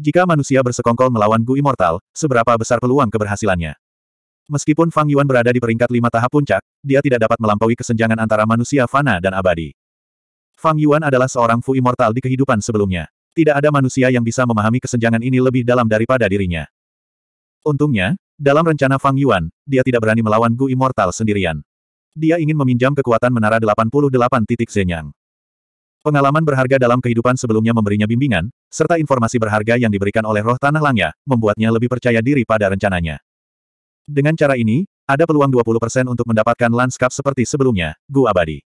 Jika manusia bersekongkol melawan Gu Immortal, seberapa besar peluang keberhasilannya? Meskipun Fang Yuan berada di peringkat lima tahap puncak, dia tidak dapat melampaui kesenjangan antara manusia fana dan abadi. Fang Yuan adalah seorang Fu Immortal di kehidupan sebelumnya. Tidak ada manusia yang bisa memahami kesenjangan ini lebih dalam daripada dirinya. Untungnya, dalam rencana Fang Yuan, dia tidak berani melawan Gu Immortal sendirian. Dia ingin meminjam kekuatan Menara 88 titik Zenyang. Pengalaman berharga dalam kehidupan sebelumnya memberinya bimbingan, serta informasi berharga yang diberikan oleh roh tanah langya, membuatnya lebih percaya diri pada rencananya. Dengan cara ini, ada peluang 20% untuk mendapatkan lanskap seperti sebelumnya, Gu Abadi.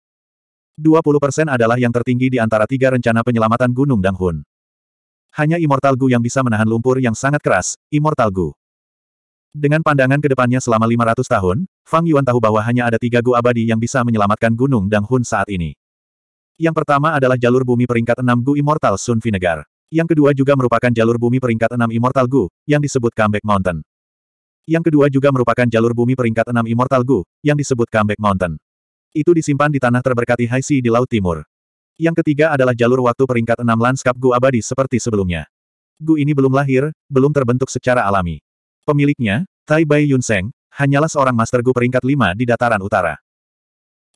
20% adalah yang tertinggi di antara tiga rencana penyelamatan Gunung Danghun. Hanya Immortal Gu yang bisa menahan lumpur yang sangat keras, Immortal Gu. Dengan pandangan ke depannya selama 500 tahun, Fang Yuan tahu bahwa hanya ada tiga Gu abadi yang bisa menyelamatkan Gunung Danghun saat ini. Yang pertama adalah jalur bumi peringkat 6 Gu Immortal Sun Vinegar. Yang kedua juga merupakan jalur bumi peringkat 6 Immortal Gu, yang disebut Comeback Mountain. Yang kedua juga merupakan jalur bumi peringkat 6 Immortal Gu, yang disebut Comeback Mountain. Itu disimpan di tanah terberkati Haisi di Laut Timur. Yang ketiga adalah jalur waktu peringkat 6 lanskap Gu Abadi seperti sebelumnya. Gu ini belum lahir, belum terbentuk secara alami. Pemiliknya, Tai Bai Yunseng, hanyalah seorang master Gu peringkat 5 di dataran utara.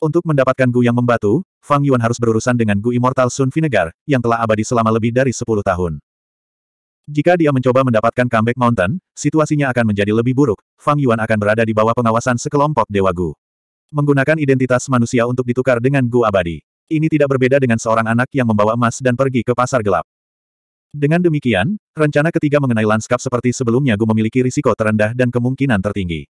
Untuk mendapatkan Gu yang membatu, Fang Yuan harus berurusan dengan Gu Immortal Sun Vinegar, yang telah abadi selama lebih dari 10 tahun. Jika dia mencoba mendapatkan comeback mountain, situasinya akan menjadi lebih buruk, Fang Yuan akan berada di bawah pengawasan sekelompok Dewa Gu. Menggunakan identitas manusia untuk ditukar dengan Gu abadi. Ini tidak berbeda dengan seorang anak yang membawa emas dan pergi ke pasar gelap. Dengan demikian, rencana ketiga mengenai lanskap seperti sebelumnya Gu memiliki risiko terendah dan kemungkinan tertinggi.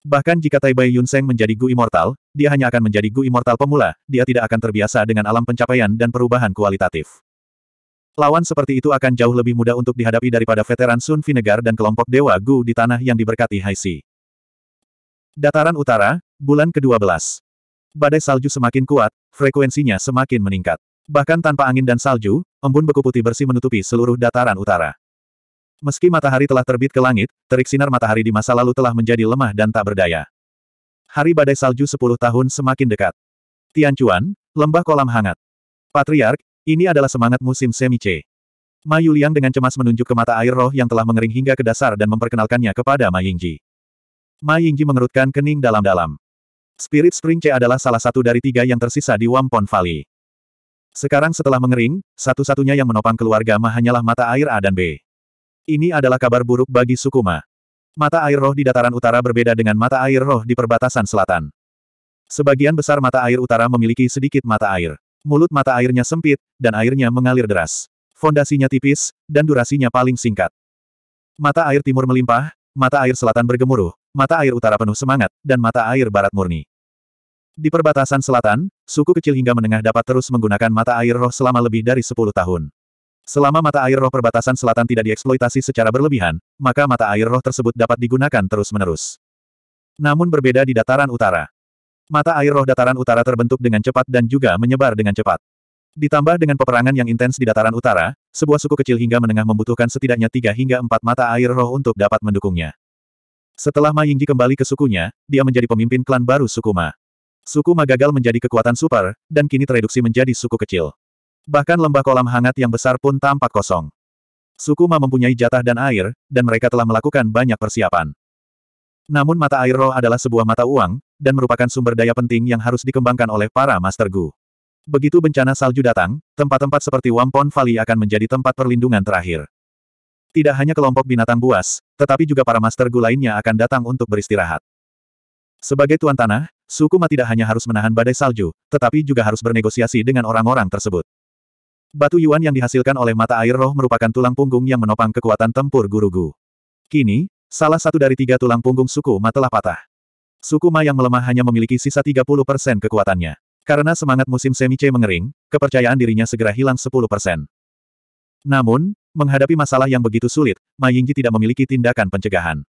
Bahkan jika Tai Bai Yun Yunseng menjadi Gu Immortal, dia hanya akan menjadi Gu Immortal pemula, dia tidak akan terbiasa dengan alam pencapaian dan perubahan kualitatif. Lawan seperti itu akan jauh lebih mudah untuk dihadapi daripada veteran Sun Vinegar dan kelompok Dewa Gu di tanah yang diberkati Haisi. Dataran Utara, bulan ke-12. Badai salju semakin kuat, frekuensinya semakin meningkat. Bahkan tanpa angin dan salju, embun beku putih bersih menutupi seluruh dataran utara. Meski matahari telah terbit ke langit, terik sinar matahari di masa lalu telah menjadi lemah dan tak berdaya. Hari badai salju sepuluh tahun semakin dekat. Tianchuan, lembah kolam hangat. Patriark, ini adalah semangat musim semi C. Ma Yuliang dengan cemas menunjuk ke mata air roh yang telah mengering hingga ke dasar dan memperkenalkannya kepada Ma Yingji. Ma Yingji mengerutkan kening dalam-dalam. Spirit Spring C adalah salah satu dari tiga yang tersisa di Wampon Valley. Sekarang setelah mengering, satu-satunya yang menopang keluarga Ma hanyalah mata air A dan B. Ini adalah kabar buruk bagi Sukuma. Mata air roh di dataran utara berbeda dengan mata air roh di perbatasan selatan. Sebagian besar mata air utara memiliki sedikit mata air. Mulut mata airnya sempit, dan airnya mengalir deras. Fondasinya tipis, dan durasinya paling singkat. Mata air timur melimpah, mata air selatan bergemuruh, mata air utara penuh semangat, dan mata air barat murni. Di perbatasan selatan, suku kecil hingga menengah dapat terus menggunakan mata air roh selama lebih dari 10 tahun. Selama mata air roh perbatasan selatan tidak dieksploitasi secara berlebihan, maka mata air roh tersebut dapat digunakan terus-menerus. Namun berbeda di dataran utara. Mata air roh dataran utara terbentuk dengan cepat dan juga menyebar dengan cepat. Ditambah dengan peperangan yang intens di dataran utara, sebuah suku kecil hingga menengah membutuhkan setidaknya tiga hingga empat mata air roh untuk dapat mendukungnya. Setelah Ma Yingji kembali ke sukunya, dia menjadi pemimpin klan baru suku Ma. Suku Ma gagal menjadi kekuatan super, dan kini tereduksi menjadi suku kecil. Bahkan lembah kolam hangat yang besar pun tampak kosong. Suku Ma mempunyai jatah dan air, dan mereka telah melakukan banyak persiapan. Namun mata air roh adalah sebuah mata uang, dan merupakan sumber daya penting yang harus dikembangkan oleh para Master Gu. Begitu bencana salju datang, tempat-tempat seperti Wampon Valley akan menjadi tempat perlindungan terakhir. Tidak hanya kelompok binatang buas, tetapi juga para Master Gu lainnya akan datang untuk beristirahat. Sebagai tuan tanah, suku Ma tidak hanya harus menahan badai salju, tetapi juga harus bernegosiasi dengan orang-orang tersebut. Batu Yuan yang dihasilkan oleh mata air roh merupakan tulang punggung yang menopang kekuatan tempur Guru Gu. Kini, salah satu dari tiga tulang punggung suku Ma telah patah. Suku Ma yang melemah hanya memiliki sisa 30% kekuatannya. Karena semangat musim Semi C mengering, kepercayaan dirinya segera hilang 10%. Namun, menghadapi masalah yang begitu sulit, Ma Yingji tidak memiliki tindakan pencegahan.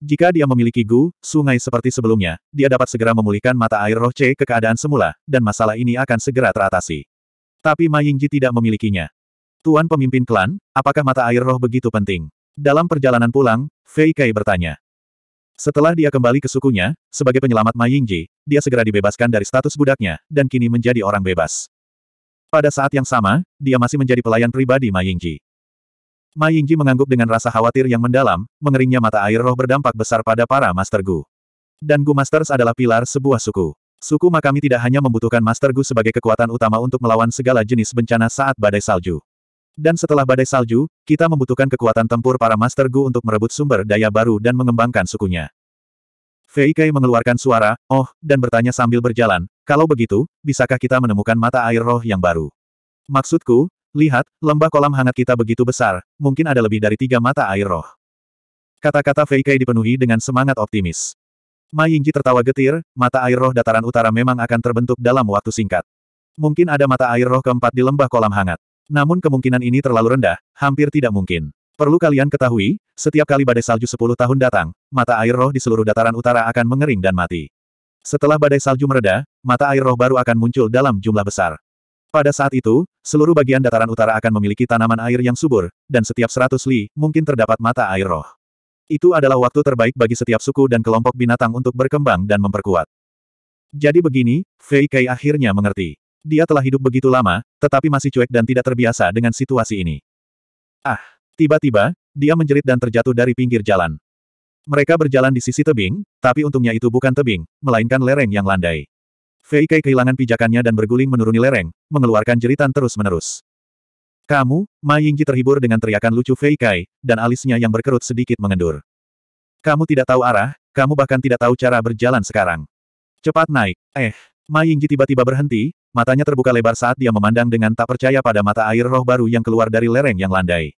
Jika dia memiliki Gu, sungai seperti sebelumnya, dia dapat segera memulihkan mata air roh C ke keadaan semula, dan masalah ini akan segera teratasi. Tapi Ma Yingji tidak memilikinya. Tuan pemimpin klan, apakah mata air roh begitu penting? Dalam perjalanan pulang, Fei Kai bertanya. Setelah dia kembali ke sukunya, sebagai penyelamat Ma Yingji, dia segera dibebaskan dari status budaknya, dan kini menjadi orang bebas. Pada saat yang sama, dia masih menjadi pelayan pribadi Ma Yingji. Ma Yingji mengangguk dengan rasa khawatir yang mendalam, mengeringnya mata air roh berdampak besar pada para Master Gu. Dan Gu Masters adalah pilar sebuah suku. Suku Makami tidak hanya membutuhkan Master Gu sebagai kekuatan utama untuk melawan segala jenis bencana saat badai salju. Dan setelah badai salju, kita membutuhkan kekuatan tempur para Master Gu untuk merebut sumber daya baru dan mengembangkan sukunya. Fei Kai mengeluarkan suara, oh, dan bertanya sambil berjalan, kalau begitu, bisakah kita menemukan mata air roh yang baru? Maksudku, lihat, lembah kolam hangat kita begitu besar, mungkin ada lebih dari tiga mata air roh. Kata-kata Fei Kai dipenuhi dengan semangat optimis. Ma Yingji tertawa getir, mata air roh dataran utara memang akan terbentuk dalam waktu singkat. Mungkin ada mata air roh keempat di lembah kolam hangat. Namun kemungkinan ini terlalu rendah, hampir tidak mungkin. Perlu kalian ketahui, setiap kali badai salju 10 tahun datang, mata air roh di seluruh dataran utara akan mengering dan mati. Setelah badai salju mereda, mata air roh baru akan muncul dalam jumlah besar. Pada saat itu, seluruh bagian dataran utara akan memiliki tanaman air yang subur, dan setiap 100 li, mungkin terdapat mata air roh. Itu adalah waktu terbaik bagi setiap suku dan kelompok binatang untuk berkembang dan memperkuat. Jadi begini, Fei Kai akhirnya mengerti. Dia telah hidup begitu lama, tetapi masih cuek dan tidak terbiasa dengan situasi ini. Ah, tiba-tiba, dia menjerit dan terjatuh dari pinggir jalan. Mereka berjalan di sisi tebing, tapi untungnya itu bukan tebing, melainkan lereng yang landai. Fei Kai kehilangan pijakannya dan berguling menuruni lereng, mengeluarkan jeritan terus-menerus. Kamu, Ma Yingji terhibur dengan teriakan lucu Fei Kai, dan alisnya yang berkerut sedikit mengendur. Kamu tidak tahu arah, kamu bahkan tidak tahu cara berjalan sekarang. Cepat naik. Eh, Ma Yingji tiba-tiba berhenti, matanya terbuka lebar saat dia memandang dengan tak percaya pada mata air roh baru yang keluar dari lereng yang landai.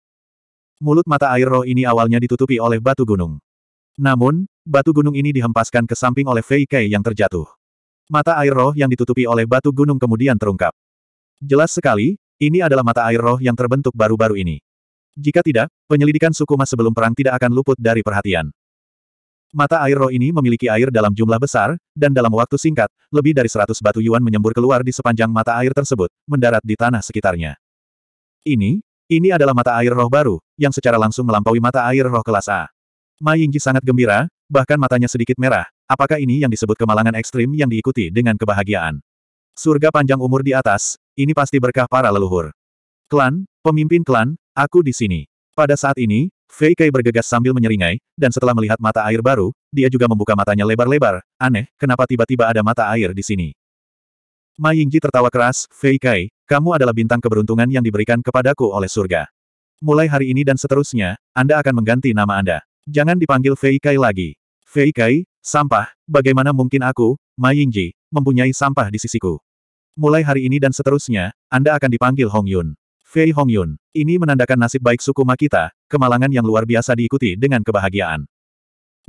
Mulut mata air roh ini awalnya ditutupi oleh batu gunung. Namun, batu gunung ini dihempaskan ke samping oleh Fei Kai yang terjatuh. Mata air roh yang ditutupi oleh batu gunung kemudian terungkap. Jelas sekali, ini adalah mata air roh yang terbentuk baru-baru ini. Jika tidak, penyelidikan suku mas sebelum perang tidak akan luput dari perhatian. Mata air roh ini memiliki air dalam jumlah besar, dan dalam waktu singkat, lebih dari seratus batu yuan menyembur keluar di sepanjang mata air tersebut, mendarat di tanah sekitarnya. Ini, ini adalah mata air roh baru, yang secara langsung melampaui mata air roh kelas A. Ma Yingji sangat gembira, bahkan matanya sedikit merah, apakah ini yang disebut kemalangan ekstrim yang diikuti dengan kebahagiaan. Surga panjang umur di atas, ini pasti berkah para leluhur. Klan, pemimpin klan, aku di sini. Pada saat ini, Fei Kai bergegas sambil menyeringai, dan setelah melihat mata air baru, dia juga membuka matanya lebar-lebar. Aneh, kenapa tiba-tiba ada mata air di sini? Ma Yingji tertawa keras, Fei Kai, kamu adalah bintang keberuntungan yang diberikan kepadaku oleh surga. Mulai hari ini dan seterusnya, Anda akan mengganti nama Anda. Jangan dipanggil Fei Kai lagi. Fei Kai, sampah, bagaimana mungkin aku, Ma Yingji, mempunyai sampah di sisiku. Mulai hari ini dan seterusnya, Anda akan dipanggil Hong Yun. Fei Hong Yun, ini menandakan nasib baik suku Makita, kemalangan yang luar biasa diikuti dengan kebahagiaan.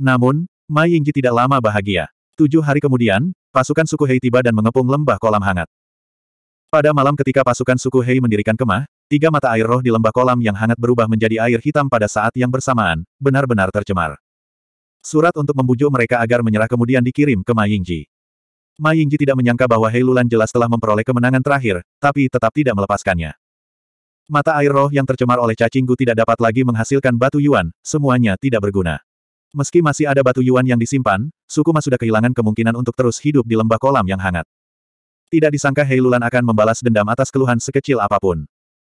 Namun, Mai Yingji tidak lama bahagia. Tujuh hari kemudian, pasukan suku Hei tiba dan mengepung lembah kolam hangat. Pada malam ketika pasukan suku Hei mendirikan kemah, tiga mata air roh di lembah kolam yang hangat berubah menjadi air hitam pada saat yang bersamaan, benar-benar tercemar. Surat untuk membujuk mereka agar menyerah kemudian dikirim ke Mai Yingji. Ma Yingji tidak menyangka bahwa Hei jelas telah memperoleh kemenangan terakhir, tapi tetap tidak melepaskannya. Mata air roh yang tercemar oleh cacingku tidak dapat lagi menghasilkan batu yuan, semuanya tidak berguna. Meski masih ada batu yuan yang disimpan, suku Ma sudah kehilangan kemungkinan untuk terus hidup di lembah kolam yang hangat. Tidak disangka Hei akan membalas dendam atas keluhan sekecil apapun.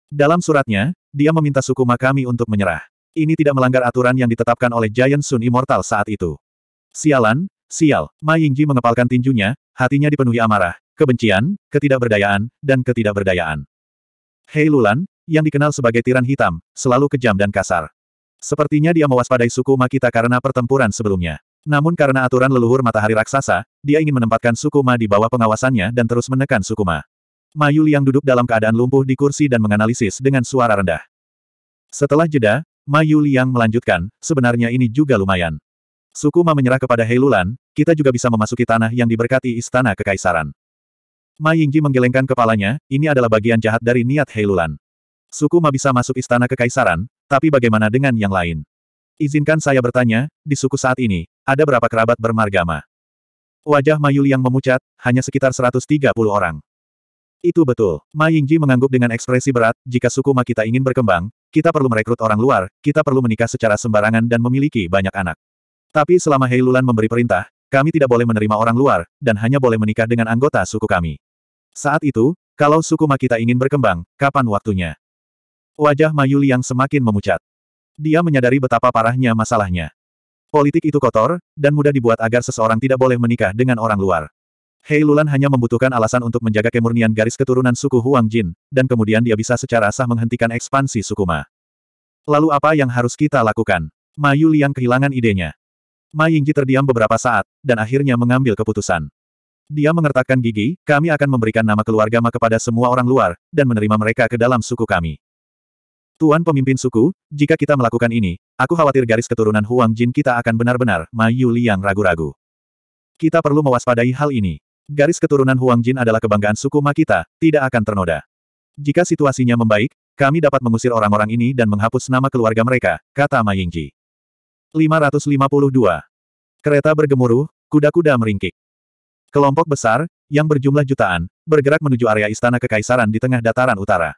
Dalam suratnya, dia meminta suku Ma kami untuk menyerah. Ini tidak melanggar aturan yang ditetapkan oleh Giant Sun Immortal saat itu. Sialan, Sial, Ma Yingji mengepalkan tinjunya, hatinya dipenuhi amarah, kebencian, ketidakberdayaan, dan ketidakberdayaan. Hei Lulan, yang dikenal sebagai tiran hitam, selalu kejam dan kasar. Sepertinya dia mewaspadai suku Ma kita karena pertempuran sebelumnya. Namun karena aturan leluhur matahari raksasa, dia ingin menempatkan suku Ma di bawah pengawasannya dan terus menekan suku Ma. Ma Yuli yang duduk dalam keadaan lumpuh di kursi dan menganalisis dengan suara rendah. Setelah jeda, Ma Yuli yang melanjutkan, sebenarnya ini juga lumayan. Suku Ma menyerah kepada Heilulan, kita juga bisa memasuki tanah yang diberkati Istana Kekaisaran. Ma Yingji menggelengkan kepalanya, ini adalah bagian jahat dari niat Heilulan. Suku Ma bisa masuk Istana Kekaisaran, tapi bagaimana dengan yang lain? Izinkan saya bertanya, di suku saat ini, ada berapa kerabat bermargama? Wajah Mayuli yang memucat, hanya sekitar 130 orang. Itu betul. Ma Yingji mengangguk dengan ekspresi berat, jika suku Ma kita ingin berkembang, kita perlu merekrut orang luar, kita perlu menikah secara sembarangan dan memiliki banyak anak. Tapi selama Heilulan memberi perintah, kami tidak boleh menerima orang luar, dan hanya boleh menikah dengan anggota suku kami. Saat itu, kalau suku Makita ingin berkembang, kapan waktunya? Wajah Mayuli yang semakin memucat. Dia menyadari betapa parahnya masalahnya. Politik itu kotor, dan mudah dibuat agar seseorang tidak boleh menikah dengan orang luar. Hei Lulan hanya membutuhkan alasan untuk menjaga kemurnian garis keturunan suku Huang Jin, dan kemudian dia bisa secara sah menghentikan ekspansi suku Ma. Lalu apa yang harus kita lakukan? Mayu Liang kehilangan idenya. Ma Yingji terdiam beberapa saat, dan akhirnya mengambil keputusan. Dia mengertakkan gigi, kami akan memberikan nama keluarga Ma kepada semua orang luar, dan menerima mereka ke dalam suku kami. Tuan pemimpin suku, jika kita melakukan ini, aku khawatir garis keturunan Huang Jin kita akan benar-benar, Ma Yu Liang ragu-ragu. Kita perlu mewaspadai hal ini. Garis keturunan Huang Jin adalah kebanggaan suku Ma kita, tidak akan ternoda. Jika situasinya membaik, kami dapat mengusir orang-orang ini dan menghapus nama keluarga mereka, kata Ma Yingji. 552. Kereta bergemuruh, kuda-kuda meringkik. Kelompok besar, yang berjumlah jutaan, bergerak menuju area istana kekaisaran di tengah dataran utara.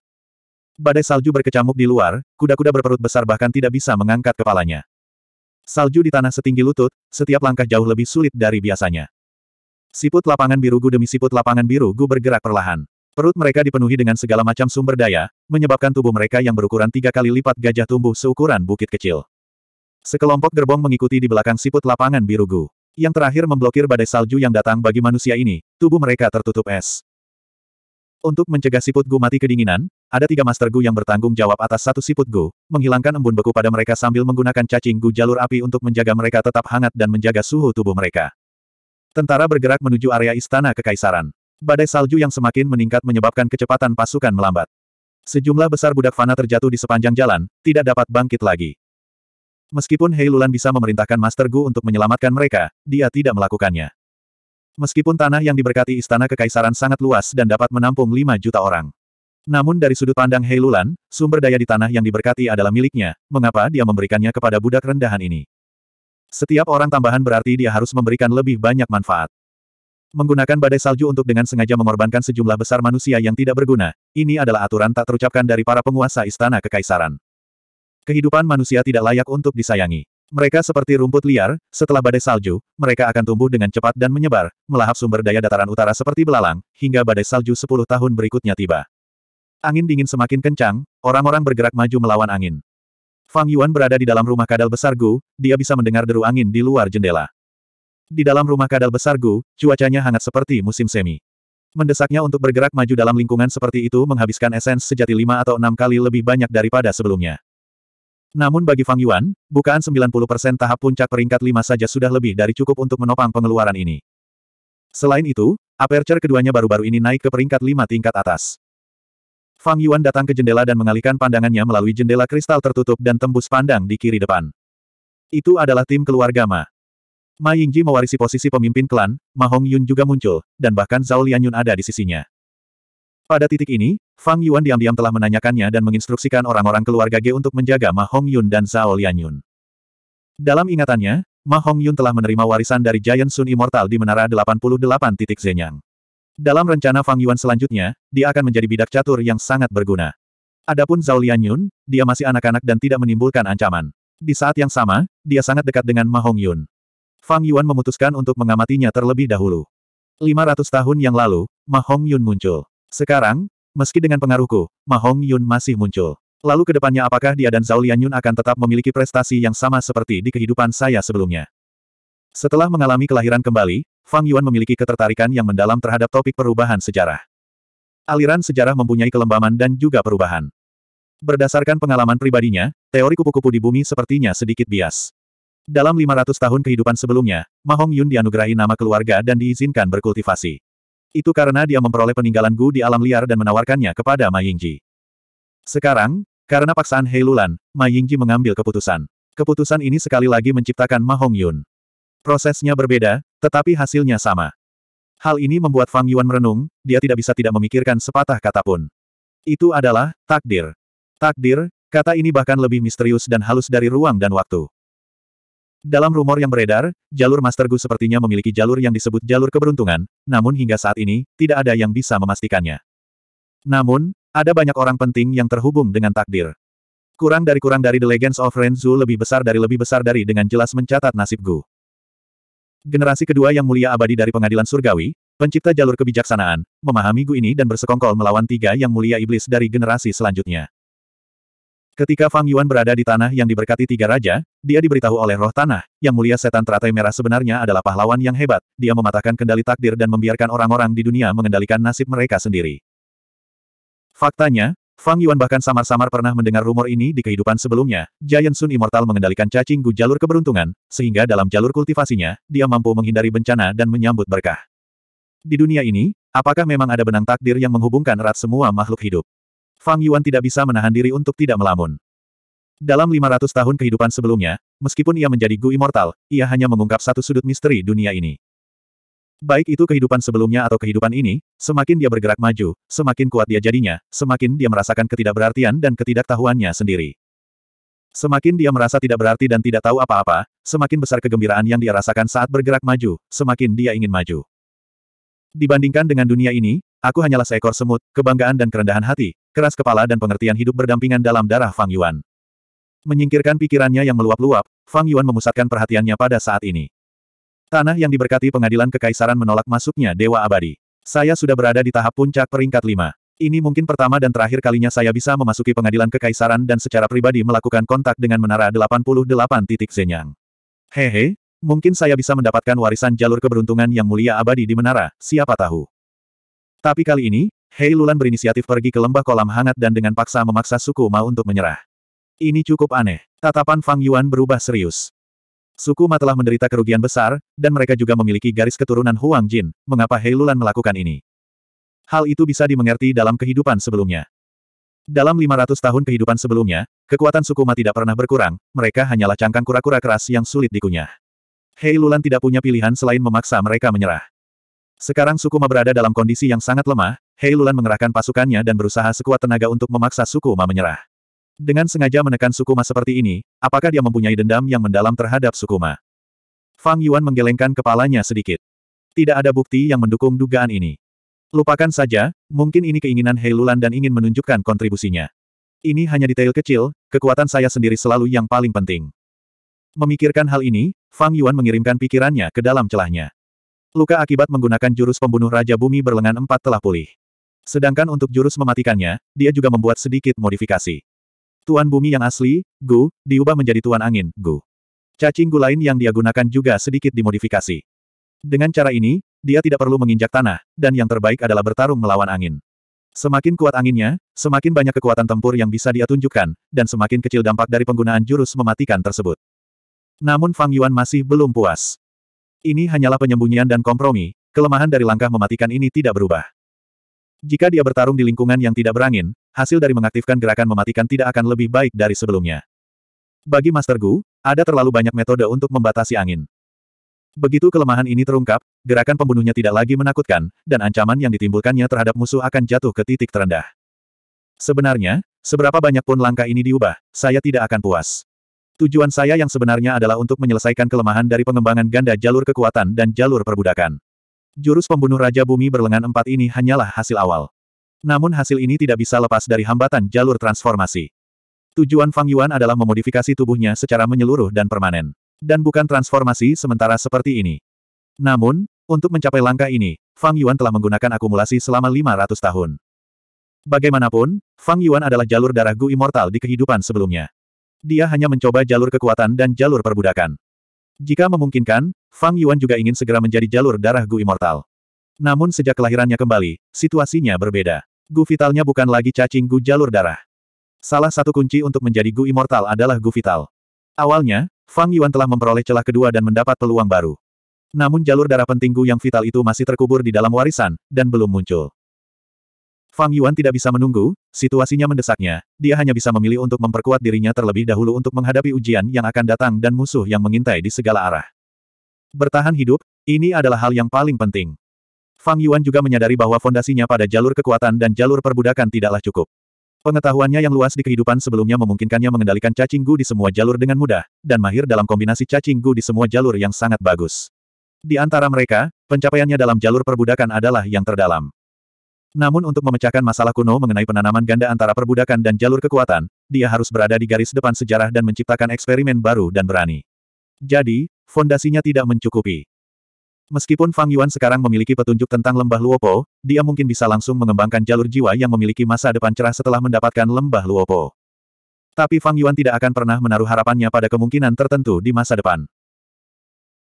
Badai salju berkecamuk di luar, kuda-kuda berperut besar bahkan tidak bisa mengangkat kepalanya. Salju di tanah setinggi lutut, setiap langkah jauh lebih sulit dari biasanya. Siput lapangan biru birugu demi siput lapangan biru birugu bergerak perlahan. Perut mereka dipenuhi dengan segala macam sumber daya, menyebabkan tubuh mereka yang berukuran tiga kali lipat gajah tumbuh seukuran bukit kecil. Sekelompok gerbong mengikuti di belakang siput lapangan biru Gu. Yang terakhir memblokir badai salju yang datang bagi manusia ini, tubuh mereka tertutup es. Untuk mencegah siput Gu mati kedinginan, ada tiga Master Gu yang bertanggung jawab atas satu siput Gu, menghilangkan embun beku pada mereka sambil menggunakan cacing Gu jalur api untuk menjaga mereka tetap hangat dan menjaga suhu tubuh mereka. Tentara bergerak menuju area Istana Kekaisaran. Badai salju yang semakin meningkat menyebabkan kecepatan pasukan melambat. Sejumlah besar budak fana terjatuh di sepanjang jalan, tidak dapat bangkit lagi. Meskipun Hei bisa memerintahkan Master Gu untuk menyelamatkan mereka, dia tidak melakukannya. Meskipun tanah yang diberkati istana kekaisaran sangat luas dan dapat menampung 5 juta orang. Namun dari sudut pandang Hei sumber daya di tanah yang diberkati adalah miliknya, mengapa dia memberikannya kepada budak rendahan ini? Setiap orang tambahan berarti dia harus memberikan lebih banyak manfaat. Menggunakan badai salju untuk dengan sengaja mengorbankan sejumlah besar manusia yang tidak berguna, ini adalah aturan tak terucapkan dari para penguasa istana kekaisaran. Kehidupan manusia tidak layak untuk disayangi. Mereka seperti rumput liar, setelah badai salju, mereka akan tumbuh dengan cepat dan menyebar, melahap sumber daya dataran utara seperti belalang, hingga badai salju 10 tahun berikutnya tiba. Angin dingin semakin kencang, orang-orang bergerak maju melawan angin. Fang Yuan berada di dalam rumah kadal besar Gu, dia bisa mendengar deru angin di luar jendela. Di dalam rumah kadal besar Gu, cuacanya hangat seperti musim semi. Mendesaknya untuk bergerak maju dalam lingkungan seperti itu menghabiskan esens sejati lima atau enam kali lebih banyak daripada sebelumnya. Namun bagi Fang Yuan, bukaan 90% tahap puncak peringkat 5 saja sudah lebih dari cukup untuk menopang pengeluaran ini. Selain itu, aperture keduanya baru-baru ini naik ke peringkat 5 tingkat atas. Fang Yuan datang ke jendela dan mengalihkan pandangannya melalui jendela kristal tertutup dan tembus pandang di kiri depan. Itu adalah tim keluarga Ma. Ma Yingji mewarisi posisi pemimpin klan, Ma Hong Yun juga muncul, dan bahkan Zhao Lianyun ada di sisinya. Pada titik ini, Fang Yuan diam-diam telah menanyakannya dan menginstruksikan orang-orang keluarga G untuk menjaga Ma Hong Yun dan Zhao Lianyun. Dalam ingatannya, Ma Hong Yun telah menerima warisan dari Giant Sun Immortal di Menara 88 titik Zenyang. Dalam rencana Fang Yuan selanjutnya, dia akan menjadi bidak catur yang sangat berguna. Adapun Zhao Lianyun, dia masih anak-anak dan tidak menimbulkan ancaman. Di saat yang sama, dia sangat dekat dengan Ma Hong Yun. Fang Yuan memutuskan untuk mengamatinya terlebih dahulu. 500 tahun yang lalu, Ma Hong Yun muncul. Sekarang, meski dengan pengaruhku, Mahong Yun masih muncul. Lalu ke depannya apakah dia dan Zhao Yun akan tetap memiliki prestasi yang sama seperti di kehidupan saya sebelumnya? Setelah mengalami kelahiran kembali, Fang Yuan memiliki ketertarikan yang mendalam terhadap topik perubahan sejarah. Aliran sejarah mempunyai kelembaman dan juga perubahan. Berdasarkan pengalaman pribadinya, teori kupu-kupu di bumi sepertinya sedikit bias. Dalam 500 tahun kehidupan sebelumnya, Mahong Yun dianugerahi nama keluarga dan diizinkan berkultivasi. Itu karena dia memperoleh peninggalan Gu di alam liar dan menawarkannya kepada Ma Yingji. Sekarang, karena paksaan Hei Lulan, Ma Yingji mengambil keputusan. Keputusan ini sekali lagi menciptakan Ma Hong Yun. Prosesnya berbeda, tetapi hasilnya sama. Hal ini membuat Fang Yuan merenung, dia tidak bisa tidak memikirkan sepatah kata pun. Itu adalah, takdir. Takdir, kata ini bahkan lebih misterius dan halus dari ruang dan waktu. Dalam rumor yang beredar, jalur Master Gu sepertinya memiliki jalur yang disebut jalur keberuntungan, namun hingga saat ini, tidak ada yang bisa memastikannya. Namun, ada banyak orang penting yang terhubung dengan takdir. Kurang dari kurang dari The Legends of Renzu lebih besar dari lebih besar dari dengan jelas mencatat nasib Gu. Generasi kedua yang mulia abadi dari pengadilan surgawi, pencipta jalur kebijaksanaan, memahami Gu ini dan bersekongkol melawan tiga yang mulia iblis dari generasi selanjutnya. Ketika Fang Yuan berada di tanah yang diberkati tiga raja, dia diberitahu oleh roh tanah, yang mulia setan teratai merah sebenarnya adalah pahlawan yang hebat, dia mematahkan kendali takdir dan membiarkan orang-orang di dunia mengendalikan nasib mereka sendiri. Faktanya, Fang Yuan bahkan samar-samar pernah mendengar rumor ini di kehidupan sebelumnya, Giant Sun Immortal mengendalikan cacing gu jalur keberuntungan, sehingga dalam jalur kultivasinya, dia mampu menghindari bencana dan menyambut berkah. Di dunia ini, apakah memang ada benang takdir yang menghubungkan erat semua makhluk hidup? Fang Yuan tidak bisa menahan diri untuk tidak melamun. Dalam 500 tahun kehidupan sebelumnya, meskipun ia menjadi Gu Immortal, ia hanya mengungkap satu sudut misteri dunia ini. Baik itu kehidupan sebelumnya atau kehidupan ini, semakin dia bergerak maju, semakin kuat dia jadinya, semakin dia merasakan ketidakberartian dan ketidaktahuannya sendiri. Semakin dia merasa tidak berarti dan tidak tahu apa-apa, semakin besar kegembiraan yang dia rasakan saat bergerak maju, semakin dia ingin maju. Dibandingkan dengan dunia ini, Aku hanyalah seekor semut, kebanggaan dan kerendahan hati, keras kepala dan pengertian hidup berdampingan dalam darah Fang Yuan. Menyingkirkan pikirannya yang meluap-luap, Fang Yuan memusatkan perhatiannya pada saat ini. Tanah yang diberkati pengadilan kekaisaran menolak masuknya Dewa Abadi. Saya sudah berada di tahap puncak peringkat lima. Ini mungkin pertama dan terakhir kalinya saya bisa memasuki pengadilan kekaisaran dan secara pribadi melakukan kontak dengan menara 88 titik Zenyang. Hehe, mungkin saya bisa mendapatkan warisan jalur keberuntungan yang mulia abadi di menara, siapa tahu. Tapi kali ini, Hei Lulan berinisiatif pergi ke lembah kolam hangat dan dengan paksa memaksa suku Ma untuk menyerah. Ini cukup aneh. Tatapan Fang Yuan berubah serius. Suku Ma telah menderita kerugian besar, dan mereka juga memiliki garis keturunan Huang Jin, mengapa Hei Lulan melakukan ini. Hal itu bisa dimengerti dalam kehidupan sebelumnya. Dalam 500 tahun kehidupan sebelumnya, kekuatan suku Ma tidak pernah berkurang, mereka hanyalah cangkang kura-kura keras yang sulit dikunyah. Hei Lulan tidak punya pilihan selain memaksa mereka menyerah. Sekarang Sukuma berada dalam kondisi yang sangat lemah, Hei Lulan mengerahkan pasukannya dan berusaha sekuat tenaga untuk memaksa Sukuma menyerah. Dengan sengaja menekan Sukuma seperti ini, apakah dia mempunyai dendam yang mendalam terhadap Sukuma? Fang Yuan menggelengkan kepalanya sedikit. Tidak ada bukti yang mendukung dugaan ini. Lupakan saja, mungkin ini keinginan Hei Lulan dan ingin menunjukkan kontribusinya. Ini hanya detail kecil, kekuatan saya sendiri selalu yang paling penting. Memikirkan hal ini, Fang Yuan mengirimkan pikirannya ke dalam celahnya. Luka akibat menggunakan jurus pembunuh Raja Bumi berlengan empat telah pulih. Sedangkan untuk jurus mematikannya, dia juga membuat sedikit modifikasi. Tuan Bumi yang asli, Gu, diubah menjadi Tuan Angin, Gu. Cacing Gu lain yang dia gunakan juga sedikit dimodifikasi. Dengan cara ini, dia tidak perlu menginjak tanah, dan yang terbaik adalah bertarung melawan angin. Semakin kuat anginnya, semakin banyak kekuatan tempur yang bisa dia tunjukkan, dan semakin kecil dampak dari penggunaan jurus mematikan tersebut. Namun Fang Yuan masih belum puas. Ini hanyalah penyembunyian dan kompromi, kelemahan dari langkah mematikan ini tidak berubah. Jika dia bertarung di lingkungan yang tidak berangin, hasil dari mengaktifkan gerakan mematikan tidak akan lebih baik dari sebelumnya. Bagi Master Gu, ada terlalu banyak metode untuk membatasi angin. Begitu kelemahan ini terungkap, gerakan pembunuhnya tidak lagi menakutkan, dan ancaman yang ditimbulkannya terhadap musuh akan jatuh ke titik terendah. Sebenarnya, seberapa banyak pun langkah ini diubah, saya tidak akan puas. Tujuan saya yang sebenarnya adalah untuk menyelesaikan kelemahan dari pengembangan ganda jalur kekuatan dan jalur perbudakan. Jurus pembunuh Raja Bumi berlengan empat ini hanyalah hasil awal. Namun hasil ini tidak bisa lepas dari hambatan jalur transformasi. Tujuan Fang Yuan adalah memodifikasi tubuhnya secara menyeluruh dan permanen. Dan bukan transformasi sementara seperti ini. Namun, untuk mencapai langkah ini, Fang Yuan telah menggunakan akumulasi selama 500 tahun. Bagaimanapun, Fang Yuan adalah jalur darah Gu Immortal di kehidupan sebelumnya dia hanya mencoba jalur kekuatan dan jalur perbudakan. Jika memungkinkan, Fang Yuan juga ingin segera menjadi jalur darah Gu Immortal. Namun sejak kelahirannya kembali, situasinya berbeda. Gu vitalnya bukan lagi cacing Gu jalur darah. Salah satu kunci untuk menjadi Gu Immortal adalah Gu vital. Awalnya, Fang Yuan telah memperoleh celah kedua dan mendapat peluang baru. Namun jalur darah penting Gu yang vital itu masih terkubur di dalam warisan, dan belum muncul. Fang Yuan tidak bisa menunggu, situasinya mendesaknya, dia hanya bisa memilih untuk memperkuat dirinya terlebih dahulu untuk menghadapi ujian yang akan datang dan musuh yang mengintai di segala arah. Bertahan hidup, ini adalah hal yang paling penting. Fang Yuan juga menyadari bahwa fondasinya pada jalur kekuatan dan jalur perbudakan tidaklah cukup. Pengetahuannya yang luas di kehidupan sebelumnya memungkinkannya mengendalikan cacing gu di semua jalur dengan mudah, dan mahir dalam kombinasi cacing gu di semua jalur yang sangat bagus. Di antara mereka, pencapaiannya dalam jalur perbudakan adalah yang terdalam. Namun untuk memecahkan masalah kuno mengenai penanaman ganda antara perbudakan dan jalur kekuatan, dia harus berada di garis depan sejarah dan menciptakan eksperimen baru dan berani. Jadi, fondasinya tidak mencukupi. Meskipun Fang Yuan sekarang memiliki petunjuk tentang lembah Luopo, dia mungkin bisa langsung mengembangkan jalur jiwa yang memiliki masa depan cerah setelah mendapatkan lembah Luopo. Tapi Fang Yuan tidak akan pernah menaruh harapannya pada kemungkinan tertentu di masa depan.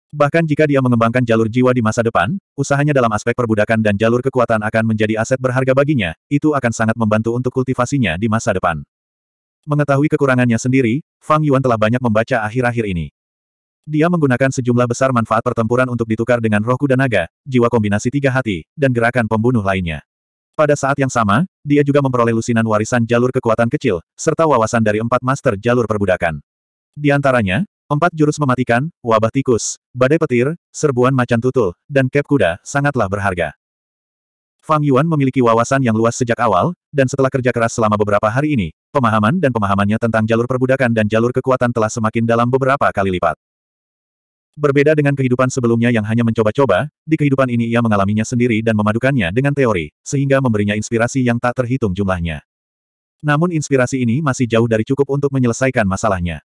Bahkan jika dia mengembangkan jalur jiwa di masa depan, usahanya dalam aspek perbudakan dan jalur kekuatan akan menjadi aset berharga baginya, itu akan sangat membantu untuk kultivasinya di masa depan. Mengetahui kekurangannya sendiri, Fang Yuan telah banyak membaca akhir-akhir ini. Dia menggunakan sejumlah besar manfaat pertempuran untuk ditukar dengan roh kuda naga, jiwa kombinasi tiga hati, dan gerakan pembunuh lainnya. Pada saat yang sama, dia juga memperoleh lusinan warisan jalur kekuatan kecil, serta wawasan dari empat master jalur perbudakan. Di antaranya, Empat jurus mematikan, wabah tikus, badai petir, serbuan macan tutul, dan kep kuda, sangatlah berharga. Fang Yuan memiliki wawasan yang luas sejak awal, dan setelah kerja keras selama beberapa hari ini, pemahaman dan pemahamannya tentang jalur perbudakan dan jalur kekuatan telah semakin dalam beberapa kali lipat. Berbeda dengan kehidupan sebelumnya yang hanya mencoba-coba, di kehidupan ini ia mengalaminya sendiri dan memadukannya dengan teori, sehingga memberinya inspirasi yang tak terhitung jumlahnya. Namun inspirasi ini masih jauh dari cukup untuk menyelesaikan masalahnya.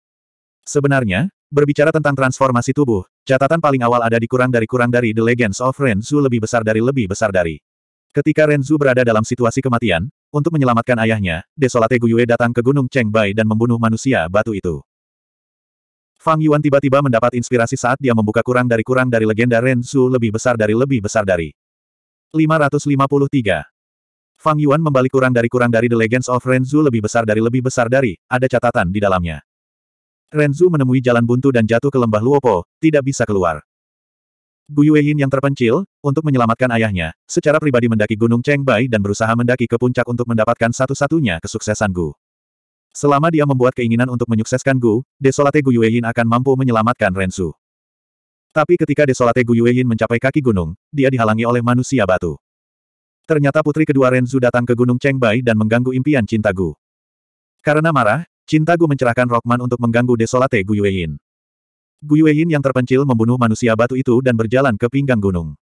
Sebenarnya, berbicara tentang transformasi tubuh, catatan paling awal ada di kurang dari kurang dari The Legends of Renzu lebih besar dari lebih besar dari. Ketika Renzu berada dalam situasi kematian, untuk menyelamatkan ayahnya, Desolate Guyue datang ke Gunung Chengbai dan membunuh manusia batu itu. Fang Yuan tiba-tiba mendapat inspirasi saat dia membuka kurang dari kurang dari legenda Renzu lebih besar dari lebih besar dari 553. Fang Yuan membalik kurang dari kurang dari The Legends of Renzu lebih besar dari lebih besar dari, ada catatan di dalamnya. Renzu menemui jalan buntu dan jatuh ke lembah Luopo, tidak bisa keluar. Guyuehin yang terpencil, untuk menyelamatkan ayahnya, secara pribadi mendaki Gunung Chengbai dan berusaha mendaki ke puncak untuk mendapatkan satu-satunya kesuksesan Gu. Selama dia membuat keinginan untuk menyukseskan Gu, Desolate Guyuehin akan mampu menyelamatkan Renzu. Tapi ketika Desolate Guyuehin mencapai kaki gunung, dia dihalangi oleh manusia batu. Ternyata putri kedua Renzu datang ke Gunung Chengbai dan mengganggu impian cinta Gu. Karena marah, Cinta Gu mencerahkan Rockman untuk mengganggu Desolate Guyueyin. Guyueyin yang terpencil membunuh manusia batu itu dan berjalan ke pinggang gunung.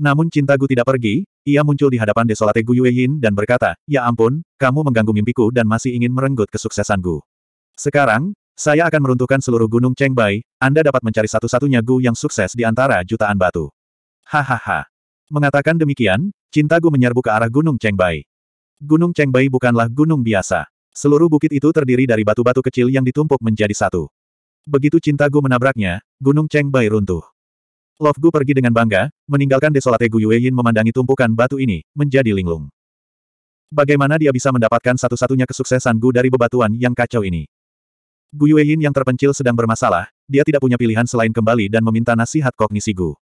Namun Cinta Gu tidak pergi, ia muncul di hadapan Desolate Guyueyin dan berkata, Ya ampun, kamu mengganggu mimpiku dan masih ingin merenggut kesuksesanku. Sekarang, saya akan meruntuhkan seluruh gunung Chengbai, Anda dapat mencari satu-satunya Gu yang sukses di antara jutaan batu. Hahaha. Mengatakan demikian, cinta Gu menyerbu ke arah gunung Chengbai. Gunung Chengbai bukanlah gunung biasa. Seluruh bukit itu terdiri dari batu-batu kecil yang ditumpuk menjadi satu. Begitu cinta Gu menabraknya, Gunung Cheng Bai runtuh. Love Gu pergi dengan bangga, meninggalkan desolate Gu Yin memandangi tumpukan batu ini, menjadi linglung. Bagaimana dia bisa mendapatkan satu-satunya kesuksesan Gu dari bebatuan yang kacau ini? Gu Yin yang terpencil sedang bermasalah, dia tidak punya pilihan selain kembali dan meminta nasihat kognisi Gu.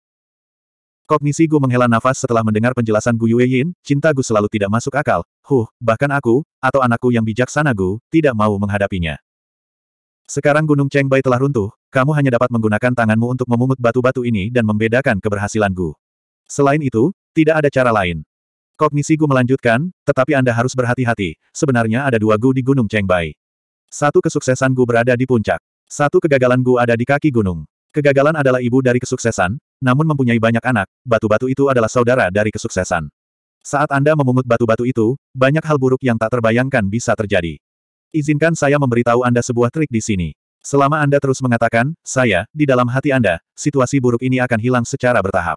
Kognisi Gu menghela nafas setelah mendengar penjelasan Gu Yueyin, cinta Gu selalu tidak masuk akal, huh, bahkan aku, atau anakku yang bijaksana Gu, tidak mau menghadapinya. Sekarang Gunung Chengbai telah runtuh, kamu hanya dapat menggunakan tanganmu untuk memungut batu-batu ini dan membedakan keberhasilan Gu. Selain itu, tidak ada cara lain. Kognisi Gu melanjutkan, tetapi Anda harus berhati-hati, sebenarnya ada dua Gu di Gunung Chengbai. Satu kesuksesan Gu berada di puncak. Satu kegagalan Gu ada di kaki gunung. Kegagalan adalah ibu dari kesuksesan, namun mempunyai banyak anak, batu-batu itu adalah saudara dari kesuksesan. Saat Anda memungut batu-batu itu, banyak hal buruk yang tak terbayangkan bisa terjadi. Izinkan saya memberitahu Anda sebuah trik di sini. Selama Anda terus mengatakan, saya, di dalam hati Anda, situasi buruk ini akan hilang secara bertahap.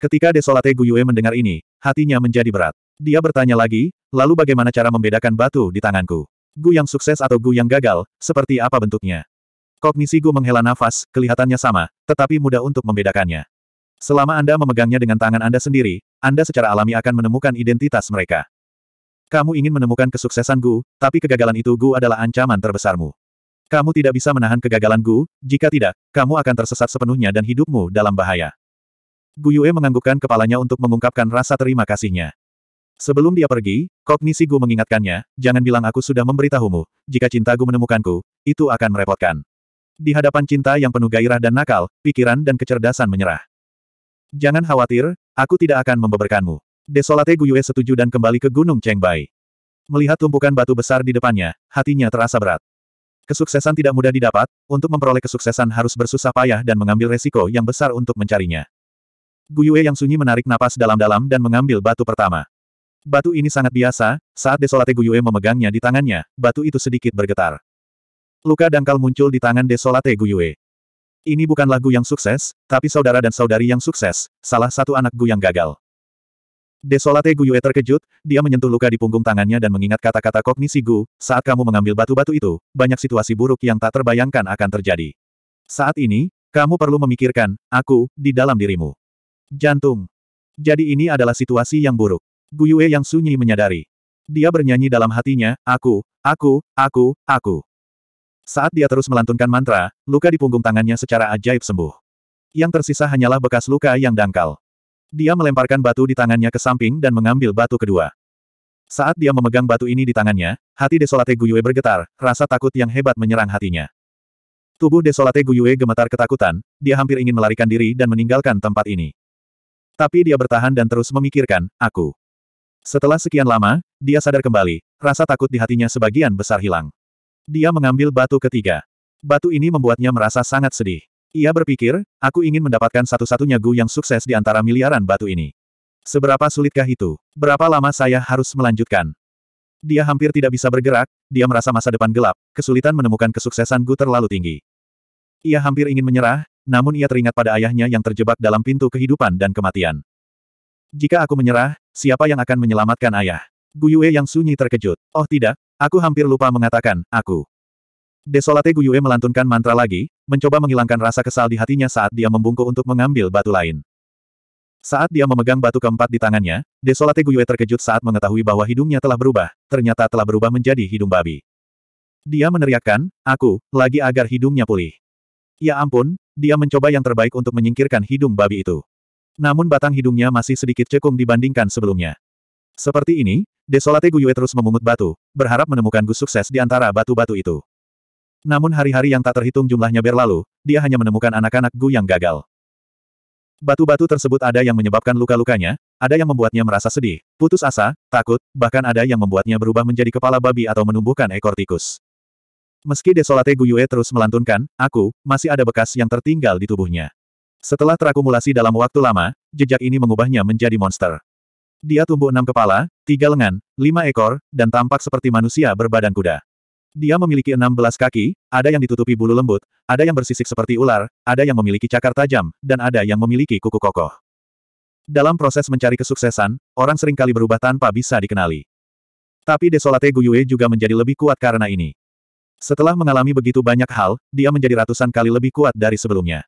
Ketika Desolate Guyue mendengar ini, hatinya menjadi berat. Dia bertanya lagi, lalu bagaimana cara membedakan batu di tanganku? Gu yang sukses atau gu yang gagal, seperti apa bentuknya? Kognisi Gu menghela nafas, kelihatannya sama, tetapi mudah untuk membedakannya. Selama Anda memegangnya dengan tangan Anda sendiri, Anda secara alami akan menemukan identitas mereka. Kamu ingin menemukan kesuksesan Gu, tapi kegagalan itu Gu adalah ancaman terbesarmu. Kamu tidak bisa menahan kegagalan Gu, jika tidak, kamu akan tersesat sepenuhnya dan hidupmu dalam bahaya. Gu Yue menganggukkan kepalanya untuk mengungkapkan rasa terima kasihnya. Sebelum dia pergi, kognisi Gu mengingatkannya, jangan bilang aku sudah memberitahumu, jika cintaku menemukanku, itu akan merepotkan. Di hadapan cinta yang penuh gairah dan nakal, pikiran dan kecerdasan menyerah. Jangan khawatir, aku tidak akan membeberkanmu. Desolate Guyue setuju dan kembali ke Gunung Chengbai. Melihat tumpukan batu besar di depannya, hatinya terasa berat. Kesuksesan tidak mudah didapat, untuk memperoleh kesuksesan harus bersusah payah dan mengambil resiko yang besar untuk mencarinya. Guyue yang sunyi menarik napas dalam-dalam dan mengambil batu pertama. Batu ini sangat biasa, saat Desolate Guyue memegangnya di tangannya, batu itu sedikit bergetar. Luka dangkal muncul di tangan Desolate Guyue. Ini bukan lagu yang sukses, tapi saudara dan saudari yang sukses, salah satu anak Gu yang gagal. Desolate Guyue terkejut, dia menyentuh luka di punggung tangannya dan mengingat kata-kata kognisi Gu, saat kamu mengambil batu-batu itu, banyak situasi buruk yang tak terbayangkan akan terjadi. Saat ini, kamu perlu memikirkan, aku, di dalam dirimu. Jantung. Jadi ini adalah situasi yang buruk. Guyue yang sunyi menyadari. Dia bernyanyi dalam hatinya, aku, aku, aku, aku. Saat dia terus melantunkan mantra, luka di punggung tangannya secara ajaib sembuh. Yang tersisa hanyalah bekas luka yang dangkal. Dia melemparkan batu di tangannya ke samping dan mengambil batu kedua. Saat dia memegang batu ini di tangannya, hati Desolate Guyue bergetar, rasa takut yang hebat menyerang hatinya. Tubuh Desolate Guyue gemetar ketakutan, dia hampir ingin melarikan diri dan meninggalkan tempat ini. Tapi dia bertahan dan terus memikirkan, aku. Setelah sekian lama, dia sadar kembali, rasa takut di hatinya sebagian besar hilang. Dia mengambil batu ketiga. Batu ini membuatnya merasa sangat sedih. Ia berpikir, aku ingin mendapatkan satu-satunya Gu yang sukses di antara miliaran batu ini. Seberapa sulitkah itu? Berapa lama saya harus melanjutkan? Dia hampir tidak bisa bergerak, dia merasa masa depan gelap, kesulitan menemukan kesuksesan Gu terlalu tinggi. Ia hampir ingin menyerah, namun ia teringat pada ayahnya yang terjebak dalam pintu kehidupan dan kematian. Jika aku menyerah, siapa yang akan menyelamatkan ayah? Gu Yue yang sunyi terkejut. Oh tidak, Aku hampir lupa mengatakan, aku. Desolate Guyue melantunkan mantra lagi, mencoba menghilangkan rasa kesal di hatinya saat dia membungkuk untuk mengambil batu lain. Saat dia memegang batu keempat di tangannya, Desolate Guyue terkejut saat mengetahui bahwa hidungnya telah berubah, ternyata telah berubah menjadi hidung babi. Dia meneriakkan, aku, lagi agar hidungnya pulih. Ya ampun, dia mencoba yang terbaik untuk menyingkirkan hidung babi itu. Namun batang hidungnya masih sedikit cekung dibandingkan sebelumnya. Seperti ini, Desolate Guyue terus memungut batu, berharap menemukan Gu sukses di antara batu-batu itu. Namun hari-hari yang tak terhitung jumlahnya berlalu, dia hanya menemukan anak-anak Gu yang gagal. Batu-batu tersebut ada yang menyebabkan luka-lukanya, ada yang membuatnya merasa sedih, putus asa, takut, bahkan ada yang membuatnya berubah menjadi kepala babi atau menumbuhkan ekor tikus. Meski Desolate Guyue terus melantunkan, aku, masih ada bekas yang tertinggal di tubuhnya. Setelah terakumulasi dalam waktu lama, jejak ini mengubahnya menjadi monster. Dia tumbuh enam kepala, tiga lengan, lima ekor, dan tampak seperti manusia berbadan kuda. Dia memiliki enam belas kaki, ada yang ditutupi bulu lembut, ada yang bersisik seperti ular, ada yang memiliki cakar tajam, dan ada yang memiliki kuku kokoh. Dalam proses mencari kesuksesan, orang seringkali berubah tanpa bisa dikenali. Tapi Desolate Guyue juga menjadi lebih kuat karena ini. Setelah mengalami begitu banyak hal, dia menjadi ratusan kali lebih kuat dari sebelumnya.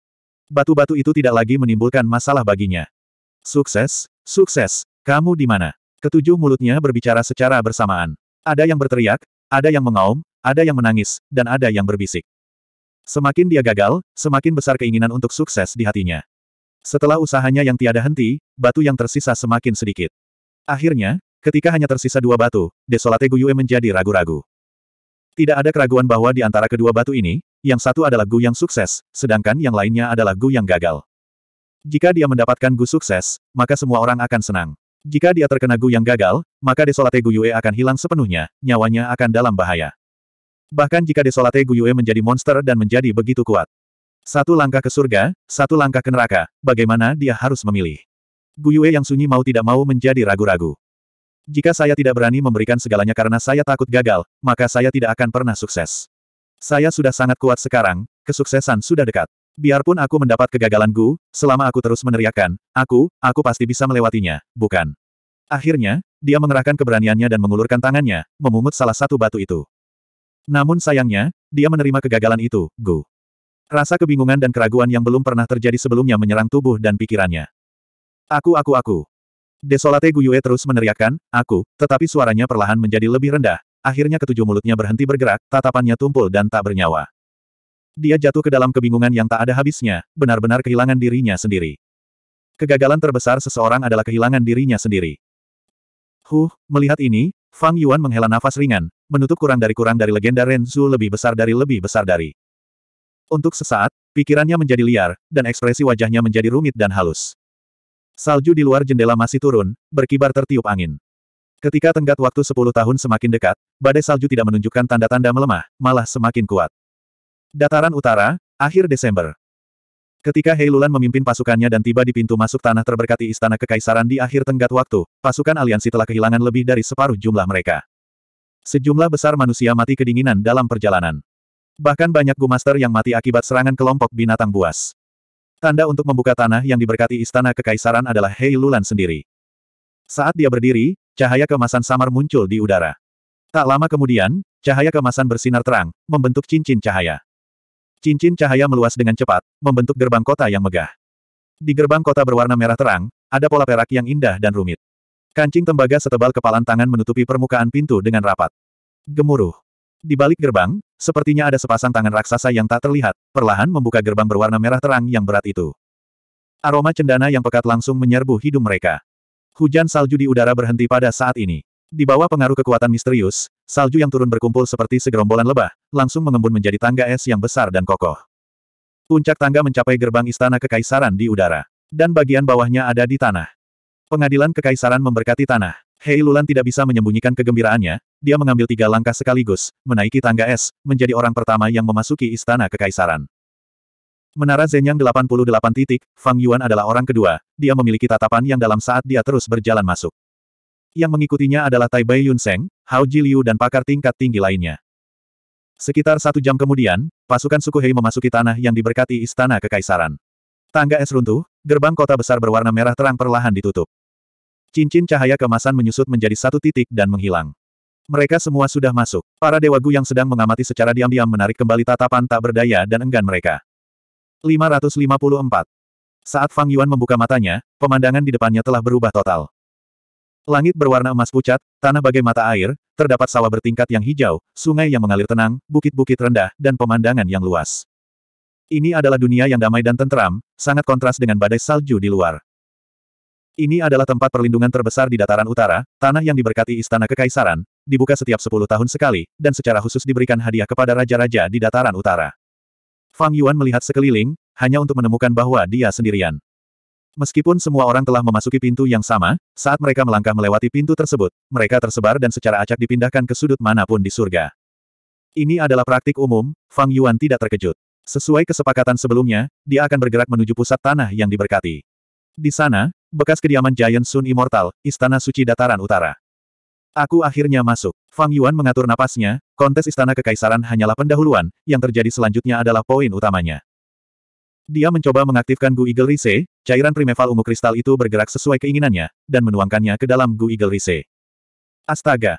Batu-batu itu tidak lagi menimbulkan masalah baginya. Sukses, sukses, kamu di mana? Ketujuh mulutnya berbicara secara bersamaan. Ada yang berteriak, ada yang mengaum, ada yang menangis, dan ada yang berbisik. Semakin dia gagal, semakin besar keinginan untuk sukses di hatinya. Setelah usahanya yang tiada henti, batu yang tersisa semakin sedikit. Akhirnya, ketika hanya tersisa dua batu, Desolate Guyue menjadi ragu-ragu. Tidak ada keraguan bahwa di antara kedua batu ini, yang satu adalah Gu yang sukses, sedangkan yang lainnya adalah Gu yang gagal. Jika dia mendapatkan Gu sukses, maka semua orang akan senang. Jika dia terkena Gu yang gagal, maka Desolate Yue akan hilang sepenuhnya, nyawanya akan dalam bahaya. Bahkan jika Desolate Yue menjadi monster dan menjadi begitu kuat. Satu langkah ke surga, satu langkah ke neraka, bagaimana dia harus memilih? Gu Yue yang sunyi mau tidak mau menjadi ragu-ragu. Jika saya tidak berani memberikan segalanya karena saya takut gagal, maka saya tidak akan pernah sukses. Saya sudah sangat kuat sekarang, kesuksesan sudah dekat. Biarpun aku mendapat kegagalan Gu, selama aku terus meneriakkan, aku, aku pasti bisa melewatinya, bukan? Akhirnya, dia mengerahkan keberaniannya dan mengulurkan tangannya, memungut salah satu batu itu. Namun sayangnya, dia menerima kegagalan itu, Gu. Rasa kebingungan dan keraguan yang belum pernah terjadi sebelumnya menyerang tubuh dan pikirannya. Aku aku aku. Desolate Gu Yue terus meneriakkan, aku, tetapi suaranya perlahan menjadi lebih rendah, akhirnya ketujuh mulutnya berhenti bergerak, tatapannya tumpul dan tak bernyawa. Dia jatuh ke dalam kebingungan yang tak ada habisnya, benar-benar kehilangan dirinya sendiri. Kegagalan terbesar seseorang adalah kehilangan dirinya sendiri. Huh, melihat ini, Fang Yuan menghela nafas ringan, menutup kurang dari kurang dari legenda Renzu lebih besar dari lebih besar dari. Untuk sesaat, pikirannya menjadi liar, dan ekspresi wajahnya menjadi rumit dan halus. Salju di luar jendela masih turun, berkibar tertiup angin. Ketika tenggat waktu 10 tahun semakin dekat, badai salju tidak menunjukkan tanda-tanda melemah, malah semakin kuat. Dataran Utara, akhir Desember. Ketika Heilulan memimpin pasukannya dan tiba di pintu masuk tanah terberkati Istana Kekaisaran di akhir tenggat waktu, pasukan aliansi telah kehilangan lebih dari separuh jumlah mereka. Sejumlah besar manusia mati kedinginan dalam perjalanan. Bahkan banyak gumaster yang mati akibat serangan kelompok binatang buas. Tanda untuk membuka tanah yang diberkati Istana Kekaisaran adalah Heilulan sendiri. Saat dia berdiri, cahaya kemasan samar muncul di udara. Tak lama kemudian, cahaya kemasan bersinar terang, membentuk cincin cahaya. Cincin cahaya meluas dengan cepat, membentuk gerbang kota yang megah. Di gerbang kota berwarna merah terang, ada pola perak yang indah dan rumit. Kancing tembaga setebal kepalan tangan menutupi permukaan pintu dengan rapat. Gemuruh. Di balik gerbang, sepertinya ada sepasang tangan raksasa yang tak terlihat, perlahan membuka gerbang berwarna merah terang yang berat itu. Aroma cendana yang pekat langsung menyerbu hidung mereka. Hujan salju di udara berhenti pada saat ini. Di bawah pengaruh kekuatan misterius, salju yang turun berkumpul seperti segerombolan lebah, langsung mengembun menjadi tangga es yang besar dan kokoh. Puncak tangga mencapai gerbang istana kekaisaran di udara. Dan bagian bawahnya ada di tanah. Pengadilan kekaisaran memberkati tanah. Hei Lulan tidak bisa menyembunyikan kegembiraannya, dia mengambil tiga langkah sekaligus, menaiki tangga es, menjadi orang pertama yang memasuki istana kekaisaran. Menara Zenyang 88 titik, Fang Yuan adalah orang kedua, dia memiliki tatapan yang dalam saat dia terus berjalan masuk. Yang mengikutinya adalah Tai Bai Yun Seng, Hao Ji Liu dan pakar tingkat tinggi lainnya. Sekitar satu jam kemudian, pasukan suku Hei memasuki tanah yang diberkati Istana Kekaisaran. Tangga es runtuh, gerbang kota besar berwarna merah terang perlahan ditutup. Cincin cahaya kemasan menyusut menjadi satu titik dan menghilang. Mereka semua sudah masuk. Para Dewa Gu yang sedang mengamati secara diam-diam menarik kembali tatapan tak berdaya dan enggan mereka. 554. Saat Fang Yuan membuka matanya, pemandangan di depannya telah berubah total. Langit berwarna emas pucat, tanah bagai mata air, terdapat sawah bertingkat yang hijau, sungai yang mengalir tenang, bukit-bukit rendah, dan pemandangan yang luas. Ini adalah dunia yang damai dan tentram, sangat kontras dengan badai salju di luar. Ini adalah tempat perlindungan terbesar di dataran utara, tanah yang diberkati istana kekaisaran, dibuka setiap 10 tahun sekali, dan secara khusus diberikan hadiah kepada raja-raja di dataran utara. Fang Yuan melihat sekeliling, hanya untuk menemukan bahwa dia sendirian. Meskipun semua orang telah memasuki pintu yang sama, saat mereka melangkah melewati pintu tersebut, mereka tersebar dan secara acak dipindahkan ke sudut manapun di surga. Ini adalah praktik umum, Fang Yuan tidak terkejut. Sesuai kesepakatan sebelumnya, dia akan bergerak menuju pusat tanah yang diberkati. Di sana, bekas kediaman Giant Sun Immortal, Istana Suci Dataran Utara. Aku akhirnya masuk. Fang Yuan mengatur napasnya, kontes Istana Kekaisaran hanyalah pendahuluan, yang terjadi selanjutnya adalah poin utamanya. Dia mencoba mengaktifkan Gu Eagle Rise, Cairan primeval ungu kristal itu bergerak sesuai keinginannya, dan menuangkannya ke dalam Gu Eagle Rise. Astaga!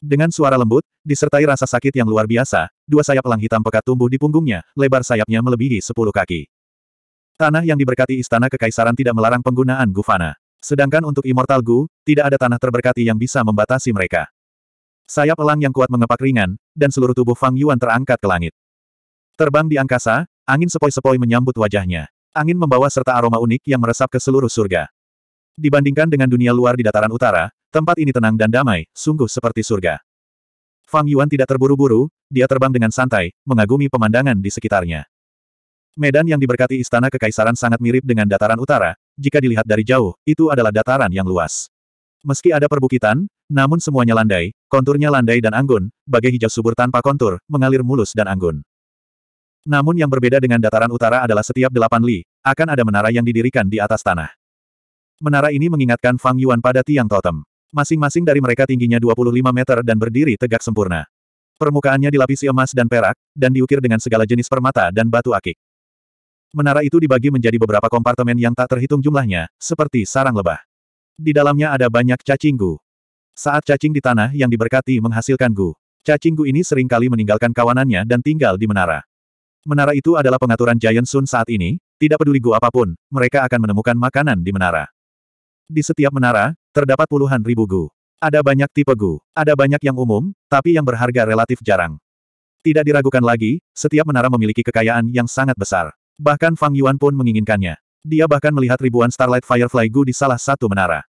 Dengan suara lembut, disertai rasa sakit yang luar biasa, dua sayap elang hitam pekat tumbuh di punggungnya, lebar sayapnya melebihi sepuluh kaki. Tanah yang diberkati istana kekaisaran tidak melarang penggunaan Gufana. Sedangkan untuk Immortal Gu, tidak ada tanah terberkati yang bisa membatasi mereka. Sayap elang yang kuat mengepak ringan, dan seluruh tubuh Fang Yuan terangkat ke langit. Terbang di angkasa, angin sepoi-sepoi menyambut wajahnya. Angin membawa serta aroma unik yang meresap ke seluruh surga. Dibandingkan dengan dunia luar di dataran utara, tempat ini tenang dan damai, sungguh seperti surga. Fang Yuan tidak terburu-buru, dia terbang dengan santai, mengagumi pemandangan di sekitarnya. Medan yang diberkati istana kekaisaran sangat mirip dengan dataran utara, jika dilihat dari jauh, itu adalah dataran yang luas. Meski ada perbukitan, namun semuanya landai, konturnya landai dan anggun, bagai hijau subur tanpa kontur, mengalir mulus dan anggun. Namun yang berbeda dengan dataran utara adalah setiap delapan li, akan ada menara yang didirikan di atas tanah. Menara ini mengingatkan Fang Yuan pada tiang totem. Masing-masing dari mereka tingginya 25 meter dan berdiri tegak sempurna. Permukaannya dilapisi emas dan perak, dan diukir dengan segala jenis permata dan batu akik. Menara itu dibagi menjadi beberapa kompartemen yang tak terhitung jumlahnya, seperti sarang lebah. Di dalamnya ada banyak cacing gu. Saat cacing di tanah yang diberkati menghasilkan gu, cacing gu ini seringkali meninggalkan kawanannya dan tinggal di menara. Menara itu adalah pengaturan Giant Sun saat ini, tidak peduli gua apapun, mereka akan menemukan makanan di menara. Di setiap menara, terdapat puluhan ribu gu. Ada banyak tipe gu, ada banyak yang umum, tapi yang berharga relatif jarang. Tidak diragukan lagi, setiap menara memiliki kekayaan yang sangat besar. Bahkan Fang Yuan pun menginginkannya. Dia bahkan melihat ribuan Starlight Firefly Gu di salah satu menara.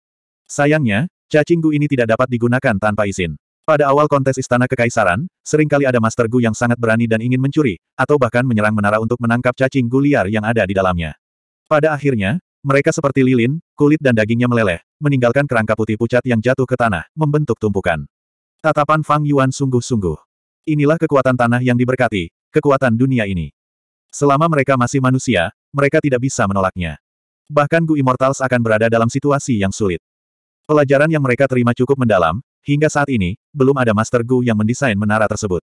Sayangnya, cacing Gu ini tidak dapat digunakan tanpa izin. Pada awal kontes Istana Kekaisaran, seringkali ada Master Gu yang sangat berani dan ingin mencuri, atau bahkan menyerang menara untuk menangkap cacing gu liar yang ada di dalamnya. Pada akhirnya, mereka seperti lilin, kulit dan dagingnya meleleh, meninggalkan kerangka putih pucat yang jatuh ke tanah, membentuk tumpukan. Tatapan Fang Yuan sungguh-sungguh. Inilah kekuatan tanah yang diberkati, kekuatan dunia ini. Selama mereka masih manusia, mereka tidak bisa menolaknya. Bahkan Gu Immortals akan berada dalam situasi yang sulit. Pelajaran yang mereka terima cukup mendalam, Hingga saat ini, belum ada Master Gu yang mendesain menara tersebut.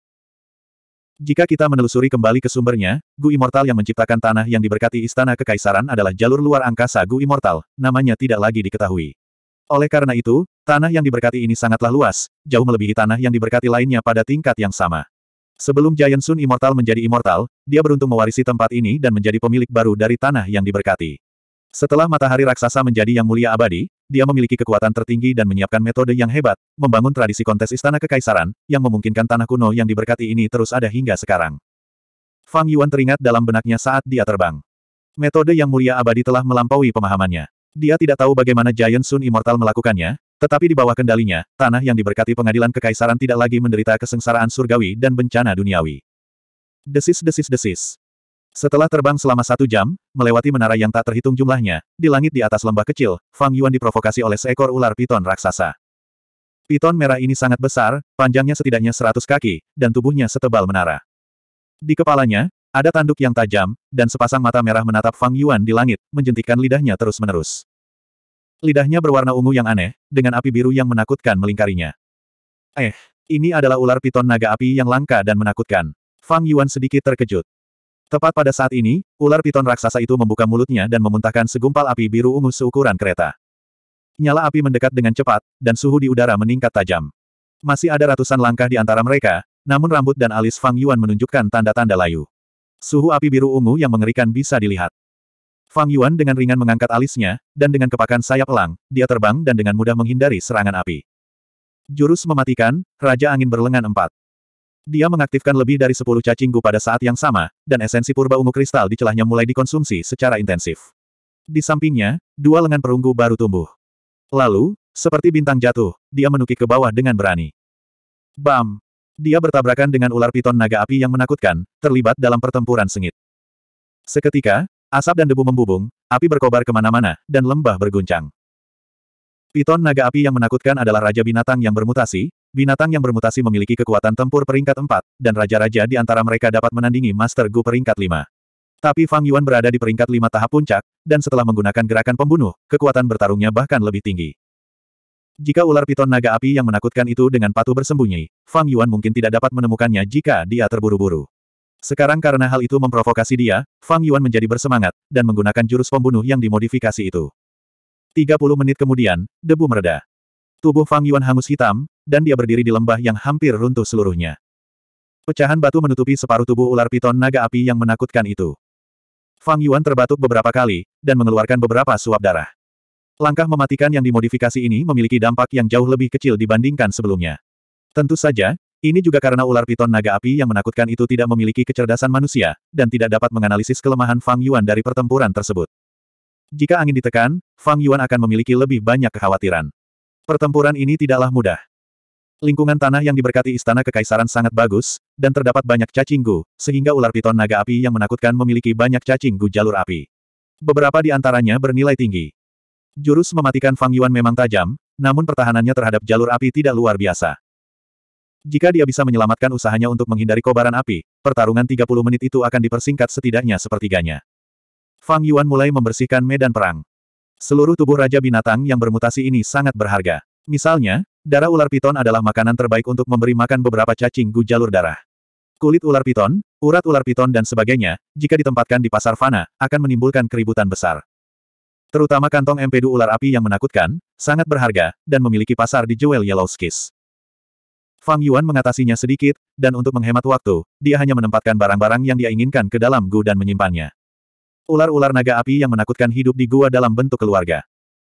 Jika kita menelusuri kembali ke sumbernya, Gu Immortal yang menciptakan tanah yang diberkati Istana Kekaisaran adalah jalur luar angkasa Gu Immortal, namanya tidak lagi diketahui. Oleh karena itu, tanah yang diberkati ini sangatlah luas, jauh melebihi tanah yang diberkati lainnya pada tingkat yang sama. Sebelum Giant Sun Immortal menjadi immortal, dia beruntung mewarisi tempat ini dan menjadi pemilik baru dari tanah yang diberkati. Setelah matahari raksasa menjadi yang mulia abadi, dia memiliki kekuatan tertinggi dan menyiapkan metode yang hebat, membangun tradisi kontes istana kekaisaran, yang memungkinkan tanah kuno yang diberkati ini terus ada hingga sekarang. Fang Yuan teringat dalam benaknya saat dia terbang. Metode yang mulia abadi telah melampaui pemahamannya. Dia tidak tahu bagaimana Giant Sun Immortal melakukannya, tetapi di bawah kendalinya, tanah yang diberkati pengadilan kekaisaran tidak lagi menderita kesengsaraan surgawi dan bencana duniawi. Desis-desis-desis. Setelah terbang selama satu jam, melewati menara yang tak terhitung jumlahnya, di langit di atas lembah kecil, Fang Yuan diprovokasi oleh seekor ular piton raksasa. Piton merah ini sangat besar, panjangnya setidaknya seratus kaki, dan tubuhnya setebal menara. Di kepalanya, ada tanduk yang tajam, dan sepasang mata merah menatap Fang Yuan di langit, menjentikkan lidahnya terus-menerus. Lidahnya berwarna ungu yang aneh, dengan api biru yang menakutkan melingkarinya. Eh, ini adalah ular piton naga api yang langka dan menakutkan. Fang Yuan sedikit terkejut. Tepat pada saat ini, ular piton raksasa itu membuka mulutnya dan memuntahkan segumpal api biru ungu seukuran kereta. Nyala api mendekat dengan cepat, dan suhu di udara meningkat tajam. Masih ada ratusan langkah di antara mereka, namun rambut dan alis Fang Yuan menunjukkan tanda-tanda layu. Suhu api biru ungu yang mengerikan bisa dilihat. Fang Yuan dengan ringan mengangkat alisnya, dan dengan kepakan sayap elang, dia terbang dan dengan mudah menghindari serangan api. Jurus mematikan, Raja Angin Berlengan Empat. Dia mengaktifkan lebih dari 10 cacinggu pada saat yang sama, dan esensi purba ungu kristal di celahnya mulai dikonsumsi secara intensif. Di sampingnya, dua lengan perunggu baru tumbuh. Lalu, seperti bintang jatuh, dia menukik ke bawah dengan berani. Bam! Dia bertabrakan dengan ular piton naga api yang menakutkan, terlibat dalam pertempuran sengit. Seketika, asap dan debu membubung, api berkobar kemana-mana, dan lembah berguncang. Piton naga api yang menakutkan adalah raja binatang yang bermutasi, Binatang yang bermutasi memiliki kekuatan tempur peringkat 4, dan raja-raja di antara mereka dapat menandingi Master Gu peringkat 5. Tapi Fang Yuan berada di peringkat 5 tahap puncak, dan setelah menggunakan gerakan pembunuh, kekuatan bertarungnya bahkan lebih tinggi. Jika ular piton naga api yang menakutkan itu dengan patuh bersembunyi, Fang Yuan mungkin tidak dapat menemukannya jika dia terburu-buru. Sekarang karena hal itu memprovokasi dia, Fang Yuan menjadi bersemangat, dan menggunakan jurus pembunuh yang dimodifikasi itu. 30 menit kemudian, debu mereda. Tubuh Fang Yuan hangus hitam, dan dia berdiri di lembah yang hampir runtuh seluruhnya. Pecahan batu menutupi separuh tubuh ular piton naga api yang menakutkan itu. Fang Yuan terbatuk beberapa kali, dan mengeluarkan beberapa suap darah. Langkah mematikan yang dimodifikasi ini memiliki dampak yang jauh lebih kecil dibandingkan sebelumnya. Tentu saja, ini juga karena ular piton naga api yang menakutkan itu tidak memiliki kecerdasan manusia, dan tidak dapat menganalisis kelemahan Fang Yuan dari pertempuran tersebut. Jika angin ditekan, Fang Yuan akan memiliki lebih banyak kekhawatiran. Pertempuran ini tidaklah mudah. Lingkungan tanah yang diberkati istana kekaisaran sangat bagus, dan terdapat banyak cacinggu, sehingga ular piton naga api yang menakutkan memiliki banyak cacinggu jalur api. Beberapa di antaranya bernilai tinggi. Jurus mematikan Fang Yuan memang tajam, namun pertahanannya terhadap jalur api tidak luar biasa. Jika dia bisa menyelamatkan usahanya untuk menghindari kobaran api, pertarungan 30 menit itu akan dipersingkat setidaknya sepertiganya. Fang Yuan mulai membersihkan medan perang. Seluruh tubuh Raja Binatang yang bermutasi ini sangat berharga. Misalnya, Darah ular piton adalah makanan terbaik untuk memberi makan beberapa cacing gu jalur darah. Kulit ular piton, urat ular piton dan sebagainya, jika ditempatkan di pasar fana, akan menimbulkan keributan besar. Terutama kantong empedu ular api yang menakutkan, sangat berharga, dan memiliki pasar di Jewel Yellow Skis. Fang Yuan mengatasinya sedikit, dan untuk menghemat waktu, dia hanya menempatkan barang-barang yang dia inginkan ke dalam gu dan menyimpannya. Ular-ular naga api yang menakutkan hidup di gua dalam bentuk keluarga.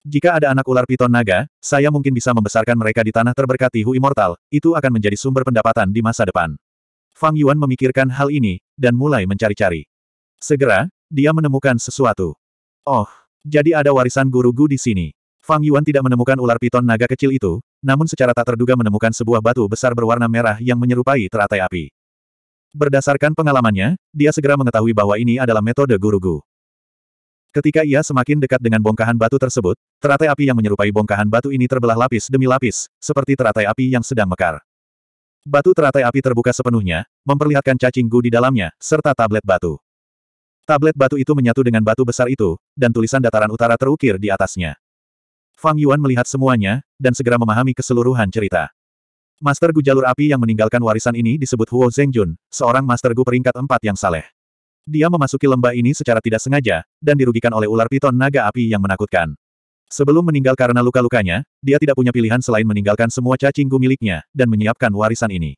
Jika ada anak ular piton naga, saya mungkin bisa membesarkan mereka di tanah terberkati Hu Immortal, itu akan menjadi sumber pendapatan di masa depan. Fang Yuan memikirkan hal ini, dan mulai mencari-cari. Segera, dia menemukan sesuatu. Oh, jadi ada warisan guru Gu di sini. Fang Yuan tidak menemukan ular piton naga kecil itu, namun secara tak terduga menemukan sebuah batu besar berwarna merah yang menyerupai teratai api. Berdasarkan pengalamannya, dia segera mengetahui bahwa ini adalah metode guru Gu. Ketika ia semakin dekat dengan bongkahan batu tersebut, teratai api yang menyerupai bongkahan batu ini terbelah lapis demi lapis, seperti teratai api yang sedang mekar. Batu teratai api terbuka sepenuhnya, memperlihatkan cacing gu di dalamnya, serta tablet batu. Tablet batu itu menyatu dengan batu besar itu, dan tulisan dataran utara terukir di atasnya. Fang Yuan melihat semuanya, dan segera memahami keseluruhan cerita. Master Gu jalur api yang meninggalkan warisan ini disebut Huo Zhengjun, seorang Master Gu peringkat empat yang saleh. Dia memasuki lembah ini secara tidak sengaja, dan dirugikan oleh ular piton naga api yang menakutkan. Sebelum meninggal karena luka-lukanya, dia tidak punya pilihan selain meninggalkan semua cacing miliknya, dan menyiapkan warisan ini.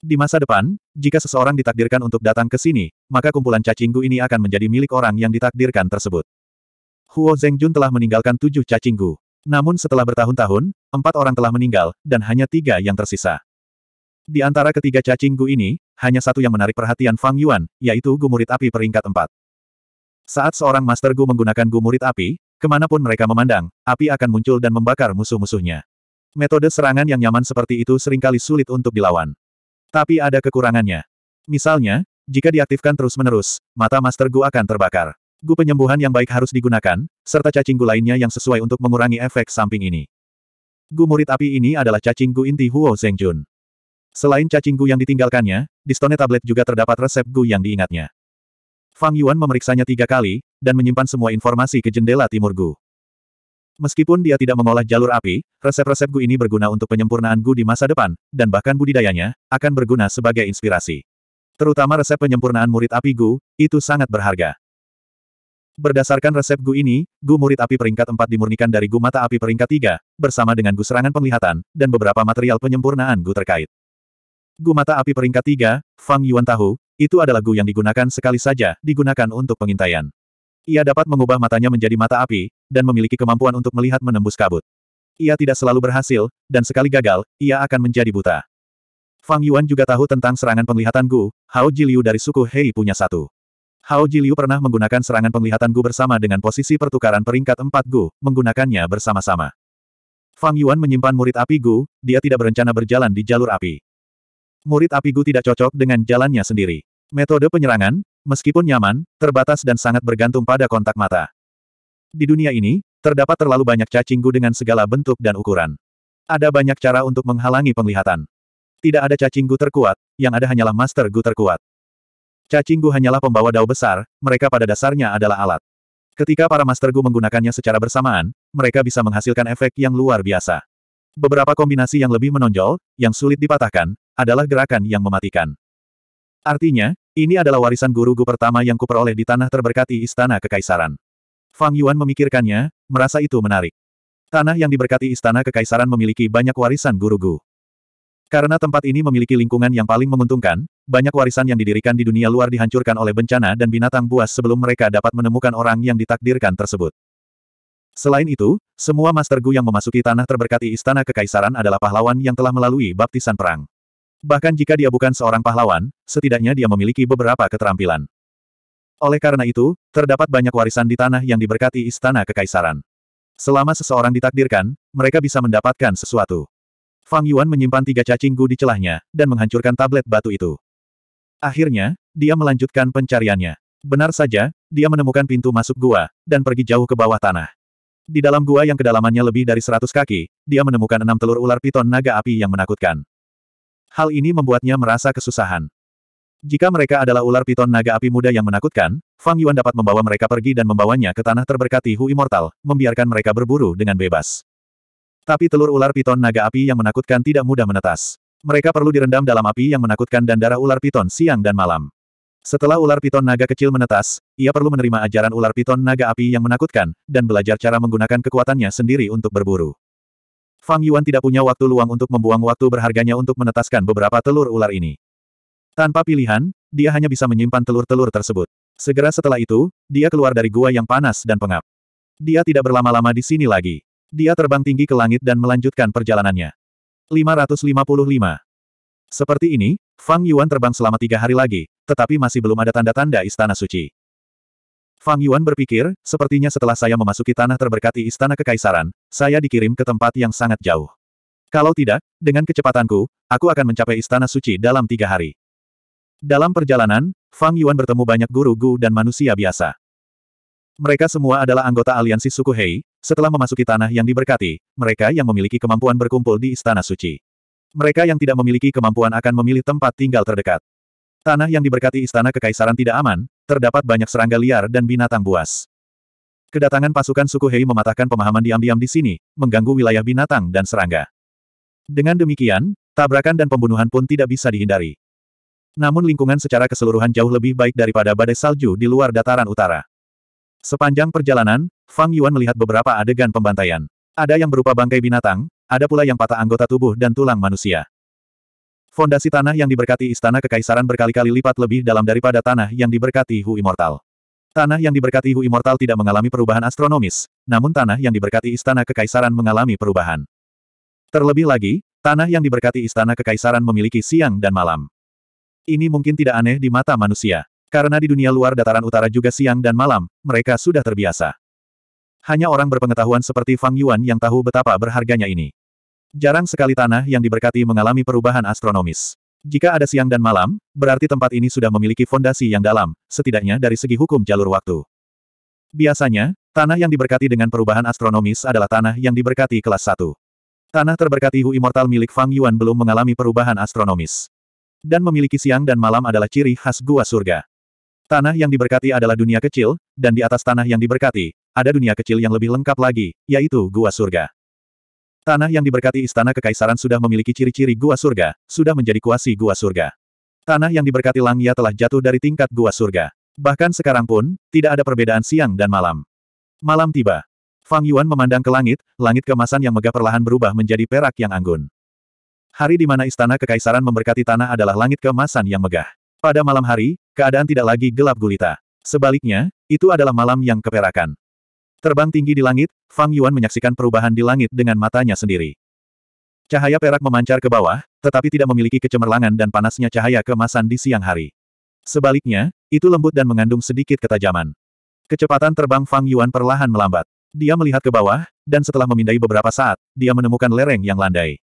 Di masa depan, jika seseorang ditakdirkan untuk datang ke sini, maka kumpulan cacing ini akan menjadi milik orang yang ditakdirkan tersebut. Huo Zhengjun telah meninggalkan tujuh cacing Namun setelah bertahun-tahun, empat orang telah meninggal, dan hanya tiga yang tersisa. Di antara ketiga cacing gu ini, hanya satu yang menarik perhatian Fang Yuan, yaitu gu murid api peringkat empat. Saat seorang Master Gu menggunakan gu murid api, kemanapun mereka memandang, api akan muncul dan membakar musuh-musuhnya. Metode serangan yang nyaman seperti itu seringkali sulit untuk dilawan. Tapi ada kekurangannya. Misalnya, jika diaktifkan terus-menerus, mata Master Gu akan terbakar. Gu penyembuhan yang baik harus digunakan, serta cacing gu lainnya yang sesuai untuk mengurangi efek samping ini. Gu murid api ini adalah cacing gu inti Huo Zhengjun. Selain cacing Gu yang ditinggalkannya, di stone tablet juga terdapat resep Gu yang diingatnya. Fang Yuan memeriksanya tiga kali, dan menyimpan semua informasi ke jendela timur Gu. Meskipun dia tidak mengolah jalur api, resep-resep Gu ini berguna untuk penyempurnaan Gu di masa depan, dan bahkan budidayanya, akan berguna sebagai inspirasi. Terutama resep penyempurnaan murid api Gu, itu sangat berharga. Berdasarkan resep Gu ini, Gu murid api peringkat 4 dimurnikan dari Gu mata api peringkat 3, bersama dengan Gu serangan penglihatan, dan beberapa material penyempurnaan Gu terkait. Gu mata api peringkat tiga, Fang Yuan tahu, itu adalah gu yang digunakan sekali saja, digunakan untuk pengintaian. Ia dapat mengubah matanya menjadi mata api, dan memiliki kemampuan untuk melihat menembus kabut. Ia tidak selalu berhasil, dan sekali gagal, ia akan menjadi buta. Fang Yuan juga tahu tentang serangan penglihatan Gu, Hao Jiliu dari suku Hei punya satu. Hao Jiliu pernah menggunakan serangan penglihatan Gu bersama dengan posisi pertukaran peringkat empat Gu, menggunakannya bersama-sama. Fang Yuan menyimpan murid api Gu, dia tidak berencana berjalan di jalur api. Murid api Gu tidak cocok dengan jalannya sendiri. Metode penyerangan, meskipun nyaman, terbatas dan sangat bergantung pada kontak mata. Di dunia ini, terdapat terlalu banyak cacing Gu dengan segala bentuk dan ukuran. Ada banyak cara untuk menghalangi penglihatan. Tidak ada cacing Gu terkuat, yang ada hanyalah Master Gu terkuat. Cacing Gu hanyalah pembawa dao besar, mereka pada dasarnya adalah alat. Ketika para Master Gu menggunakannya secara bersamaan, mereka bisa menghasilkan efek yang luar biasa. Beberapa kombinasi yang lebih menonjol, yang sulit dipatahkan, adalah gerakan yang mematikan. Artinya, ini adalah warisan guru Gu pertama yang kuperoleh di tanah terberkati Istana Kekaisaran. Fang Yuan memikirkannya, merasa itu menarik. Tanah yang diberkati Istana Kekaisaran memiliki banyak warisan guru Gu. Karena tempat ini memiliki lingkungan yang paling menguntungkan, banyak warisan yang didirikan di dunia luar dihancurkan oleh bencana dan binatang buas sebelum mereka dapat menemukan orang yang ditakdirkan tersebut. Selain itu, semua Master Gu yang memasuki tanah terberkati Istana Kekaisaran adalah pahlawan yang telah melalui baptisan perang. Bahkan jika dia bukan seorang pahlawan, setidaknya dia memiliki beberapa keterampilan. Oleh karena itu, terdapat banyak warisan di tanah yang diberkati istana kekaisaran. Selama seseorang ditakdirkan, mereka bisa mendapatkan sesuatu. Fang Yuan menyimpan tiga cacing gu di celahnya, dan menghancurkan tablet batu itu. Akhirnya, dia melanjutkan pencariannya. Benar saja, dia menemukan pintu masuk gua, dan pergi jauh ke bawah tanah. Di dalam gua yang kedalamannya lebih dari 100 kaki, dia menemukan enam telur ular piton naga api yang menakutkan. Hal ini membuatnya merasa kesusahan. Jika mereka adalah ular piton naga api muda yang menakutkan, Fang Yuan dapat membawa mereka pergi dan membawanya ke tanah terberkati Hu Immortal, membiarkan mereka berburu dengan bebas. Tapi telur ular piton naga api yang menakutkan tidak mudah menetas. Mereka perlu direndam dalam api yang menakutkan dan darah ular piton siang dan malam. Setelah ular piton naga kecil menetas, ia perlu menerima ajaran ular piton naga api yang menakutkan, dan belajar cara menggunakan kekuatannya sendiri untuk berburu. Fang Yuan tidak punya waktu luang untuk membuang waktu berharganya untuk menetaskan beberapa telur ular ini. Tanpa pilihan, dia hanya bisa menyimpan telur-telur tersebut. Segera setelah itu, dia keluar dari gua yang panas dan pengap. Dia tidak berlama-lama di sini lagi. Dia terbang tinggi ke langit dan melanjutkan perjalanannya. 555 Seperti ini, Fang Yuan terbang selama tiga hari lagi, tetapi masih belum ada tanda-tanda Istana Suci. Fang Yuan berpikir, sepertinya setelah saya memasuki tanah terberkati Istana Kekaisaran, saya dikirim ke tempat yang sangat jauh. Kalau tidak, dengan kecepatanku, aku akan mencapai Istana Suci dalam tiga hari. Dalam perjalanan, Fang Yuan bertemu banyak guru-gu dan manusia biasa. Mereka semua adalah anggota aliansi suku Hei, setelah memasuki tanah yang diberkati, mereka yang memiliki kemampuan berkumpul di Istana Suci. Mereka yang tidak memiliki kemampuan akan memilih tempat tinggal terdekat. Tanah yang diberkati Istana Kekaisaran tidak aman, terdapat banyak serangga liar dan binatang buas. Kedatangan pasukan suku Hei mematahkan pemahaman diam-diam di sini, mengganggu wilayah binatang dan serangga. Dengan demikian, tabrakan dan pembunuhan pun tidak bisa dihindari. Namun lingkungan secara keseluruhan jauh lebih baik daripada badai salju di luar dataran utara. Sepanjang perjalanan, Fang Yuan melihat beberapa adegan pembantaian. Ada yang berupa bangkai binatang, ada pula yang patah anggota tubuh dan tulang manusia. Fondasi tanah yang diberkati istana kekaisaran berkali-kali lipat lebih dalam daripada tanah yang diberkati Hu Immortal. Tanah yang diberkati Hu Immortal tidak mengalami perubahan astronomis, namun tanah yang diberkati istana kekaisaran mengalami perubahan. Terlebih lagi, tanah yang diberkati istana kekaisaran memiliki siang dan malam. Ini mungkin tidak aneh di mata manusia, karena di dunia luar dataran utara juga siang dan malam, mereka sudah terbiasa. Hanya orang berpengetahuan seperti Fang Yuan yang tahu betapa berharganya ini. Jarang sekali tanah yang diberkati mengalami perubahan astronomis. Jika ada siang dan malam, berarti tempat ini sudah memiliki fondasi yang dalam, setidaknya dari segi hukum jalur waktu. Biasanya, tanah yang diberkati dengan perubahan astronomis adalah tanah yang diberkati kelas 1. Tanah terberkati Hu Immortal milik Fang Yuan belum mengalami perubahan astronomis. Dan memiliki siang dan malam adalah ciri khas gua surga. Tanah yang diberkati adalah dunia kecil, dan di atas tanah yang diberkati, ada dunia kecil yang lebih lengkap lagi, yaitu gua surga. Tanah yang diberkati istana kekaisaran sudah memiliki ciri-ciri gua surga, sudah menjadi kuasi gua surga. Tanah yang diberkati Langya telah jatuh dari tingkat gua surga. Bahkan sekarang pun, tidak ada perbedaan siang dan malam. Malam tiba. Fang Yuan memandang ke langit, langit kemasan yang megah perlahan berubah menjadi perak yang anggun. Hari di mana istana kekaisaran memberkati tanah adalah langit kemasan yang megah. Pada malam hari, keadaan tidak lagi gelap gulita. Sebaliknya, itu adalah malam yang keperakan. Terbang tinggi di langit, Fang Yuan menyaksikan perubahan di langit dengan matanya sendiri. Cahaya perak memancar ke bawah, tetapi tidak memiliki kecemerlangan dan panasnya cahaya kemasan di siang hari. Sebaliknya, itu lembut dan mengandung sedikit ketajaman. Kecepatan terbang Fang Yuan perlahan melambat. Dia melihat ke bawah, dan setelah memindai beberapa saat, dia menemukan lereng yang landai.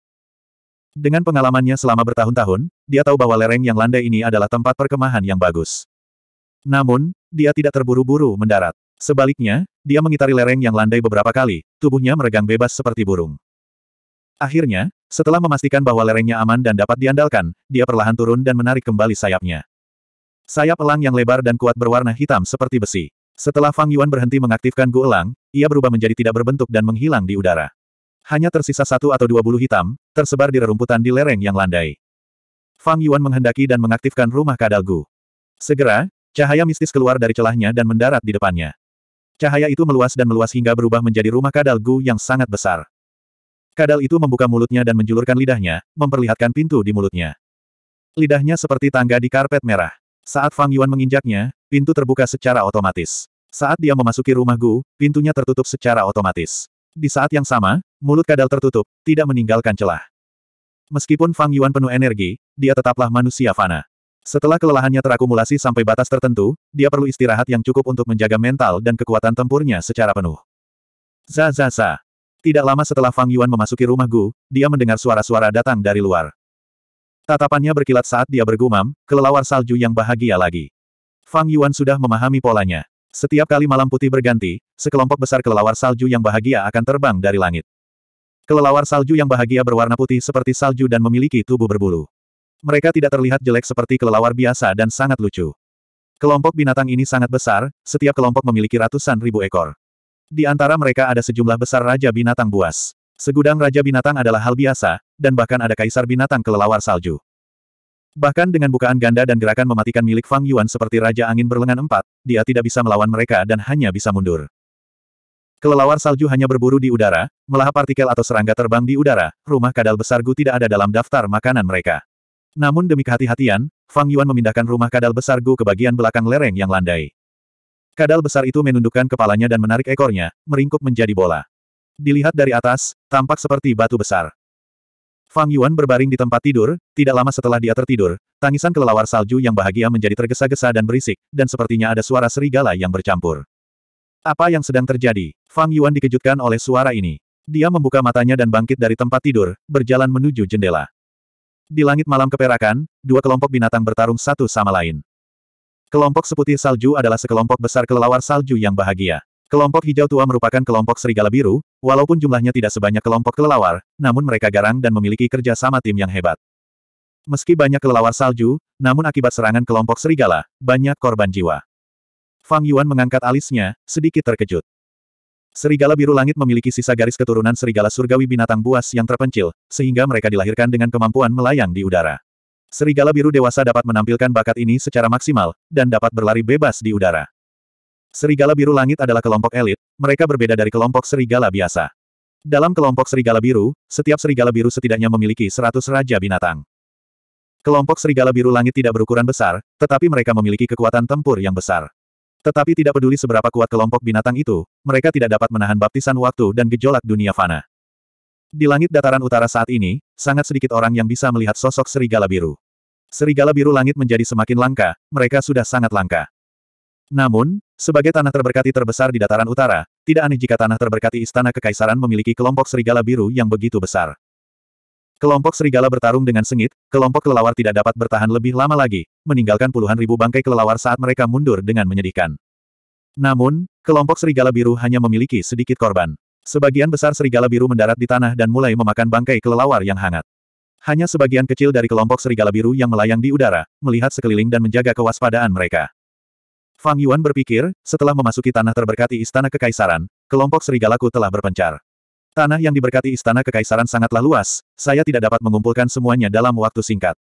Dengan pengalamannya selama bertahun-tahun, dia tahu bahwa lereng yang landai ini adalah tempat perkemahan yang bagus. Namun, dia tidak terburu-buru mendarat. Sebaliknya, dia mengitari lereng yang landai beberapa kali, tubuhnya meregang bebas seperti burung. Akhirnya, setelah memastikan bahwa lerengnya aman dan dapat diandalkan, dia perlahan turun dan menarik kembali sayapnya. Sayap elang yang lebar dan kuat berwarna hitam seperti besi. Setelah Fang Yuan berhenti mengaktifkan Gu Elang, ia berubah menjadi tidak berbentuk dan menghilang di udara. Hanya tersisa satu atau dua bulu hitam, tersebar di rerumputan di lereng yang landai. Fang Yuan menghendaki dan mengaktifkan rumah kadal Gu. Segera, cahaya mistis keluar dari celahnya dan mendarat di depannya. Cahaya itu meluas dan meluas hingga berubah menjadi rumah kadal Gu yang sangat besar. Kadal itu membuka mulutnya dan menjulurkan lidahnya, memperlihatkan pintu di mulutnya. Lidahnya seperti tangga di karpet merah. Saat Fang Yuan menginjaknya, pintu terbuka secara otomatis. Saat dia memasuki rumah Gu, pintunya tertutup secara otomatis. Di saat yang sama, mulut kadal tertutup, tidak meninggalkan celah. Meskipun Fang Yuan penuh energi, dia tetaplah manusia fana. Setelah kelelahannya terakumulasi sampai batas tertentu, dia perlu istirahat yang cukup untuk menjaga mental dan kekuatan tempurnya secara penuh. Zazasa. Tidak lama setelah Fang Yuan memasuki rumah Gu, dia mendengar suara-suara datang dari luar. Tatapannya berkilat saat dia bergumam, kelelawar salju yang bahagia lagi. Fang Yuan sudah memahami polanya. Setiap kali malam putih berganti, sekelompok besar kelelawar salju yang bahagia akan terbang dari langit. Kelelawar salju yang bahagia berwarna putih seperti salju dan memiliki tubuh berbulu. Mereka tidak terlihat jelek seperti kelelawar biasa dan sangat lucu. Kelompok binatang ini sangat besar, setiap kelompok memiliki ratusan ribu ekor. Di antara mereka ada sejumlah besar raja binatang buas. Segudang raja binatang adalah hal biasa, dan bahkan ada kaisar binatang kelelawar salju. Bahkan dengan bukaan ganda dan gerakan mematikan milik Fang Yuan seperti Raja Angin berlengan empat, dia tidak bisa melawan mereka dan hanya bisa mundur. Kelelawar salju hanya berburu di udara, melahap partikel atau serangga terbang di udara, rumah kadal besar Gu tidak ada dalam daftar makanan mereka. Namun demi kehati-hatian, Fang Yuan memindahkan rumah kadal besar Gu ke bagian belakang lereng yang landai. Kadal besar itu menundukkan kepalanya dan menarik ekornya, meringkuk menjadi bola. Dilihat dari atas, tampak seperti batu besar. Fang Yuan berbaring di tempat tidur, tidak lama setelah dia tertidur, tangisan kelelawar salju yang bahagia menjadi tergesa-gesa dan berisik, dan sepertinya ada suara serigala yang bercampur. Apa yang sedang terjadi? Fang Yuan dikejutkan oleh suara ini. Dia membuka matanya dan bangkit dari tempat tidur, berjalan menuju jendela. Di langit malam keperakan, dua kelompok binatang bertarung satu sama lain. Kelompok seputih salju adalah sekelompok besar kelelawar salju yang bahagia. Kelompok hijau tua merupakan kelompok serigala biru, walaupun jumlahnya tidak sebanyak kelompok kelelawar, namun mereka garang dan memiliki kerja sama tim yang hebat. Meski banyak kelelawar salju, namun akibat serangan kelompok serigala, banyak korban jiwa. Fang Yuan mengangkat alisnya, sedikit terkejut. Serigala biru langit memiliki sisa garis keturunan serigala surgawi binatang buas yang terpencil, sehingga mereka dilahirkan dengan kemampuan melayang di udara. Serigala biru dewasa dapat menampilkan bakat ini secara maksimal, dan dapat berlari bebas di udara. Serigala biru langit adalah kelompok elit, mereka berbeda dari kelompok serigala biasa. Dalam kelompok serigala biru, setiap serigala biru setidaknya memiliki 100 raja binatang. Kelompok serigala biru langit tidak berukuran besar, tetapi mereka memiliki kekuatan tempur yang besar. Tetapi tidak peduli seberapa kuat kelompok binatang itu, mereka tidak dapat menahan baptisan waktu dan gejolak dunia fana. Di langit dataran utara saat ini, sangat sedikit orang yang bisa melihat sosok serigala biru. Serigala biru langit menjadi semakin langka, mereka sudah sangat langka. Namun, sebagai tanah terberkati terbesar di dataran utara, tidak aneh jika tanah terberkati istana kekaisaran memiliki kelompok serigala biru yang begitu besar. Kelompok serigala bertarung dengan sengit, kelompok kelelawar tidak dapat bertahan lebih lama lagi, meninggalkan puluhan ribu bangkai kelelawar saat mereka mundur dengan menyedihkan. Namun, kelompok serigala biru hanya memiliki sedikit korban. Sebagian besar serigala biru mendarat di tanah dan mulai memakan bangkai kelelawar yang hangat. Hanya sebagian kecil dari kelompok serigala biru yang melayang di udara, melihat sekeliling dan menjaga kewaspadaan mereka. Fang Yuan berpikir, setelah memasuki tanah terberkati istana kekaisaran, kelompok serigalaku telah berpencar. Tanah yang diberkati istana kekaisaran sangatlah luas, saya tidak dapat mengumpulkan semuanya dalam waktu singkat.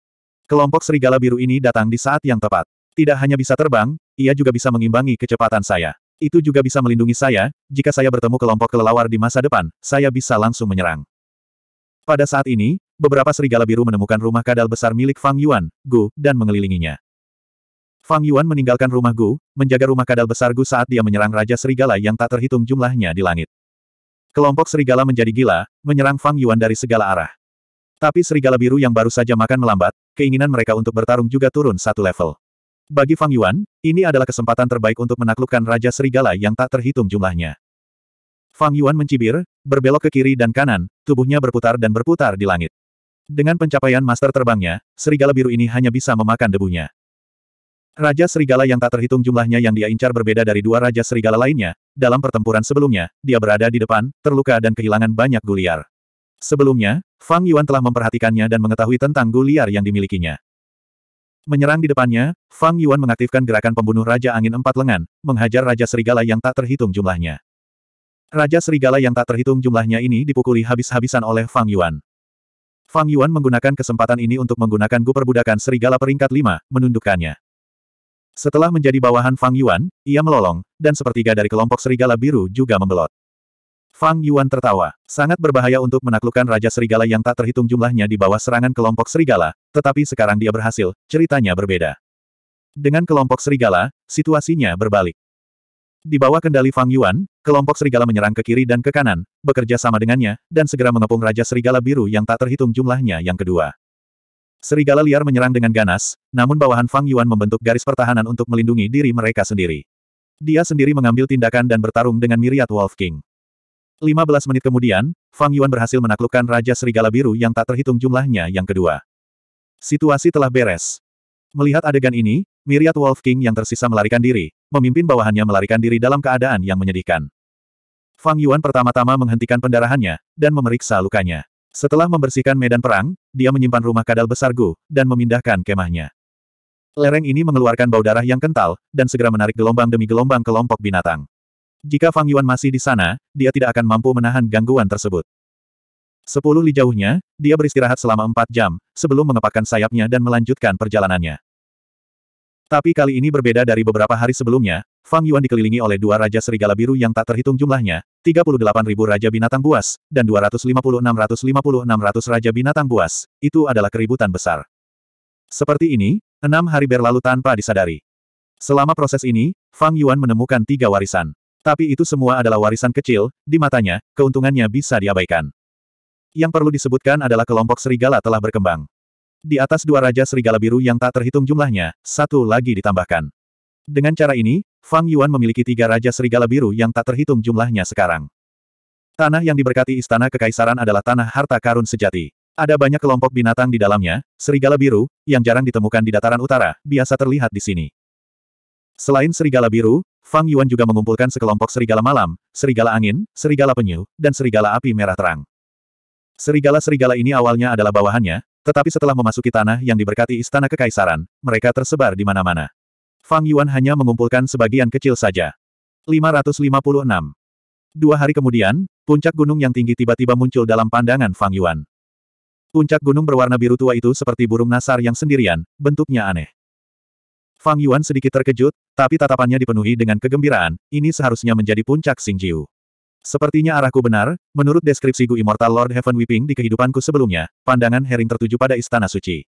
Kelompok serigala biru ini datang di saat yang tepat. Tidak hanya bisa terbang, ia juga bisa mengimbangi kecepatan saya. Itu juga bisa melindungi saya, jika saya bertemu kelompok kelelawar di masa depan, saya bisa langsung menyerang. Pada saat ini, beberapa serigala biru menemukan rumah kadal besar milik Fang Yuan, Gu, dan mengelilinginya. Fang Yuan meninggalkan rumah Gu, menjaga rumah kadal besar Gu saat dia menyerang Raja Serigala yang tak terhitung jumlahnya di langit. Kelompok serigala menjadi gila, menyerang Fang Yuan dari segala arah. Tapi serigala biru yang baru saja makan melambat, keinginan mereka untuk bertarung juga turun satu level. Bagi Fang Yuan, ini adalah kesempatan terbaik untuk menaklukkan Raja Serigala yang tak terhitung jumlahnya. Fang Yuan mencibir, berbelok ke kiri dan kanan, tubuhnya berputar dan berputar di langit. Dengan pencapaian master terbangnya, serigala biru ini hanya bisa memakan debunya. Raja serigala yang tak terhitung jumlahnya yang dia incar berbeda dari dua raja serigala lainnya, dalam pertempuran sebelumnya, dia berada di depan, terluka dan kehilangan banyak guliar. Sebelumnya, Fang Yuan telah memperhatikannya dan mengetahui tentang guliar yang dimilikinya. Menyerang di depannya, Fang Yuan mengaktifkan gerakan pembunuh Raja Angin Empat Lengan, menghajar Raja Serigala yang tak terhitung jumlahnya. Raja Serigala yang tak terhitung jumlahnya ini dipukuli habis-habisan oleh Fang Yuan. Fang Yuan menggunakan kesempatan ini untuk menggunakan gu perbudakan serigala peringkat 5, menundukkannya. Setelah menjadi bawahan Fang Yuan, ia melolong, dan sepertiga dari kelompok serigala biru juga membelot. Fang Yuan tertawa. Sangat berbahaya untuk menaklukkan Raja Serigala yang tak terhitung jumlahnya di bawah serangan kelompok serigala, tetapi sekarang dia berhasil, ceritanya berbeda. Dengan kelompok serigala, situasinya berbalik. Di bawah kendali Fang Yuan, kelompok serigala menyerang ke kiri dan ke kanan, bekerja sama dengannya, dan segera mengepung Raja Serigala Biru yang tak terhitung jumlahnya yang kedua. Serigala liar menyerang dengan ganas, namun bawahan Fang Yuan membentuk garis pertahanan untuk melindungi diri mereka sendiri. Dia sendiri mengambil tindakan dan bertarung dengan miriat Wolf King. 15 menit kemudian, Fang Yuan berhasil menaklukkan Raja Serigala Biru yang tak terhitung jumlahnya yang kedua. Situasi telah beres. Melihat adegan ini, miriat Wolf King yang tersisa melarikan diri, memimpin bawahannya melarikan diri dalam keadaan yang menyedihkan. Fang Yuan pertama-tama menghentikan pendarahannya, dan memeriksa lukanya. Setelah membersihkan medan perang, dia menyimpan rumah kadal besar Gu, dan memindahkan kemahnya. Lereng ini mengeluarkan bau darah yang kental, dan segera menarik gelombang demi gelombang kelompok binatang. Jika Fang Yuan masih di sana, dia tidak akan mampu menahan gangguan tersebut. Sepuluh li jauhnya, dia beristirahat selama empat jam, sebelum mengepakkan sayapnya dan melanjutkan perjalanannya. Tapi kali ini berbeda dari beberapa hari sebelumnya, Fang Yuan dikelilingi oleh dua Raja Serigala Biru yang tak terhitung jumlahnya, 38.000 Raja Binatang Buas, dan 256.656 Raja Binatang Buas. Itu adalah keributan besar. Seperti ini, enam hari berlalu tanpa disadari. Selama proses ini, Fang Yuan menemukan tiga warisan. Tapi itu semua adalah warisan kecil, di matanya, keuntungannya bisa diabaikan. Yang perlu disebutkan adalah kelompok serigala telah berkembang. Di atas dua raja serigala biru yang tak terhitung jumlahnya, satu lagi ditambahkan. Dengan cara ini, Fang Yuan memiliki tiga raja serigala biru yang tak terhitung jumlahnya sekarang. Tanah yang diberkati Istana Kekaisaran adalah tanah harta karun sejati. Ada banyak kelompok binatang di dalamnya, serigala biru, yang jarang ditemukan di dataran utara, biasa terlihat di sini. Selain serigala biru, Fang Yuan juga mengumpulkan sekelompok serigala malam, serigala angin, serigala penyu, dan serigala api merah terang. Serigala-serigala ini awalnya adalah bawahannya, tetapi setelah memasuki tanah yang diberkati istana kekaisaran, mereka tersebar di mana-mana. Fang Yuan hanya mengumpulkan sebagian kecil saja. 556. Dua hari kemudian, puncak gunung yang tinggi tiba-tiba muncul dalam pandangan Fang Yuan. Puncak gunung berwarna biru tua itu seperti burung nasar yang sendirian, bentuknya aneh. Fang Yuan sedikit terkejut, tapi tatapannya dipenuhi dengan kegembiraan, ini seharusnya menjadi puncak Xingjiu. Sepertinya arahku benar, menurut deskripsi Gu Immortal Lord Heaven Weeping di kehidupanku sebelumnya, pandangan Hering tertuju pada Istana Suci.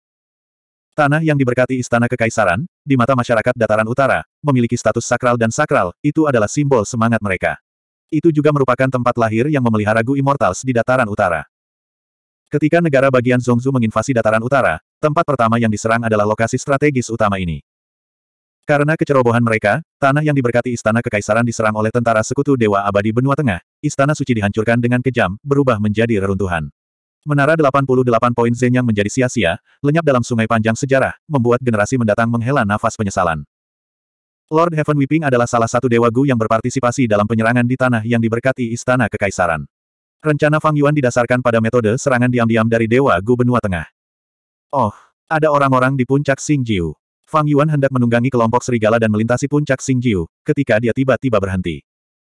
Tanah yang diberkati Istana Kekaisaran, di mata masyarakat dataran utara, memiliki status sakral dan sakral, itu adalah simbol semangat mereka. Itu juga merupakan tempat lahir yang memelihara Gu Immortals di dataran utara. Ketika negara bagian Zongzu menginvasi dataran utara, tempat pertama yang diserang adalah lokasi strategis utama ini. Karena kecerobohan mereka, tanah yang diberkati istana kekaisaran diserang oleh tentara sekutu Dewa Abadi Benua Tengah, istana suci dihancurkan dengan kejam, berubah menjadi reruntuhan. Menara 88 poin Zen yang menjadi sia-sia, lenyap dalam sungai panjang sejarah, membuat generasi mendatang menghela nafas penyesalan. Lord Heaven Weeping adalah salah satu Dewa Gu yang berpartisipasi dalam penyerangan di tanah yang diberkati istana kekaisaran. Rencana Fang Yuan didasarkan pada metode serangan diam-diam dari Dewa Gu Benua Tengah. Oh, ada orang-orang di puncak Xingjiu. Fang Yuan hendak menunggangi kelompok serigala dan melintasi puncak Jiu, ketika dia tiba-tiba berhenti.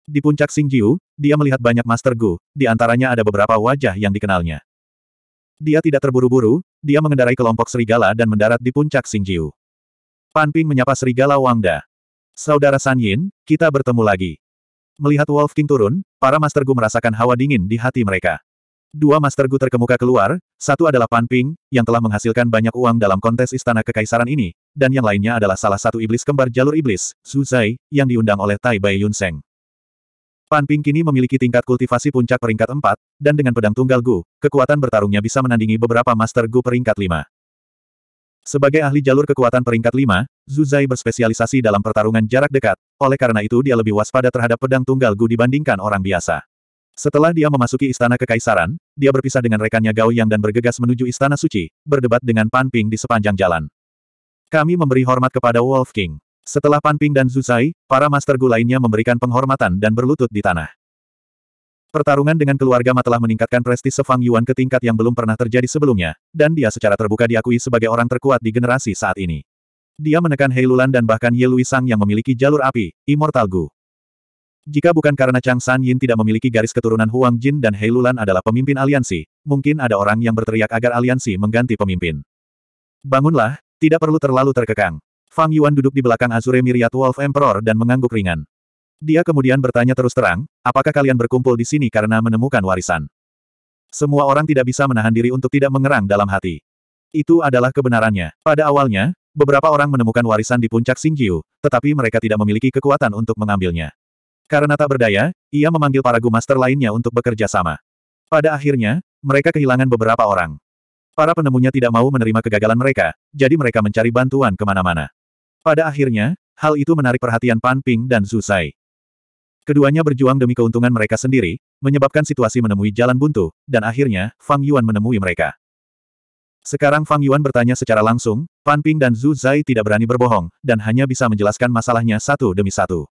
Di puncak Jiu, dia melihat banyak Master Gu, di antaranya ada beberapa wajah yang dikenalnya. Dia tidak terburu-buru, dia mengendarai kelompok serigala dan mendarat di puncak Jiu. Pan Ping menyapa serigala Wangda. Saudara San Yin, kita bertemu lagi. Melihat Wolf King turun, para Master Gu merasakan hawa dingin di hati mereka. Dua Master Gu terkemuka keluar, satu adalah Pan Ping, yang telah menghasilkan banyak uang dalam kontes istana kekaisaran ini, dan yang lainnya adalah salah satu iblis kembar jalur iblis, Su Zai, yang diundang oleh Tai Bai Seng. Pan Ping kini memiliki tingkat kultivasi puncak peringkat 4, dan dengan pedang tunggal Gu, kekuatan bertarungnya bisa menandingi beberapa Master Gu peringkat 5. Sebagai ahli jalur kekuatan peringkat 5, Zu Zai berspesialisasi dalam pertarungan jarak dekat, oleh karena itu dia lebih waspada terhadap pedang tunggal Gu dibandingkan orang biasa. Setelah dia memasuki istana kekaisaran, dia berpisah dengan rekannya Gao Yang dan bergegas menuju istana suci, berdebat dengan Pan Ping di sepanjang jalan. Kami memberi hormat kepada Wolf King. Setelah Pan Ping dan Zuzai, para master Gu lainnya memberikan penghormatan dan berlutut di tanah. Pertarungan dengan keluarga Ma telah meningkatkan prestise Fang Yuan ke tingkat yang belum pernah terjadi sebelumnya, dan dia secara terbuka diakui sebagai orang terkuat di generasi saat ini. Dia menekan Hei dan bahkan Ye Lui Sang yang memiliki jalur api, Immortal Gu. Jika bukan karena Chang San Yin tidak memiliki garis keturunan Huang Jin dan Hei Lulan adalah pemimpin aliansi, mungkin ada orang yang berteriak agar aliansi mengganti pemimpin. Bangunlah, tidak perlu terlalu terkekang. Fang Yuan duduk di belakang Azure Myriad Wolf Emperor dan mengangguk ringan. Dia kemudian bertanya terus terang, apakah kalian berkumpul di sini karena menemukan warisan? Semua orang tidak bisa menahan diri untuk tidak mengerang dalam hati. Itu adalah kebenarannya. Pada awalnya, beberapa orang menemukan warisan di puncak Xingjiu, tetapi mereka tidak memiliki kekuatan untuk mengambilnya. Karena tak berdaya, ia memanggil para gumaster lainnya untuk bekerja sama. Pada akhirnya, mereka kehilangan beberapa orang. Para penemunya tidak mau menerima kegagalan mereka, jadi mereka mencari bantuan kemana-mana. Pada akhirnya, hal itu menarik perhatian Pan Ping dan Zhu Sai. Keduanya berjuang demi keuntungan mereka sendiri, menyebabkan situasi menemui jalan buntu, dan akhirnya, Fang Yuan menemui mereka. Sekarang Fang Yuan bertanya secara langsung, Pan Ping dan Zhu Zai tidak berani berbohong, dan hanya bisa menjelaskan masalahnya satu demi satu.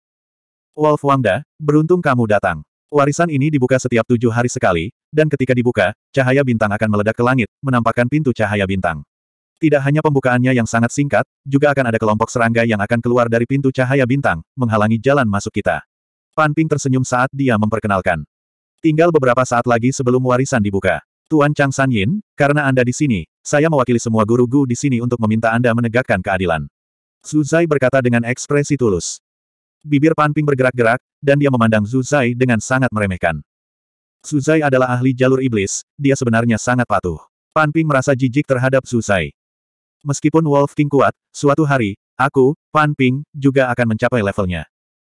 Wolf Wangda, beruntung kamu datang. Warisan ini dibuka setiap tujuh hari sekali, dan ketika dibuka, cahaya bintang akan meledak ke langit, menampakkan pintu cahaya bintang. Tidak hanya pembukaannya yang sangat singkat, juga akan ada kelompok serangga yang akan keluar dari pintu cahaya bintang, menghalangi jalan masuk kita. Pan Ping tersenyum saat dia memperkenalkan. Tinggal beberapa saat lagi sebelum warisan dibuka. Tuan Chang San Yin, karena Anda di sini, saya mewakili semua guru guru di sini untuk meminta Anda menegakkan keadilan. Su Zai berkata dengan ekspresi tulus. Bibir Panping bergerak-gerak, dan dia memandang Zuzai dengan sangat meremehkan. Zuzai adalah ahli jalur iblis, dia sebenarnya sangat patuh. Panping merasa jijik terhadap Zuzai. Meskipun Wolf King kuat, suatu hari, aku, Panping, juga akan mencapai levelnya.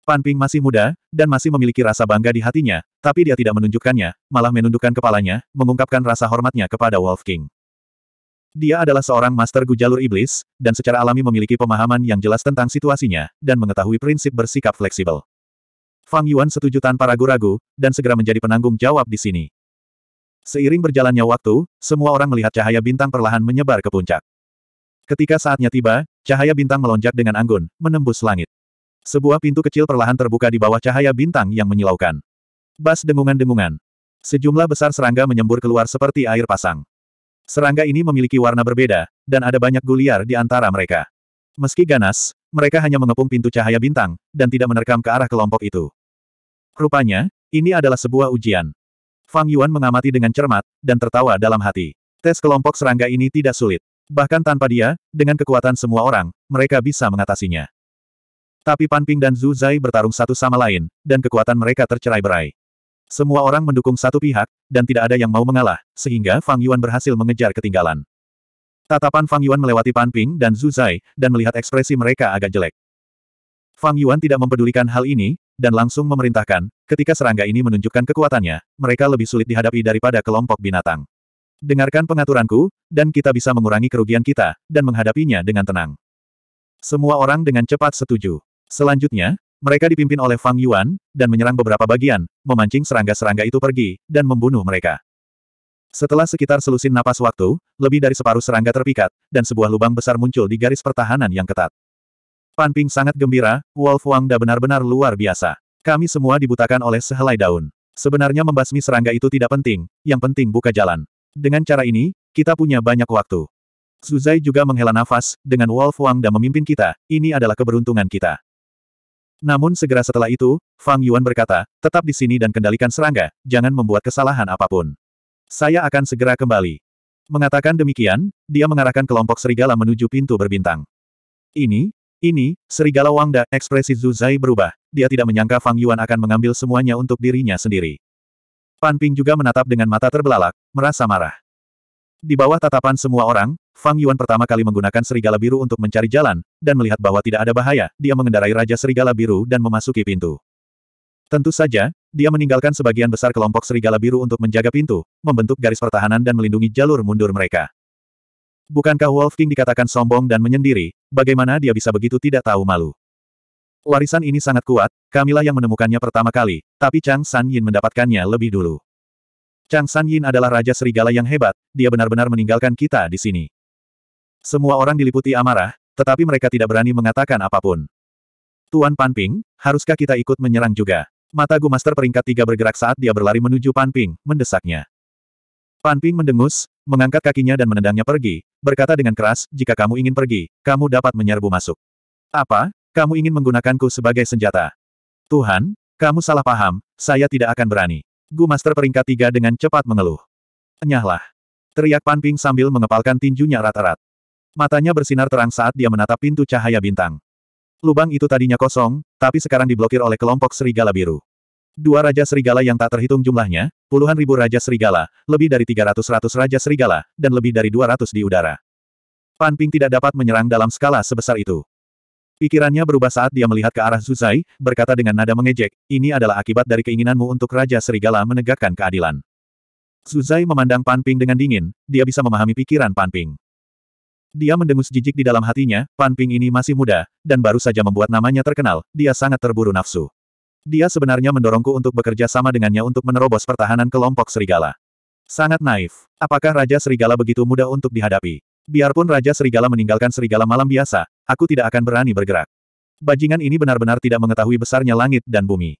Panping masih muda, dan masih memiliki rasa bangga di hatinya, tapi dia tidak menunjukkannya, malah menundukkan kepalanya, mengungkapkan rasa hormatnya kepada Wolf King. Dia adalah seorang master gu jalur iblis, dan secara alami memiliki pemahaman yang jelas tentang situasinya, dan mengetahui prinsip bersikap fleksibel. Fang Yuan setuju tanpa ragu-ragu, dan segera menjadi penanggung jawab di sini. Seiring berjalannya waktu, semua orang melihat cahaya bintang perlahan menyebar ke puncak. Ketika saatnya tiba, cahaya bintang melonjak dengan anggun, menembus langit. Sebuah pintu kecil perlahan terbuka di bawah cahaya bintang yang menyilaukan. Bas dengungan-dengungan. Sejumlah besar serangga menyembur keluar seperti air pasang. Serangga ini memiliki warna berbeda, dan ada banyak guliar di antara mereka. Meski ganas, mereka hanya mengepung pintu cahaya bintang, dan tidak menerkam ke arah kelompok itu. Rupanya, ini adalah sebuah ujian. Fang Yuan mengamati dengan cermat, dan tertawa dalam hati. Tes kelompok serangga ini tidak sulit. Bahkan tanpa dia, dengan kekuatan semua orang, mereka bisa mengatasinya. Tapi Pan Ping dan Zhu Zai bertarung satu sama lain, dan kekuatan mereka tercerai-berai. Semua orang mendukung satu pihak, dan tidak ada yang mau mengalah, sehingga Fang Yuan berhasil mengejar ketinggalan. Tatapan Fang Yuan melewati Pan Ping dan Zhu Zai, dan melihat ekspresi mereka agak jelek. Fang Yuan tidak mempedulikan hal ini, dan langsung memerintahkan, ketika serangga ini menunjukkan kekuatannya, mereka lebih sulit dihadapi daripada kelompok binatang. Dengarkan pengaturanku, dan kita bisa mengurangi kerugian kita, dan menghadapinya dengan tenang. Semua orang dengan cepat setuju. Selanjutnya, mereka dipimpin oleh Fang Yuan, dan menyerang beberapa bagian, memancing serangga-serangga itu pergi, dan membunuh mereka. Setelah sekitar selusin napas waktu, lebih dari separuh serangga terpikat, dan sebuah lubang besar muncul di garis pertahanan yang ketat. Pan sangat gembira, Wolf Wang Da benar-benar luar biasa. Kami semua dibutakan oleh sehelai daun. Sebenarnya membasmi serangga itu tidak penting, yang penting buka jalan. Dengan cara ini, kita punya banyak waktu. Suzai juga menghela nafas, dengan Wolf Wang Da memimpin kita, ini adalah keberuntungan kita. Namun segera setelah itu, Fang Yuan berkata, tetap di sini dan kendalikan serangga, jangan membuat kesalahan apapun. Saya akan segera kembali. Mengatakan demikian, dia mengarahkan kelompok serigala menuju pintu berbintang. Ini, ini, serigala Wangda, ekspresi Zhu Zai berubah. Dia tidak menyangka Fang Yuan akan mengambil semuanya untuk dirinya sendiri. Pan Ping juga menatap dengan mata terbelalak, merasa marah. Di bawah tatapan semua orang, Fang Yuan pertama kali menggunakan serigala biru untuk mencari jalan, dan melihat bahwa tidak ada bahaya, dia mengendarai Raja Serigala Biru dan memasuki pintu. Tentu saja, dia meninggalkan sebagian besar kelompok serigala biru untuk menjaga pintu, membentuk garis pertahanan dan melindungi jalur mundur mereka. Bukankah Wolf King dikatakan sombong dan menyendiri, bagaimana dia bisa begitu tidak tahu malu? Warisan ini sangat kuat, Kamilah yang menemukannya pertama kali, tapi Chang San Yin mendapatkannya lebih dulu. Chang San Yin adalah Raja Serigala yang hebat, dia benar-benar meninggalkan kita di sini. Semua orang diliputi amarah, tetapi mereka tidak berani mengatakan apapun. Tuan Panping, haruskah kita ikut menyerang juga? Mata Gu Master peringkat tiga bergerak saat dia berlari menuju Panping, mendesaknya. Panping mendengus, mengangkat kakinya dan menendangnya pergi, berkata dengan keras, jika kamu ingin pergi, kamu dapat menyerbu masuk. Apa? Kamu ingin menggunakanku sebagai senjata? Tuhan, kamu salah paham, saya tidak akan berani. Gu Master peringkat tiga dengan cepat mengeluh. Enyahlah. Teriak Panping sambil mengepalkan tinjunya rata-rata. Matanya bersinar terang saat dia menatap pintu cahaya bintang. Lubang itu tadinya kosong, tapi sekarang diblokir oleh kelompok serigala biru. Dua Raja Serigala yang tak terhitung jumlahnya, puluhan ribu Raja Serigala, lebih dari 300 ratus Raja Serigala, dan lebih dari 200 di udara. Pan tidak dapat menyerang dalam skala sebesar itu. Pikirannya berubah saat dia melihat ke arah Zuzai, berkata dengan nada mengejek, ini adalah akibat dari keinginanmu untuk Raja Serigala menegakkan keadilan. Zuzai memandang Pan dengan dingin, dia bisa memahami pikiran Pan dia mendengus jijik di dalam hatinya, Pan Ping ini masih muda, dan baru saja membuat namanya terkenal, dia sangat terburu nafsu. Dia sebenarnya mendorongku untuk bekerja sama dengannya untuk menerobos pertahanan kelompok serigala. Sangat naif. Apakah Raja Serigala begitu mudah untuk dihadapi? Biarpun Raja Serigala meninggalkan serigala malam biasa, aku tidak akan berani bergerak. Bajingan ini benar-benar tidak mengetahui besarnya langit dan bumi.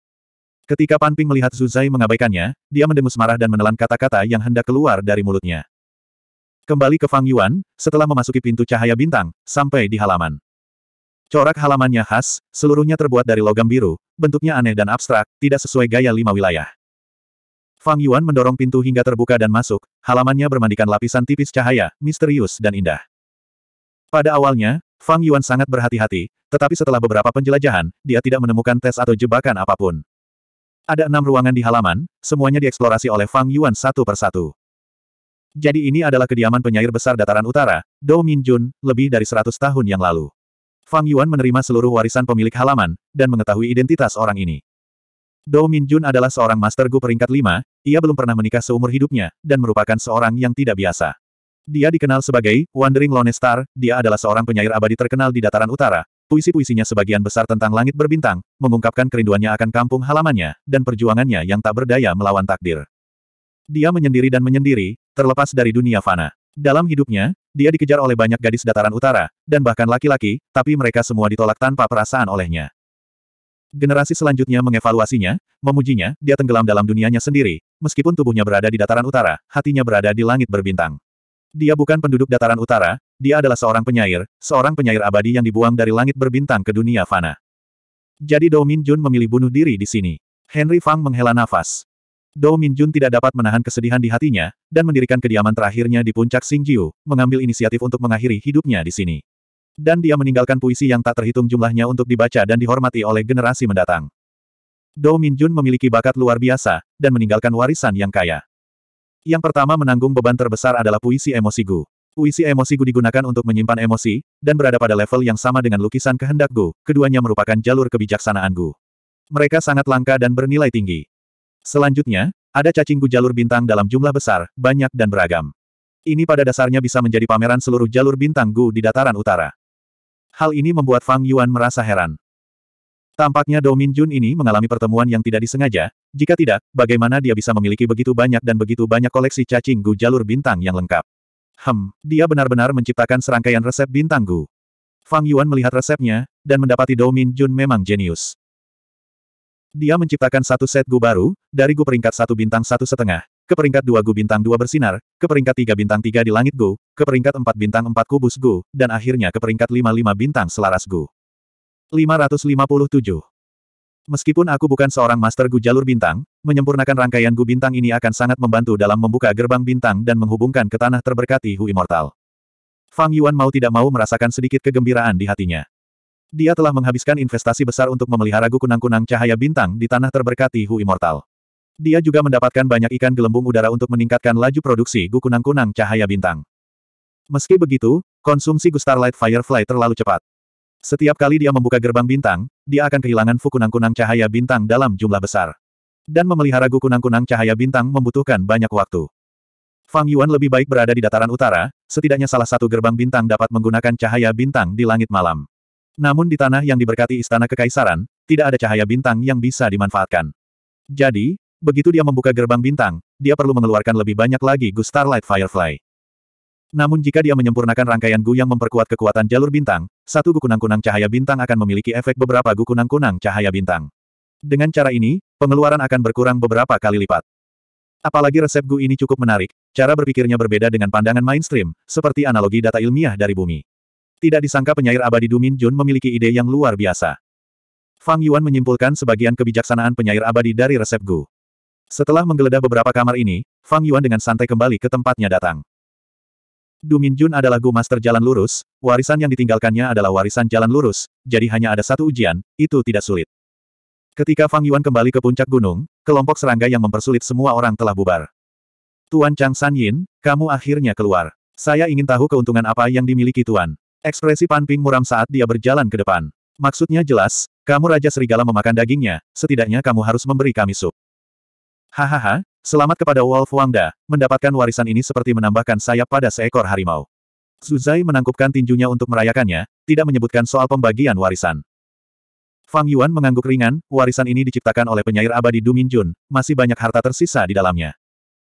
Ketika Pan melihat Zuzai mengabaikannya, dia mendengus marah dan menelan kata-kata yang hendak keluar dari mulutnya. Kembali ke Fang Yuan, setelah memasuki pintu cahaya bintang, sampai di halaman. Corak halamannya khas, seluruhnya terbuat dari logam biru, bentuknya aneh dan abstrak, tidak sesuai gaya lima wilayah. Fang Yuan mendorong pintu hingga terbuka dan masuk, halamannya bermandikan lapisan tipis cahaya, misterius dan indah. Pada awalnya, Fang Yuan sangat berhati-hati, tetapi setelah beberapa penjelajahan, dia tidak menemukan tes atau jebakan apapun. Ada enam ruangan di halaman, semuanya dieksplorasi oleh Fang Yuan satu persatu. Jadi ini adalah kediaman penyair besar dataran utara, Dou Minjun, lebih dari 100 tahun yang lalu. Fang Yuan menerima seluruh warisan pemilik halaman, dan mengetahui identitas orang ini. Dou Minjun adalah seorang master Gu peringkat lima. ia belum pernah menikah seumur hidupnya, dan merupakan seorang yang tidak biasa. Dia dikenal sebagai Wandering Lone Star, dia adalah seorang penyair abadi terkenal di dataran utara, puisi-puisinya sebagian besar tentang langit berbintang, mengungkapkan kerinduannya akan kampung halamannya, dan perjuangannya yang tak berdaya melawan takdir. Dia menyendiri dan menyendiri, terlepas dari dunia fana. Dalam hidupnya, dia dikejar oleh banyak gadis dataran utara, dan bahkan laki-laki, tapi mereka semua ditolak tanpa perasaan olehnya. Generasi selanjutnya mengevaluasinya, memujinya, dia tenggelam dalam dunianya sendiri, meskipun tubuhnya berada di dataran utara, hatinya berada di langit berbintang. Dia bukan penduduk dataran utara, dia adalah seorang penyair, seorang penyair abadi yang dibuang dari langit berbintang ke dunia fana. Jadi Do Min Jun memilih bunuh diri di sini. Henry Fang menghela nafas. Dou Minjun tidak dapat menahan kesedihan di hatinya, dan mendirikan kediaman terakhirnya di puncak Xingjiu, mengambil inisiatif untuk mengakhiri hidupnya di sini. Dan dia meninggalkan puisi yang tak terhitung jumlahnya untuk dibaca dan dihormati oleh generasi mendatang. Dou Minjun memiliki bakat luar biasa, dan meninggalkan warisan yang kaya. Yang pertama menanggung beban terbesar adalah puisi emosi Gu. Puisi emosi Gu digunakan untuk menyimpan emosi, dan berada pada level yang sama dengan lukisan kehendak Gu, keduanya merupakan jalur kebijaksanaan Gu. Mereka sangat langka dan bernilai tinggi. Selanjutnya, ada cacing gu jalur bintang dalam jumlah besar, banyak dan beragam. Ini pada dasarnya bisa menjadi pameran seluruh jalur bintang gu di dataran utara. Hal ini membuat Fang Yuan merasa heran. Tampaknya Min Jun ini mengalami pertemuan yang tidak disengaja, jika tidak, bagaimana dia bisa memiliki begitu banyak dan begitu banyak koleksi cacing gu jalur bintang yang lengkap. Hem, dia benar-benar menciptakan serangkaian resep bintang gu. Fang Yuan melihat resepnya, dan mendapati Min Jun memang jenius. Dia menciptakan satu set gu baru, dari gu peringkat satu bintang satu setengah, ke peringkat dua gu bintang dua bersinar, ke peringkat tiga bintang tiga di langit gu, ke peringkat empat bintang empat kubus gu, dan akhirnya ke peringkat lima lima bintang selaras gu. 557. Meskipun aku bukan seorang master gu jalur bintang, menyempurnakan rangkaian gu bintang ini akan sangat membantu dalam membuka gerbang bintang dan menghubungkan ke tanah terberkati Hu Immortal. Fang Yuan mau tidak mau merasakan sedikit kegembiraan di hatinya. Dia telah menghabiskan investasi besar untuk memelihara Gu Kunang-Kunang Cahaya Bintang di tanah terberkati Hu Immortal. Dia juga mendapatkan banyak ikan gelembung udara untuk meningkatkan laju produksi Gu Kunang-Kunang Cahaya Bintang. Meski begitu, konsumsi Gu Starlight Firefly terlalu cepat. Setiap kali dia membuka gerbang bintang, dia akan kehilangan Fu Kunang-Kunang Cahaya Bintang dalam jumlah besar. Dan memelihara Gu Kunang-Kunang Cahaya Bintang membutuhkan banyak waktu. Fang Yuan lebih baik berada di dataran utara, setidaknya salah satu gerbang bintang dapat menggunakan cahaya bintang di langit malam. Namun di tanah yang diberkati istana kekaisaran, tidak ada cahaya bintang yang bisa dimanfaatkan. Jadi, begitu dia membuka gerbang bintang, dia perlu mengeluarkan lebih banyak lagi Gu Starlight Firefly. Namun jika dia menyempurnakan rangkaian Gu yang memperkuat kekuatan jalur bintang, satu Gu kunang-kunang cahaya bintang akan memiliki efek beberapa Gu kunang-kunang cahaya bintang. Dengan cara ini, pengeluaran akan berkurang beberapa kali lipat. Apalagi resep Gu ini cukup menarik, cara berpikirnya berbeda dengan pandangan mainstream, seperti analogi data ilmiah dari bumi. Tidak disangka penyair abadi Du Jun memiliki ide yang luar biasa. Fang Yuan menyimpulkan sebagian kebijaksanaan penyair abadi dari resep Gu. Setelah menggeledah beberapa kamar ini, Fang Yuan dengan santai kembali ke tempatnya datang. Du Jun adalah Gu Master Jalan Lurus, warisan yang ditinggalkannya adalah warisan jalan lurus, jadi hanya ada satu ujian, itu tidak sulit. Ketika Fang Yuan kembali ke puncak gunung, kelompok serangga yang mempersulit semua orang telah bubar. Tuan Chang San Yin, kamu akhirnya keluar. Saya ingin tahu keuntungan apa yang dimiliki Tuan. Ekspresi Pan muram saat dia berjalan ke depan. Maksudnya jelas, kamu Raja Serigala memakan dagingnya, setidaknya kamu harus memberi kami sup. Hahaha, selamat kepada Wolf Wangda, mendapatkan warisan ini seperti menambahkan sayap pada seekor harimau. Suzai menangkupkan tinjunya untuk merayakannya, tidak menyebutkan soal pembagian warisan. Fang Yuan mengangguk ringan, warisan ini diciptakan oleh penyair abadi Du Minjun, masih banyak harta tersisa di dalamnya.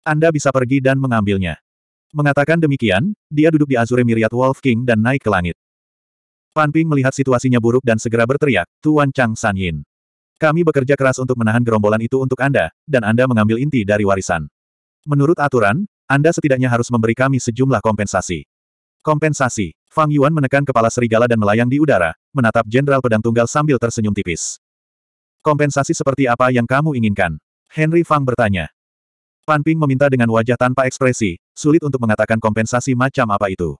Anda bisa pergi dan mengambilnya. Mengatakan demikian, dia duduk di Azure Myriad Wolf King dan naik ke langit. Fan Ping melihat situasinya buruk dan segera berteriak, Tuan Chang San Yin. Kami bekerja keras untuk menahan gerombolan itu untuk Anda, dan Anda mengambil inti dari warisan. Menurut aturan, Anda setidaknya harus memberi kami sejumlah kompensasi. Kompensasi. Fang Yuan menekan kepala serigala dan melayang di udara, menatap Jenderal Pedang Tunggal sambil tersenyum tipis. Kompensasi seperti apa yang kamu inginkan? Henry Fang bertanya. Fan Ping meminta dengan wajah tanpa ekspresi, sulit untuk mengatakan kompensasi macam apa itu.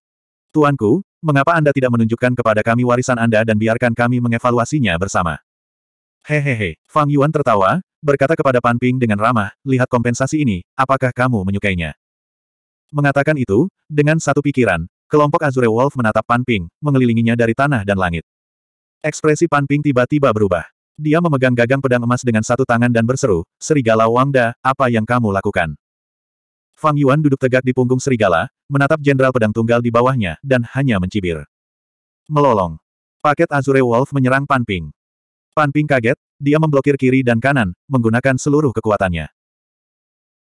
Tuanku, mengapa Anda tidak menunjukkan kepada kami warisan Anda dan biarkan kami mengevaluasinya bersama? Hehehe, Fang Yuan tertawa, berkata kepada Pan Ping dengan ramah, lihat kompensasi ini, apakah kamu menyukainya? Mengatakan itu, dengan satu pikiran, kelompok Azure Wolf menatap Pan Ping, mengelilinginya dari tanah dan langit. Ekspresi Pan Ping tiba-tiba berubah. Dia memegang gagang pedang emas dengan satu tangan dan berseru, Serigala Wangda, apa yang kamu lakukan? Fang Yuan duduk tegak di punggung serigala, menatap jenderal pedang tunggal di bawahnya, dan hanya mencibir. Melolong. Paket Azure Wolf menyerang Pan Ping. kaget, dia memblokir kiri dan kanan, menggunakan seluruh kekuatannya.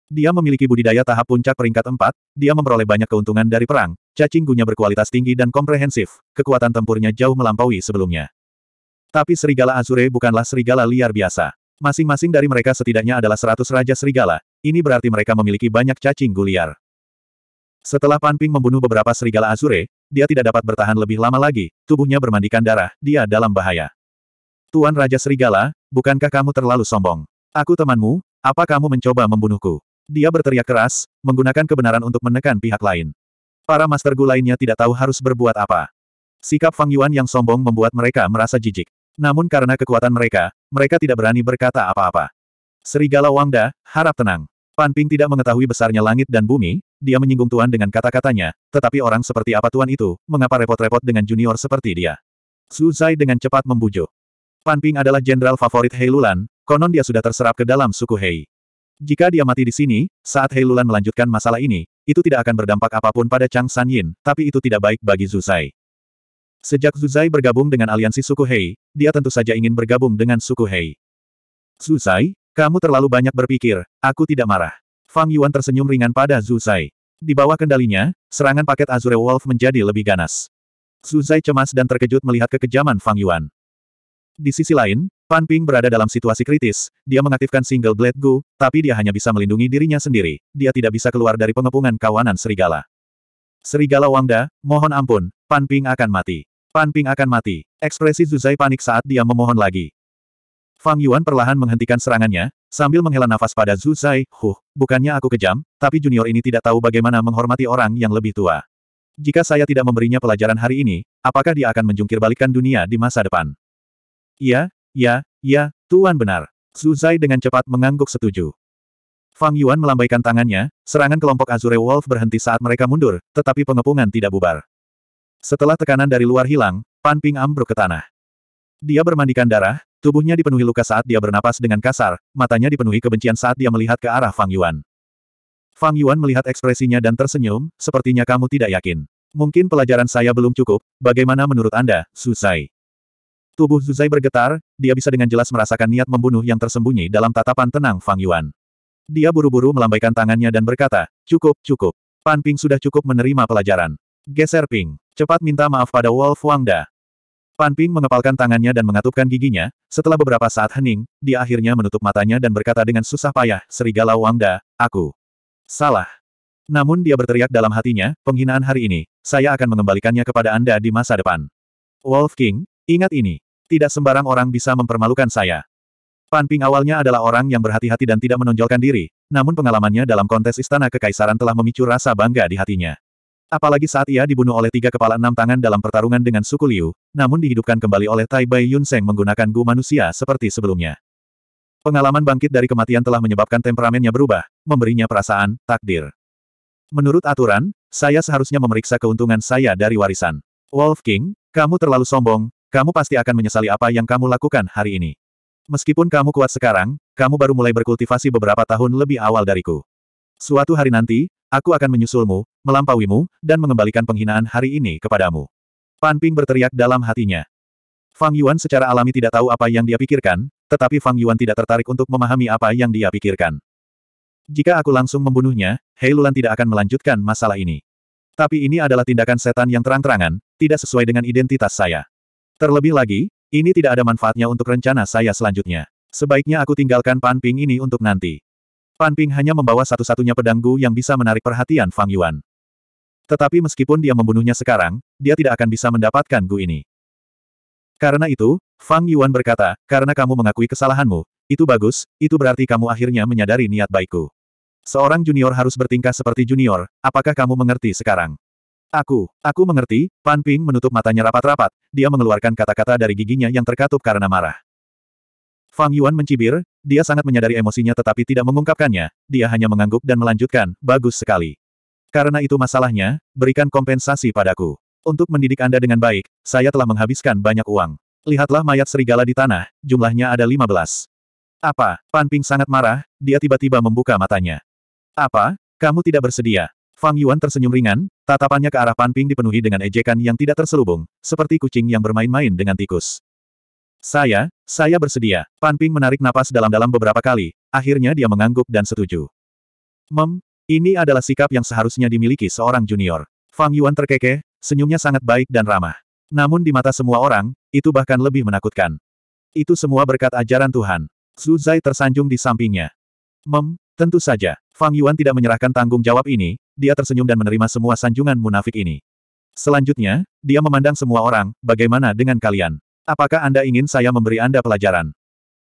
Dia memiliki budidaya tahap puncak peringkat 4, dia memperoleh banyak keuntungan dari perang, cacing gunya berkualitas tinggi dan komprehensif, kekuatan tempurnya jauh melampaui sebelumnya. Tapi serigala Azure bukanlah serigala liar biasa. Masing-masing dari mereka setidaknya adalah seratus raja serigala, ini berarti mereka memiliki banyak cacing guliar. Setelah Panping membunuh beberapa serigala Azure, dia tidak dapat bertahan lebih lama lagi, tubuhnya bermandikan darah, dia dalam bahaya. Tuan Raja Serigala, bukankah kamu terlalu sombong? Aku temanmu, apa kamu mencoba membunuhku? Dia berteriak keras, menggunakan kebenaran untuk menekan pihak lain. Para Master Gu lainnya tidak tahu harus berbuat apa. Sikap Fang Yuan yang sombong membuat mereka merasa jijik. Namun karena kekuatan mereka, mereka tidak berani berkata apa-apa. Serigala Wangda, harap tenang. Pan Ping tidak mengetahui besarnya langit dan bumi, dia menyinggung Tuan dengan kata-katanya, tetapi orang seperti apa Tuan itu, mengapa repot-repot dengan junior seperti dia? Su dengan cepat membujuk. Pan Ping adalah jenderal favorit Hei Lulan, konon dia sudah terserap ke dalam suku Hei. Jika dia mati di sini, saat Hei Lulan melanjutkan masalah ini, itu tidak akan berdampak apapun pada Chang San Yin, tapi itu tidak baik bagi Zhu Sejak Zuzai bergabung dengan aliansi suku Hei, dia tentu saja ingin bergabung dengan suku Hei. Zuzai, kamu terlalu banyak berpikir, aku tidak marah. Fang Yuan tersenyum ringan pada Zuzai. Di bawah kendalinya, serangan paket Azure Wolf menjadi lebih ganas. Zuzai cemas dan terkejut melihat kekejaman Fang Yuan. Di sisi lain, Pan Ping berada dalam situasi kritis, dia mengaktifkan single blade Gu, tapi dia hanya bisa melindungi dirinya sendiri, dia tidak bisa keluar dari pengepungan kawanan serigala. Serigala Wangda, mohon ampun, Pan Ping akan mati. Pan Ping akan mati. Ekspresi Zuzai panik saat dia memohon lagi. Fang Yuan perlahan menghentikan serangannya, sambil menghela nafas pada Zuzai, huh, bukannya aku kejam, tapi junior ini tidak tahu bagaimana menghormati orang yang lebih tua. Jika saya tidak memberinya pelajaran hari ini, apakah dia akan menjungkir balikan dunia di masa depan? Iya, ya, ya, Tuan benar. Zuzai dengan cepat mengangguk setuju. Fang Yuan melambaikan tangannya, serangan kelompok Azure Wolf berhenti saat mereka mundur, tetapi pengepungan tidak bubar. Setelah tekanan dari luar hilang, Pan Ping ambruk ke tanah. Dia bermandikan darah, tubuhnya dipenuhi luka saat dia bernapas dengan kasar, matanya dipenuhi kebencian saat dia melihat ke arah Fang Yuan. Fang Yuan melihat ekspresinya dan tersenyum, sepertinya kamu tidak yakin. Mungkin pelajaran saya belum cukup, bagaimana menurut Anda, Suzai? Tubuh Zuzai bergetar, dia bisa dengan jelas merasakan niat membunuh yang tersembunyi dalam tatapan tenang Fang Yuan. Dia buru-buru melambaikan tangannya dan berkata, cukup, cukup. Pan Ping sudah cukup menerima pelajaran. Geser Ping. Cepat minta maaf pada Wolf Wangda. Pan Ping mengepalkan tangannya dan mengatupkan giginya, setelah beberapa saat hening, dia akhirnya menutup matanya dan berkata dengan susah payah, Serigala Wangda, aku. Salah. Namun dia berteriak dalam hatinya, penghinaan hari ini, saya akan mengembalikannya kepada Anda di masa depan. Wolf King, ingat ini. Tidak sembarang orang bisa mempermalukan saya. Pan Ping awalnya adalah orang yang berhati-hati dan tidak menonjolkan diri, namun pengalamannya dalam kontes istana kekaisaran telah memicu rasa bangga di hatinya. Apalagi saat ia dibunuh oleh tiga kepala enam tangan dalam pertarungan dengan suku Liu, namun dihidupkan kembali oleh Tai Bai Yun Seng menggunakan gu manusia seperti sebelumnya. Pengalaman bangkit dari kematian telah menyebabkan temperamennya berubah, memberinya perasaan, takdir. Menurut aturan, saya seharusnya memeriksa keuntungan saya dari warisan. Wolf King, kamu terlalu sombong, kamu pasti akan menyesali apa yang kamu lakukan hari ini. Meskipun kamu kuat sekarang, kamu baru mulai berkultivasi beberapa tahun lebih awal dariku. Suatu hari nanti, aku akan menyusulmu, melampauimu, dan mengembalikan penghinaan hari ini kepadamu. Pan Ping berteriak dalam hatinya. Fang Yuan secara alami tidak tahu apa yang dia pikirkan, tetapi Fang Yuan tidak tertarik untuk memahami apa yang dia pikirkan. Jika aku langsung membunuhnya, Hei Lulan tidak akan melanjutkan masalah ini. Tapi ini adalah tindakan setan yang terang-terangan, tidak sesuai dengan identitas saya. Terlebih lagi, ini tidak ada manfaatnya untuk rencana saya selanjutnya. Sebaiknya aku tinggalkan Pan Ping ini untuk nanti. Pan Ping hanya membawa satu-satunya pedanggu yang bisa menarik perhatian Fang Yuan. Tetapi meskipun dia membunuhnya sekarang, dia tidak akan bisa mendapatkan Gu ini. Karena itu, Fang Yuan berkata, karena kamu mengakui kesalahanmu, itu bagus, itu berarti kamu akhirnya menyadari niat baikku. Seorang junior harus bertingkah seperti junior, apakah kamu mengerti sekarang? Aku, aku mengerti, Pan Ping menutup matanya rapat-rapat, dia mengeluarkan kata-kata dari giginya yang terkatup karena marah. Fang Yuan mencibir, dia sangat menyadari emosinya tetapi tidak mengungkapkannya, dia hanya mengangguk dan melanjutkan, bagus sekali. Karena itu masalahnya, berikan kompensasi padaku. Untuk mendidik Anda dengan baik, saya telah menghabiskan banyak uang. Lihatlah mayat serigala di tanah, jumlahnya ada 15. Apa? Panping sangat marah, dia tiba-tiba membuka matanya. Apa? Kamu tidak bersedia? Fang Yuan tersenyum ringan, tatapannya ke arah Panping dipenuhi dengan ejekan yang tidak terselubung, seperti kucing yang bermain-main dengan tikus. Saya, saya bersedia. Panping menarik napas dalam-dalam beberapa kali, akhirnya dia mengangguk dan setuju. Mem, ini adalah sikap yang seharusnya dimiliki seorang junior. Fang Yuan terkekeh, senyumnya sangat baik dan ramah. Namun di mata semua orang, itu bahkan lebih menakutkan. Itu semua berkat ajaran Tuhan. Zhu Zai tersanjung di sampingnya. Mem, tentu saja, Fang Yuan tidak menyerahkan tanggung jawab ini, dia tersenyum dan menerima semua sanjungan munafik ini. Selanjutnya, dia memandang semua orang, bagaimana dengan kalian? Apakah Anda ingin saya memberi Anda pelajaran?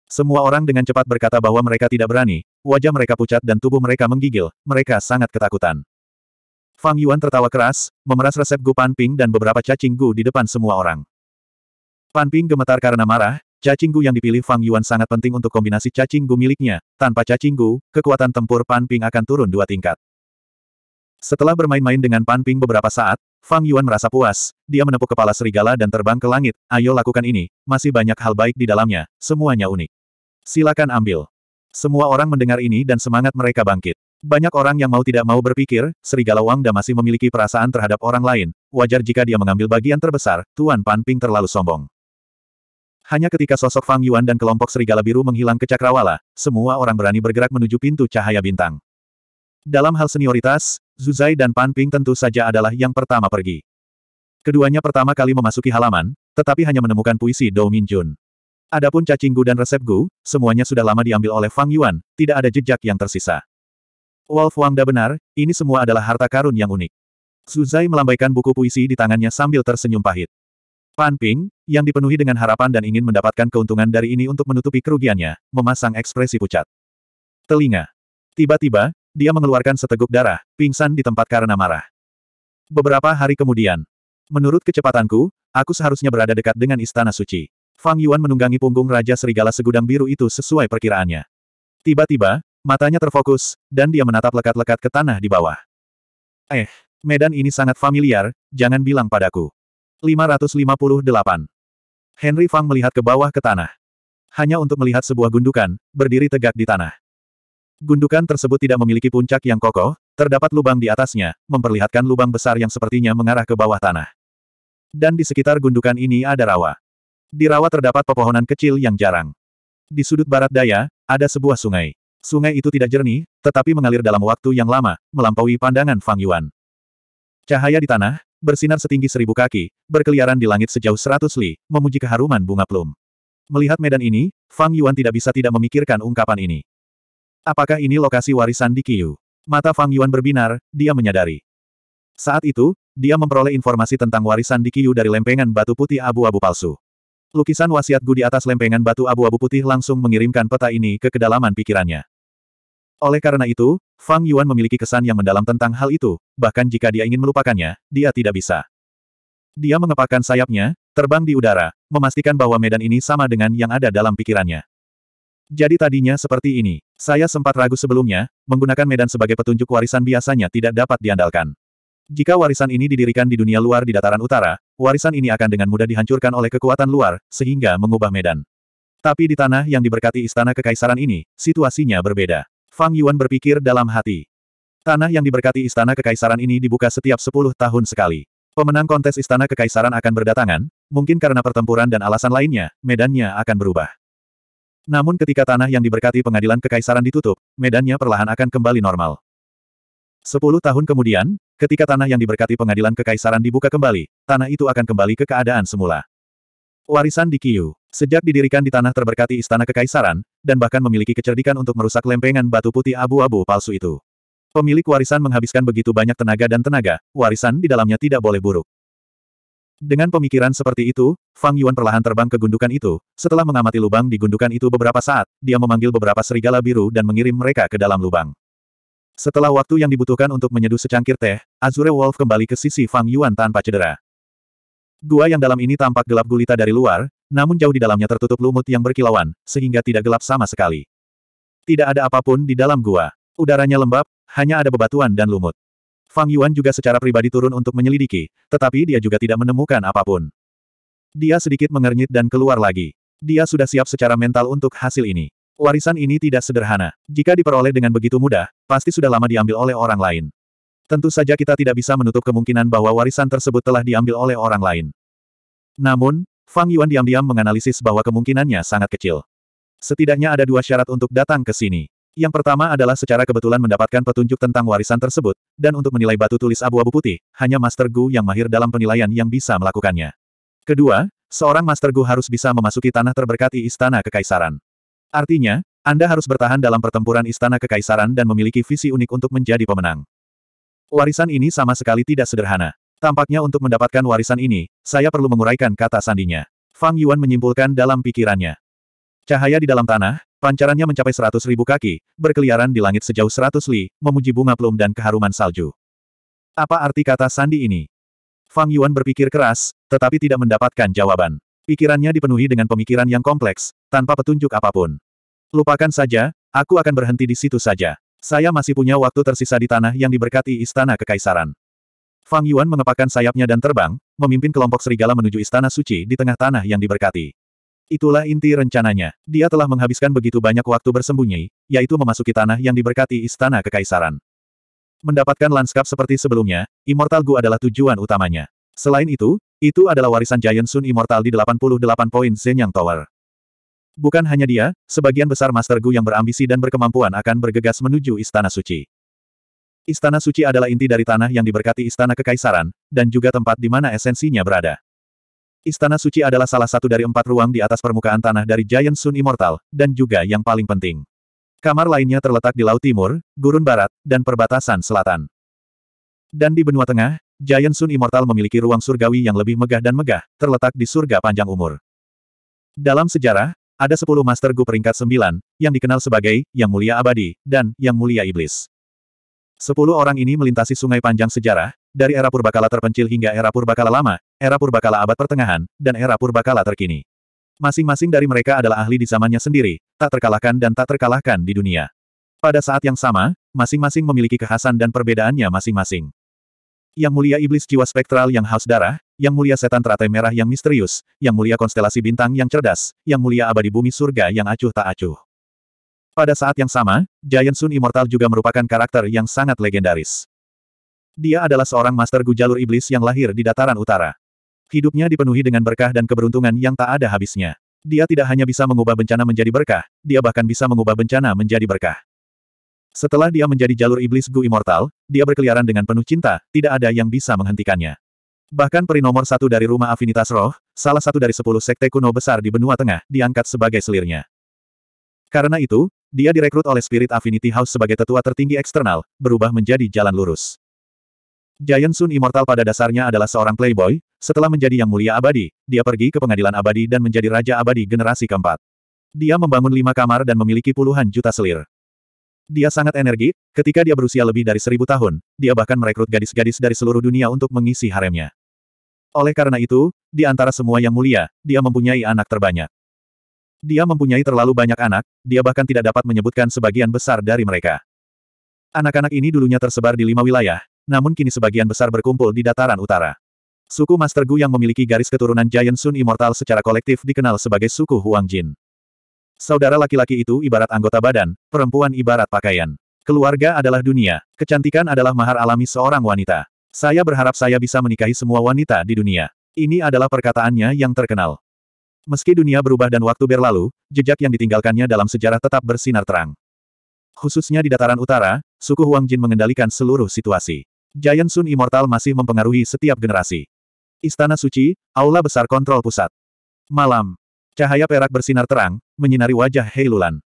Semua orang dengan cepat berkata bahwa mereka tidak berani, wajah mereka pucat dan tubuh mereka menggigil, mereka sangat ketakutan. Fang Yuan tertawa keras, memeras resep Gu Panping dan beberapa cacing Gu di depan semua orang. Panping gemetar karena marah, cacing Gu yang dipilih Fang Yuan sangat penting untuk kombinasi cacing Gu miliknya, tanpa cacing Gu, kekuatan tempur Panping akan turun dua tingkat. Setelah bermain-main dengan Panping beberapa saat, Fang Yuan merasa puas, dia menepuk kepala serigala dan terbang ke langit, ayo lakukan ini, masih banyak hal baik di dalamnya, semuanya unik. Silakan ambil. Semua orang mendengar ini dan semangat mereka bangkit. Banyak orang yang mau tidak mau berpikir, serigala Wangda masih memiliki perasaan terhadap orang lain, wajar jika dia mengambil bagian terbesar, Tuan Pan Ping terlalu sombong. Hanya ketika sosok Fang Yuan dan kelompok serigala biru menghilang ke cakrawala, semua orang berani bergerak menuju pintu cahaya bintang. Dalam hal senioritas, Zuzai dan Pan Ping tentu saja adalah yang pertama pergi. Keduanya pertama kali memasuki halaman, tetapi hanya menemukan puisi Dou Min Jun. Adapun cacing gu dan resep gu, semuanya sudah lama diambil oleh Fang Yuan, tidak ada jejak yang tersisa. Wolf Wangda benar, ini semua adalah harta karun yang unik. Suzai melambaikan buku puisi di tangannya sambil tersenyum pahit. Pan Ping, yang dipenuhi dengan harapan dan ingin mendapatkan keuntungan dari ini untuk menutupi kerugiannya, memasang ekspresi pucat. Telinga. Tiba-tiba, dia mengeluarkan seteguk darah, pingsan di tempat karena marah. Beberapa hari kemudian, menurut kecepatanku, aku seharusnya berada dekat dengan Istana Suci. Fang Yuan menunggangi punggung Raja Serigala segudang biru itu sesuai perkiraannya. Tiba-tiba, matanya terfokus, dan dia menatap lekat-lekat ke tanah di bawah. Eh, medan ini sangat familiar, jangan bilang padaku. 558. Henry Fang melihat ke bawah ke tanah. Hanya untuk melihat sebuah gundukan, berdiri tegak di tanah. Gundukan tersebut tidak memiliki puncak yang kokoh, terdapat lubang di atasnya, memperlihatkan lubang besar yang sepertinya mengarah ke bawah tanah. Dan di sekitar gundukan ini ada rawa. Di rawa terdapat pepohonan kecil yang jarang. Di sudut barat daya, ada sebuah sungai. Sungai itu tidak jernih, tetapi mengalir dalam waktu yang lama, melampaui pandangan Fang Yuan. Cahaya di tanah, bersinar setinggi seribu kaki, berkeliaran di langit sejauh seratus li, memuji keharuman bunga plum. Melihat medan ini, Fang Yuan tidak bisa tidak memikirkan ungkapan ini. Apakah ini lokasi warisan di Kiyu? Mata Fang Yuan berbinar, dia menyadari. Saat itu, dia memperoleh informasi tentang warisan di Kiyu dari lempengan batu putih abu-abu palsu. Lukisan wasiat Gu di atas lempengan batu abu-abu putih langsung mengirimkan peta ini ke kedalaman pikirannya. Oleh karena itu, Fang Yuan memiliki kesan yang mendalam tentang hal itu, bahkan jika dia ingin melupakannya, dia tidak bisa. Dia mengepakkan sayapnya, terbang di udara, memastikan bahwa medan ini sama dengan yang ada dalam pikirannya. Jadi tadinya seperti ini. Saya sempat ragu sebelumnya, menggunakan medan sebagai petunjuk warisan biasanya tidak dapat diandalkan. Jika warisan ini didirikan di dunia luar di dataran utara, warisan ini akan dengan mudah dihancurkan oleh kekuatan luar, sehingga mengubah medan. Tapi di tanah yang diberkati istana kekaisaran ini, situasinya berbeda. Fang Yuan berpikir dalam hati. Tanah yang diberkati istana kekaisaran ini dibuka setiap 10 tahun sekali. Pemenang kontes istana kekaisaran akan berdatangan, mungkin karena pertempuran dan alasan lainnya, medannya akan berubah. Namun ketika tanah yang diberkati pengadilan kekaisaran ditutup, medannya perlahan akan kembali normal. Sepuluh tahun kemudian, ketika tanah yang diberkati pengadilan kekaisaran dibuka kembali, tanah itu akan kembali ke keadaan semula. Warisan di Kiyu, sejak didirikan di tanah terberkati istana kekaisaran, dan bahkan memiliki kecerdikan untuk merusak lempengan batu putih abu-abu palsu itu. Pemilik warisan menghabiskan begitu banyak tenaga dan tenaga, warisan di dalamnya tidak boleh buruk. Dengan pemikiran seperti itu, Fang Yuan perlahan terbang ke gundukan itu. Setelah mengamati lubang di gundukan itu beberapa saat, dia memanggil beberapa serigala biru dan mengirim mereka ke dalam lubang. Setelah waktu yang dibutuhkan untuk menyeduh secangkir teh, Azure Wolf kembali ke sisi Fang Yuan tanpa cedera. Gua yang dalam ini tampak gelap gulita dari luar, namun jauh di dalamnya tertutup lumut yang berkilauan, sehingga tidak gelap sama sekali. Tidak ada apapun di dalam gua. Udaranya lembab, hanya ada bebatuan dan lumut. Fang Yuan juga secara pribadi turun untuk menyelidiki, tetapi dia juga tidak menemukan apapun. Dia sedikit mengernyit dan keluar lagi. Dia sudah siap secara mental untuk hasil ini. Warisan ini tidak sederhana. Jika diperoleh dengan begitu mudah, pasti sudah lama diambil oleh orang lain. Tentu saja kita tidak bisa menutup kemungkinan bahwa warisan tersebut telah diambil oleh orang lain. Namun, Fang Yuan diam-diam menganalisis bahwa kemungkinannya sangat kecil. Setidaknya ada dua syarat untuk datang ke sini. Yang pertama adalah secara kebetulan mendapatkan petunjuk tentang warisan tersebut, dan untuk menilai batu tulis abu-abu putih, hanya Master Gu yang mahir dalam penilaian yang bisa melakukannya. Kedua, seorang Master Gu harus bisa memasuki tanah terberkati Istana Kekaisaran. Artinya, Anda harus bertahan dalam pertempuran Istana Kekaisaran dan memiliki visi unik untuk menjadi pemenang. Warisan ini sama sekali tidak sederhana. Tampaknya untuk mendapatkan warisan ini, saya perlu menguraikan kata sandinya. Fang Yuan menyimpulkan dalam pikirannya. Cahaya di dalam tanah, Pancarannya mencapai seratus ribu kaki, berkeliaran di langit sejauh seratus li, memuji bunga plum dan keharuman salju. Apa arti kata sandi ini? Fang Yuan berpikir keras, tetapi tidak mendapatkan jawaban. Pikirannya dipenuhi dengan pemikiran yang kompleks, tanpa petunjuk apapun. Lupakan saja, aku akan berhenti di situ saja. Saya masih punya waktu tersisa di tanah yang diberkati Istana Kekaisaran. Fang Yuan mengepakkan sayapnya dan terbang, memimpin kelompok serigala menuju Istana Suci di tengah tanah yang diberkati. Itulah inti rencananya. Dia telah menghabiskan begitu banyak waktu bersembunyi, yaitu memasuki tanah yang diberkati istana kekaisaran. Mendapatkan lanskap seperti sebelumnya, Immortal Gu adalah tujuan utamanya. Selain itu, itu adalah warisan Giant Sun Immortal di 88 poin Zenyang Tower. Bukan hanya dia, sebagian besar Master Gu yang berambisi dan berkemampuan akan bergegas menuju Istana Suci. Istana Suci adalah inti dari tanah yang diberkati Istana Kekaisaran, dan juga tempat di mana esensinya berada. Istana Suci adalah salah satu dari empat ruang di atas permukaan tanah dari Giant Sun Immortal, dan juga yang paling penting. Kamar lainnya terletak di Laut Timur, Gurun Barat, dan perbatasan selatan. Dan di benua tengah, Giant Sun Immortal memiliki ruang surgawi yang lebih megah dan megah, terletak di surga panjang umur. Dalam sejarah, ada sepuluh Master Gu peringkat sembilan, yang dikenal sebagai Yang Mulia Abadi, dan Yang Mulia Iblis. Sepuluh orang ini melintasi sungai panjang sejarah, dari era purbakala terpencil hingga era purbakala lama, era purbakala abad pertengahan, dan era purbakala terkini. Masing-masing dari mereka adalah ahli di zamannya sendiri, tak terkalahkan dan tak terkalahkan di dunia. Pada saat yang sama, masing-masing memiliki kekhasan dan perbedaannya masing-masing. Yang mulia iblis jiwa spektral yang haus darah, yang mulia setan teratai merah yang misterius, yang mulia konstelasi bintang yang cerdas, yang mulia abadi bumi surga yang acuh tak acuh. Pada saat yang sama, Giant Sun Immortal juga merupakan karakter yang sangat legendaris. Dia adalah seorang master gu jalur iblis yang lahir di dataran utara. Hidupnya dipenuhi dengan berkah dan keberuntungan yang tak ada habisnya. Dia tidak hanya bisa mengubah bencana menjadi berkah, dia bahkan bisa mengubah bencana menjadi berkah. Setelah dia menjadi jalur iblis Gu Immortal, dia berkeliaran dengan penuh cinta, tidak ada yang bisa menghentikannya. Bahkan peri nomor satu dari rumah afinitas roh, salah satu dari sepuluh sekte kuno besar di benua tengah, diangkat sebagai selirnya. Karena itu, dia direkrut oleh Spirit Affinity House sebagai tetua tertinggi eksternal, berubah menjadi jalan lurus. Giant Sun Immortal pada dasarnya adalah seorang playboy, setelah menjadi yang mulia abadi, dia pergi ke pengadilan abadi dan menjadi raja abadi generasi keempat. Dia membangun lima kamar dan memiliki puluhan juta selir. Dia sangat energik, ketika dia berusia lebih dari seribu tahun, dia bahkan merekrut gadis-gadis dari seluruh dunia untuk mengisi haremnya. Oleh karena itu, di antara semua yang mulia, dia mempunyai anak terbanyak. Dia mempunyai terlalu banyak anak, dia bahkan tidak dapat menyebutkan sebagian besar dari mereka. Anak-anak ini dulunya tersebar di lima wilayah, namun kini sebagian besar berkumpul di dataran utara. Suku Master Gu yang memiliki garis keturunan Giant Sun Immortal secara kolektif dikenal sebagai suku Huang Jin. Saudara laki-laki itu ibarat anggota badan, perempuan ibarat pakaian. Keluarga adalah dunia, kecantikan adalah mahar alami seorang wanita. Saya berharap saya bisa menikahi semua wanita di dunia. Ini adalah perkataannya yang terkenal. Meski dunia berubah dan waktu berlalu, jejak yang ditinggalkannya dalam sejarah tetap bersinar terang. Khususnya di dataran utara, suku Huang Jin mengendalikan seluruh situasi. Giant Sun Immortal masih mempengaruhi setiap generasi. Istana Suci, Aula Besar Kontrol Pusat. Malam. Cahaya perak bersinar terang, menyinari wajah Heilulan.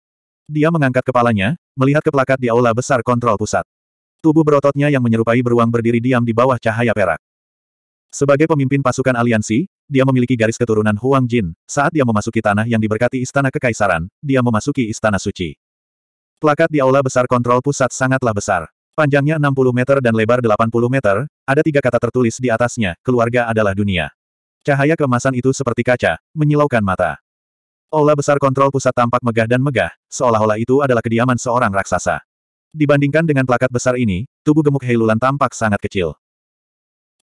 Dia mengangkat kepalanya, melihat ke plakat di Aula Besar Kontrol Pusat. Tubuh berototnya yang menyerupai beruang berdiri diam di bawah cahaya perak. Sebagai pemimpin pasukan aliansi, dia memiliki garis keturunan Huang Jin. Saat dia memasuki tanah yang diberkati Istana Kekaisaran, dia memasuki Istana Suci. Plakat di Aula Besar Kontrol Pusat sangatlah besar. Panjangnya 60 meter dan lebar 80 meter, ada tiga kata tertulis di atasnya, keluarga adalah dunia. Cahaya kemasan itu seperti kaca, menyilaukan mata. Aula besar kontrol pusat tampak megah dan megah, seolah-olah itu adalah kediaman seorang raksasa. Dibandingkan dengan plakat besar ini, tubuh gemuk Heilulan tampak sangat kecil.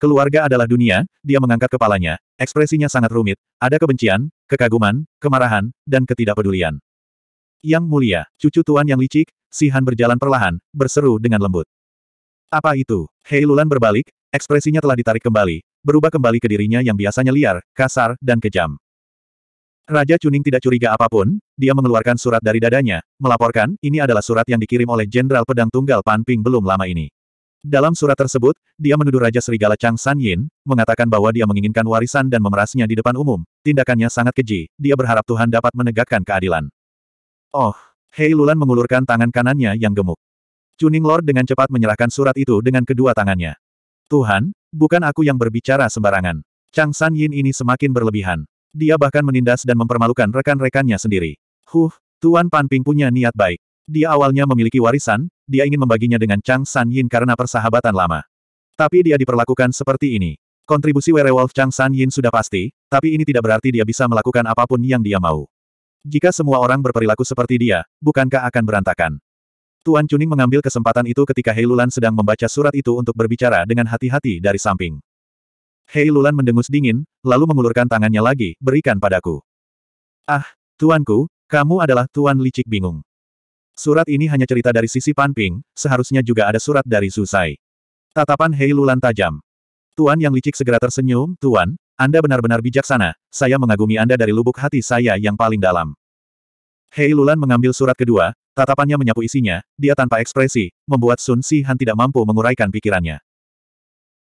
Keluarga adalah dunia, dia mengangkat kepalanya, ekspresinya sangat rumit, ada kebencian, kekaguman, kemarahan, dan ketidakpedulian. Yang mulia, cucu tuan yang licik, Si Han berjalan perlahan, berseru dengan lembut. Apa itu? Hei Lulan berbalik, ekspresinya telah ditarik kembali, berubah kembali ke dirinya yang biasanya liar, kasar, dan kejam. Raja Chuning tidak curiga apapun, dia mengeluarkan surat dari dadanya, melaporkan, ini adalah surat yang dikirim oleh Jenderal Pedang Tunggal Panping belum lama ini. Dalam surat tersebut, dia menuduh Raja Serigala Chang San Yin, mengatakan bahwa dia menginginkan warisan dan memerasnya di depan umum, tindakannya sangat keji, dia berharap Tuhan dapat menegakkan keadilan. Oh, Hei Lulan mengulurkan tangan kanannya yang gemuk. Chuning Lord dengan cepat menyerahkan surat itu dengan kedua tangannya. Tuhan, bukan aku yang berbicara sembarangan. Chang San Yin ini semakin berlebihan. Dia bahkan menindas dan mempermalukan rekan-rekannya sendiri. Huh, Tuan Pan Ping punya niat baik. Dia awalnya memiliki warisan, dia ingin membaginya dengan Chang San Yin karena persahabatan lama. Tapi dia diperlakukan seperti ini. Kontribusi werewolf Chang San Yin sudah pasti, tapi ini tidak berarti dia bisa melakukan apapun yang dia mau. Jika semua orang berperilaku seperti dia, bukankah akan berantakan? Tuan Cuning mengambil kesempatan itu ketika Hei Lulan sedang membaca surat itu untuk berbicara dengan hati-hati dari samping. Hei Lulan mendengus dingin, lalu mengulurkan tangannya lagi, berikan padaku. Ah, tuanku, kamu adalah Tuan Licik bingung. Surat ini hanya cerita dari sisi Panping, seharusnya juga ada surat dari Susai. Tatapan Hei Lulan tajam. Tuan yang licik segera tersenyum, Tuan, anda benar-benar bijaksana, saya mengagumi Anda dari lubuk hati saya yang paling dalam. Hei Lulan mengambil surat kedua, tatapannya menyapu isinya, dia tanpa ekspresi, membuat Sun Han tidak mampu menguraikan pikirannya.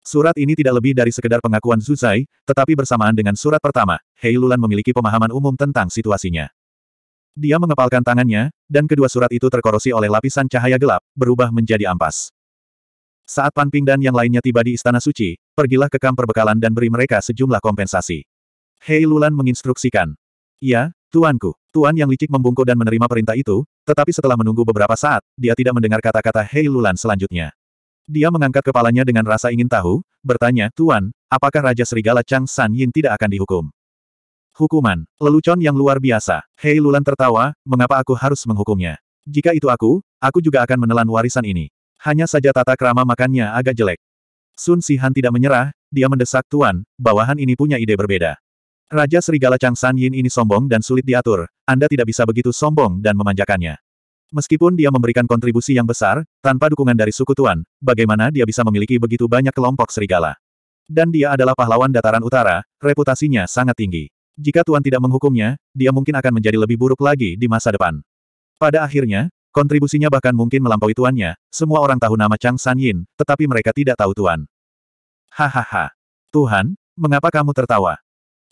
Surat ini tidak lebih dari sekedar pengakuan Zuzai, tetapi bersamaan dengan surat pertama, Hei Lulan memiliki pemahaman umum tentang situasinya. Dia mengepalkan tangannya, dan kedua surat itu terkorosi oleh lapisan cahaya gelap, berubah menjadi ampas. Saat Pan Ping dan yang lainnya tiba di Istana Suci, pergilah ke kamp perbekalan dan beri mereka sejumlah kompensasi. Hei Lulan menginstruksikan. Ya, Tuanku. Tuan yang licik membungkuk dan menerima perintah itu, tetapi setelah menunggu beberapa saat, dia tidak mendengar kata-kata Hei Lulan selanjutnya. Dia mengangkat kepalanya dengan rasa ingin tahu, bertanya, Tuan, apakah Raja Serigala Chang San Yin tidak akan dihukum? Hukuman, lelucon yang luar biasa. Hei Lulan tertawa, mengapa aku harus menghukumnya? Jika itu aku, aku juga akan menelan warisan ini. Hanya saja tata kerama makannya agak jelek. Sun Sihan tidak menyerah, dia mendesak Tuan, bawahan ini punya ide berbeda. Raja Serigala Chang San Yin ini sombong dan sulit diatur, Anda tidak bisa begitu sombong dan memanjakannya. Meskipun dia memberikan kontribusi yang besar, tanpa dukungan dari suku Tuan, bagaimana dia bisa memiliki begitu banyak kelompok serigala? Dan dia adalah pahlawan dataran utara, reputasinya sangat tinggi. Jika Tuan tidak menghukumnya, dia mungkin akan menjadi lebih buruk lagi di masa depan. Pada akhirnya, Kontribusinya bahkan mungkin melampaui tuannya, semua orang tahu nama Chang San Yin, tetapi mereka tidak tahu tuan. Hahaha. Tuhan, mengapa kamu tertawa?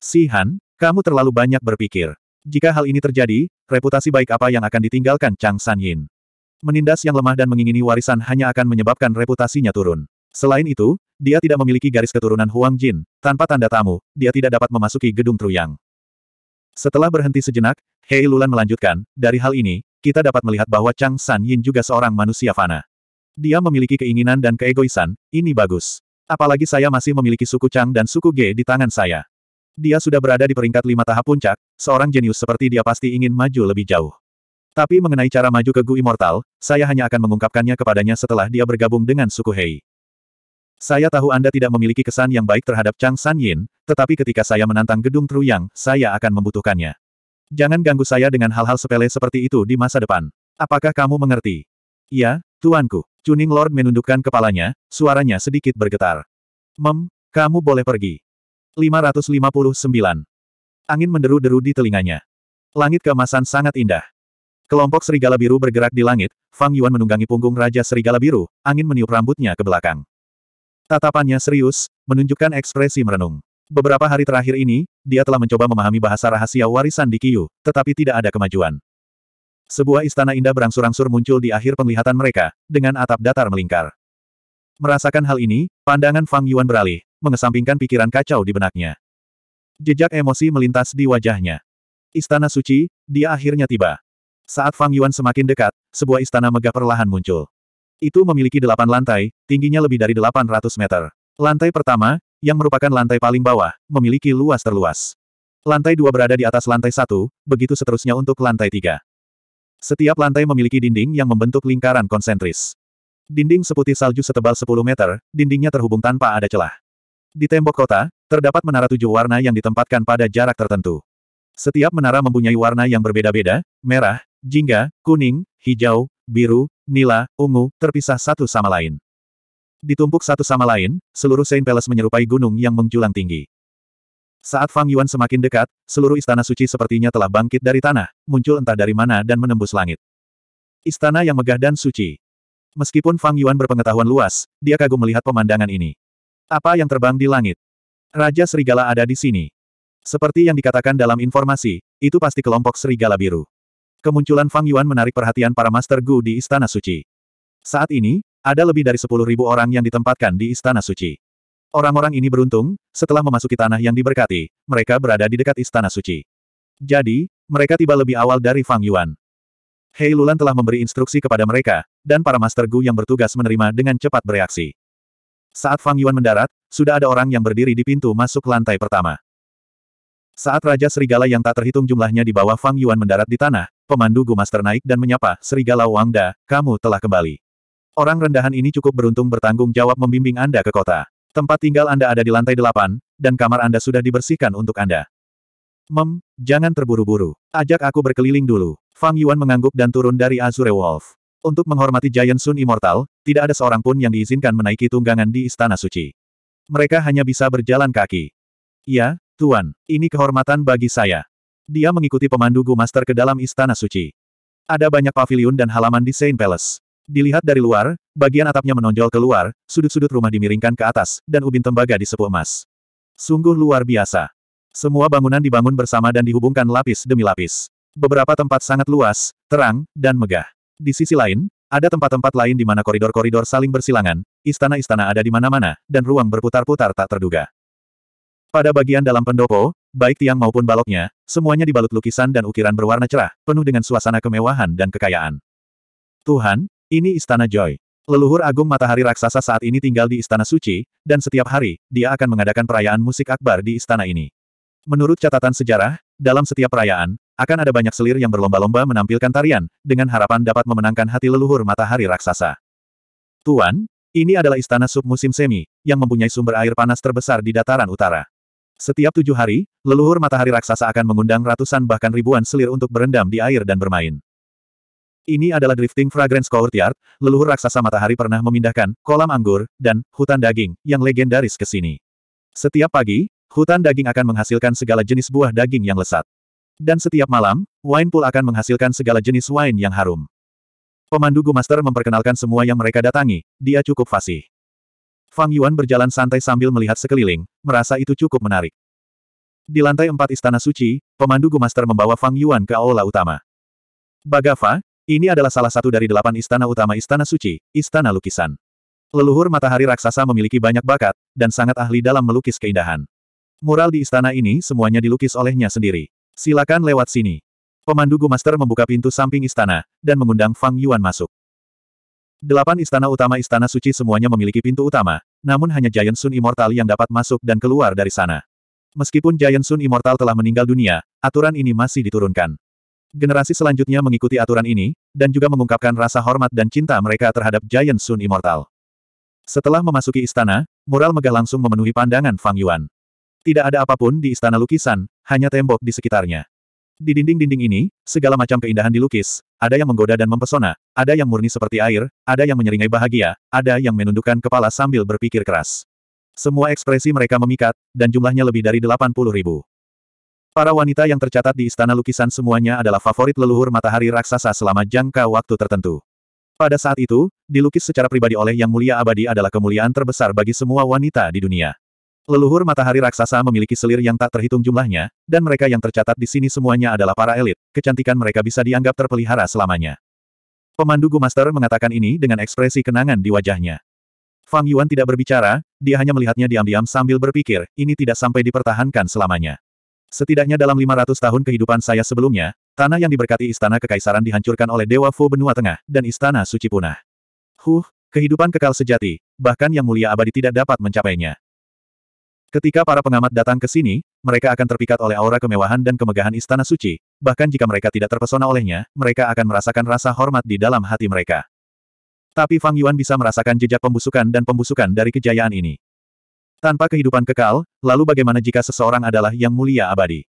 Si Han, kamu terlalu banyak berpikir. Jika hal ini terjadi, reputasi baik apa yang akan ditinggalkan Chang San Yin? Menindas yang lemah dan mengingini warisan hanya akan menyebabkan reputasinya turun. Selain itu, dia tidak memiliki garis keturunan Huang Jin, tanpa tanda tamu, dia tidak dapat memasuki gedung Truyang. Setelah berhenti sejenak, Hei Lulan melanjutkan, dari hal ini, kita dapat melihat bahwa Chang San Yin juga seorang manusia fana. Dia memiliki keinginan dan keegoisan, ini bagus. Apalagi saya masih memiliki suku Chang dan suku G di tangan saya. Dia sudah berada di peringkat lima tahap puncak, seorang jenius seperti dia pasti ingin maju lebih jauh. Tapi mengenai cara maju ke Gu Immortal, saya hanya akan mengungkapkannya kepadanya setelah dia bergabung dengan suku Hei. Saya tahu Anda tidak memiliki kesan yang baik terhadap Chang San Yin, tetapi ketika saya menantang gedung Truyang, saya akan membutuhkannya. Jangan ganggu saya dengan hal-hal sepele seperti itu di masa depan. Apakah kamu mengerti? Ya, tuanku. Chuning Lord menundukkan kepalanya, suaranya sedikit bergetar. Mem, kamu boleh pergi. 559. Angin menderu-deru di telinganya. Langit keemasan sangat indah. Kelompok serigala biru bergerak di langit, Fang Yuan menunggangi punggung Raja Serigala Biru, angin meniup rambutnya ke belakang. Tatapannya serius, menunjukkan ekspresi merenung. Beberapa hari terakhir ini, dia telah mencoba memahami bahasa rahasia warisan di Kiyu, tetapi tidak ada kemajuan. Sebuah istana indah berangsur-angsur muncul di akhir penglihatan mereka, dengan atap datar melingkar. Merasakan hal ini, pandangan Fang Yuan beralih, mengesampingkan pikiran kacau di benaknya. Jejak emosi melintas di wajahnya. Istana suci, dia akhirnya tiba. Saat Fang Yuan semakin dekat, sebuah istana megah perlahan muncul. Itu memiliki delapan lantai, tingginya lebih dari delapan ratus meter. Lantai pertama, yang merupakan lantai paling bawah, memiliki luas terluas. Lantai dua berada di atas lantai satu, begitu seterusnya untuk lantai tiga. Setiap lantai memiliki dinding yang membentuk lingkaran konsentris. Dinding seputih salju setebal 10 meter, dindingnya terhubung tanpa ada celah. Di tembok kota, terdapat menara tujuh warna yang ditempatkan pada jarak tertentu. Setiap menara mempunyai warna yang berbeda-beda, merah, jingga, kuning, hijau, biru, nila, ungu, terpisah satu sama lain. Ditumpuk satu sama lain, seluruh Saint Palace menyerupai gunung yang menjulang tinggi. Saat Fang Yuan semakin dekat, seluruh istana suci sepertinya telah bangkit dari tanah, muncul entah dari mana dan menembus langit. Istana yang megah dan suci. Meskipun Fang Yuan berpengetahuan luas, dia kagum melihat pemandangan ini. Apa yang terbang di langit? Raja Serigala ada di sini. Seperti yang dikatakan dalam informasi, itu pasti kelompok Serigala Biru. Kemunculan Fang Yuan menarik perhatian para Master Gu di Istana Suci. Saat ini, ada lebih dari sepuluh ribu orang yang ditempatkan di Istana Suci. Orang-orang ini beruntung, setelah memasuki tanah yang diberkati, mereka berada di dekat Istana Suci. Jadi, mereka tiba lebih awal dari Fang Yuan. Hei Lulan telah memberi instruksi kepada mereka, dan para Master Gu yang bertugas menerima dengan cepat bereaksi. Saat Fang Yuan mendarat, sudah ada orang yang berdiri di pintu masuk lantai pertama. Saat Raja Serigala yang tak terhitung jumlahnya di bawah Fang Yuan mendarat di tanah, pemandu Gu Master naik dan menyapa, Serigala Wangda, kamu telah kembali. Orang rendahan ini cukup beruntung bertanggung jawab membimbing Anda ke kota. Tempat tinggal Anda ada di lantai delapan, dan kamar Anda sudah dibersihkan untuk Anda. Mem, jangan terburu-buru. Ajak aku berkeliling dulu. Fang Yuan mengangguk dan turun dari Azure Wolf. Untuk menghormati Giant Sun Immortal, tidak ada seorang pun yang diizinkan menaiki tunggangan di Istana Suci. Mereka hanya bisa berjalan kaki. Ya, Tuan, ini kehormatan bagi saya. Dia mengikuti pemandu Gu Master ke dalam Istana Suci. Ada banyak paviliun dan halaman di Saint Palace. Dilihat dari luar, bagian atapnya menonjol keluar, sudut-sudut rumah dimiringkan ke atas, dan ubin tembaga di sepuh emas. Sungguh luar biasa. Semua bangunan dibangun bersama dan dihubungkan lapis demi lapis. Beberapa tempat sangat luas, terang, dan megah. Di sisi lain, ada tempat-tempat lain di mana koridor-koridor saling bersilangan, istana-istana ada di mana-mana, dan ruang berputar-putar tak terduga. Pada bagian dalam pendopo, baik tiang maupun baloknya, semuanya dibalut lukisan dan ukiran berwarna cerah, penuh dengan suasana kemewahan dan kekayaan. Tuhan, ini Istana Joy. Leluhur Agung Matahari Raksasa saat ini tinggal di Istana Suci, dan setiap hari, dia akan mengadakan perayaan musik akbar di istana ini. Menurut catatan sejarah, dalam setiap perayaan, akan ada banyak selir yang berlomba-lomba menampilkan tarian, dengan harapan dapat memenangkan hati leluhur matahari raksasa. Tuan, ini adalah istana sub musim semi, yang mempunyai sumber air panas terbesar di dataran utara. Setiap tujuh hari, leluhur matahari raksasa akan mengundang ratusan bahkan ribuan selir untuk berendam di air dan bermain. Ini adalah drifting fragrance courtyard, leluhur raksasa matahari pernah memindahkan kolam anggur dan hutan daging yang legendaris ke sini. Setiap pagi, hutan daging akan menghasilkan segala jenis buah daging yang lesat. Dan setiap malam, wine pool akan menghasilkan segala jenis wine yang harum. Pemandu Gu Master memperkenalkan semua yang mereka datangi, dia cukup fasih. Fang Yuan berjalan santai sambil melihat sekeliling, merasa itu cukup menarik. Di lantai empat Istana Suci, pemandu Gumaster membawa Fang Yuan ke aula utama. Bagava, ini adalah salah satu dari delapan istana utama Istana Suci, Istana Lukisan. Leluhur matahari raksasa memiliki banyak bakat, dan sangat ahli dalam melukis keindahan. Mural di istana ini semuanya dilukis olehnya sendiri. Silakan lewat sini. Pemandu Gumaster membuka pintu samping istana, dan mengundang Fang Yuan masuk. Delapan istana utama Istana Suci semuanya memiliki pintu utama, namun hanya Giant Sun Immortal yang dapat masuk dan keluar dari sana. Meskipun Giant Sun Immortal telah meninggal dunia, aturan ini masih diturunkan. Generasi selanjutnya mengikuti aturan ini, dan juga mengungkapkan rasa hormat dan cinta mereka terhadap Giant Sun Immortal. Setelah memasuki istana, mural megah langsung memenuhi pandangan Fang Yuan. Tidak ada apapun di istana lukisan, hanya tembok di sekitarnya. Di dinding-dinding ini, segala macam keindahan dilukis, ada yang menggoda dan mempesona, ada yang murni seperti air, ada yang menyeringai bahagia, ada yang menundukkan kepala sambil berpikir keras. Semua ekspresi mereka memikat, dan jumlahnya lebih dari 80 ribu. Para wanita yang tercatat di Istana Lukisan semuanya adalah favorit leluhur matahari raksasa selama jangka waktu tertentu. Pada saat itu, dilukis secara pribadi oleh Yang Mulia Abadi adalah kemuliaan terbesar bagi semua wanita di dunia. Leluhur matahari raksasa memiliki selir yang tak terhitung jumlahnya, dan mereka yang tercatat di sini semuanya adalah para elit, kecantikan mereka bisa dianggap terpelihara selamanya. Pemandu Gu Master mengatakan ini dengan ekspresi kenangan di wajahnya. Fang Yuan tidak berbicara, dia hanya melihatnya diam-diam sambil berpikir, ini tidak sampai dipertahankan selamanya. Setidaknya dalam 500 tahun kehidupan saya sebelumnya, tanah yang diberkati istana kekaisaran dihancurkan oleh Dewa Fu Benua Tengah, dan istana suci punah. Huh, kehidupan kekal sejati, bahkan yang mulia abadi tidak dapat mencapainya. Ketika para pengamat datang ke sini, mereka akan terpikat oleh aura kemewahan dan kemegahan istana suci, bahkan jika mereka tidak terpesona olehnya, mereka akan merasakan rasa hormat di dalam hati mereka. Tapi Fang Yuan bisa merasakan jejak pembusukan dan pembusukan dari kejayaan ini. Tanpa kehidupan kekal, lalu bagaimana jika seseorang adalah yang mulia abadi?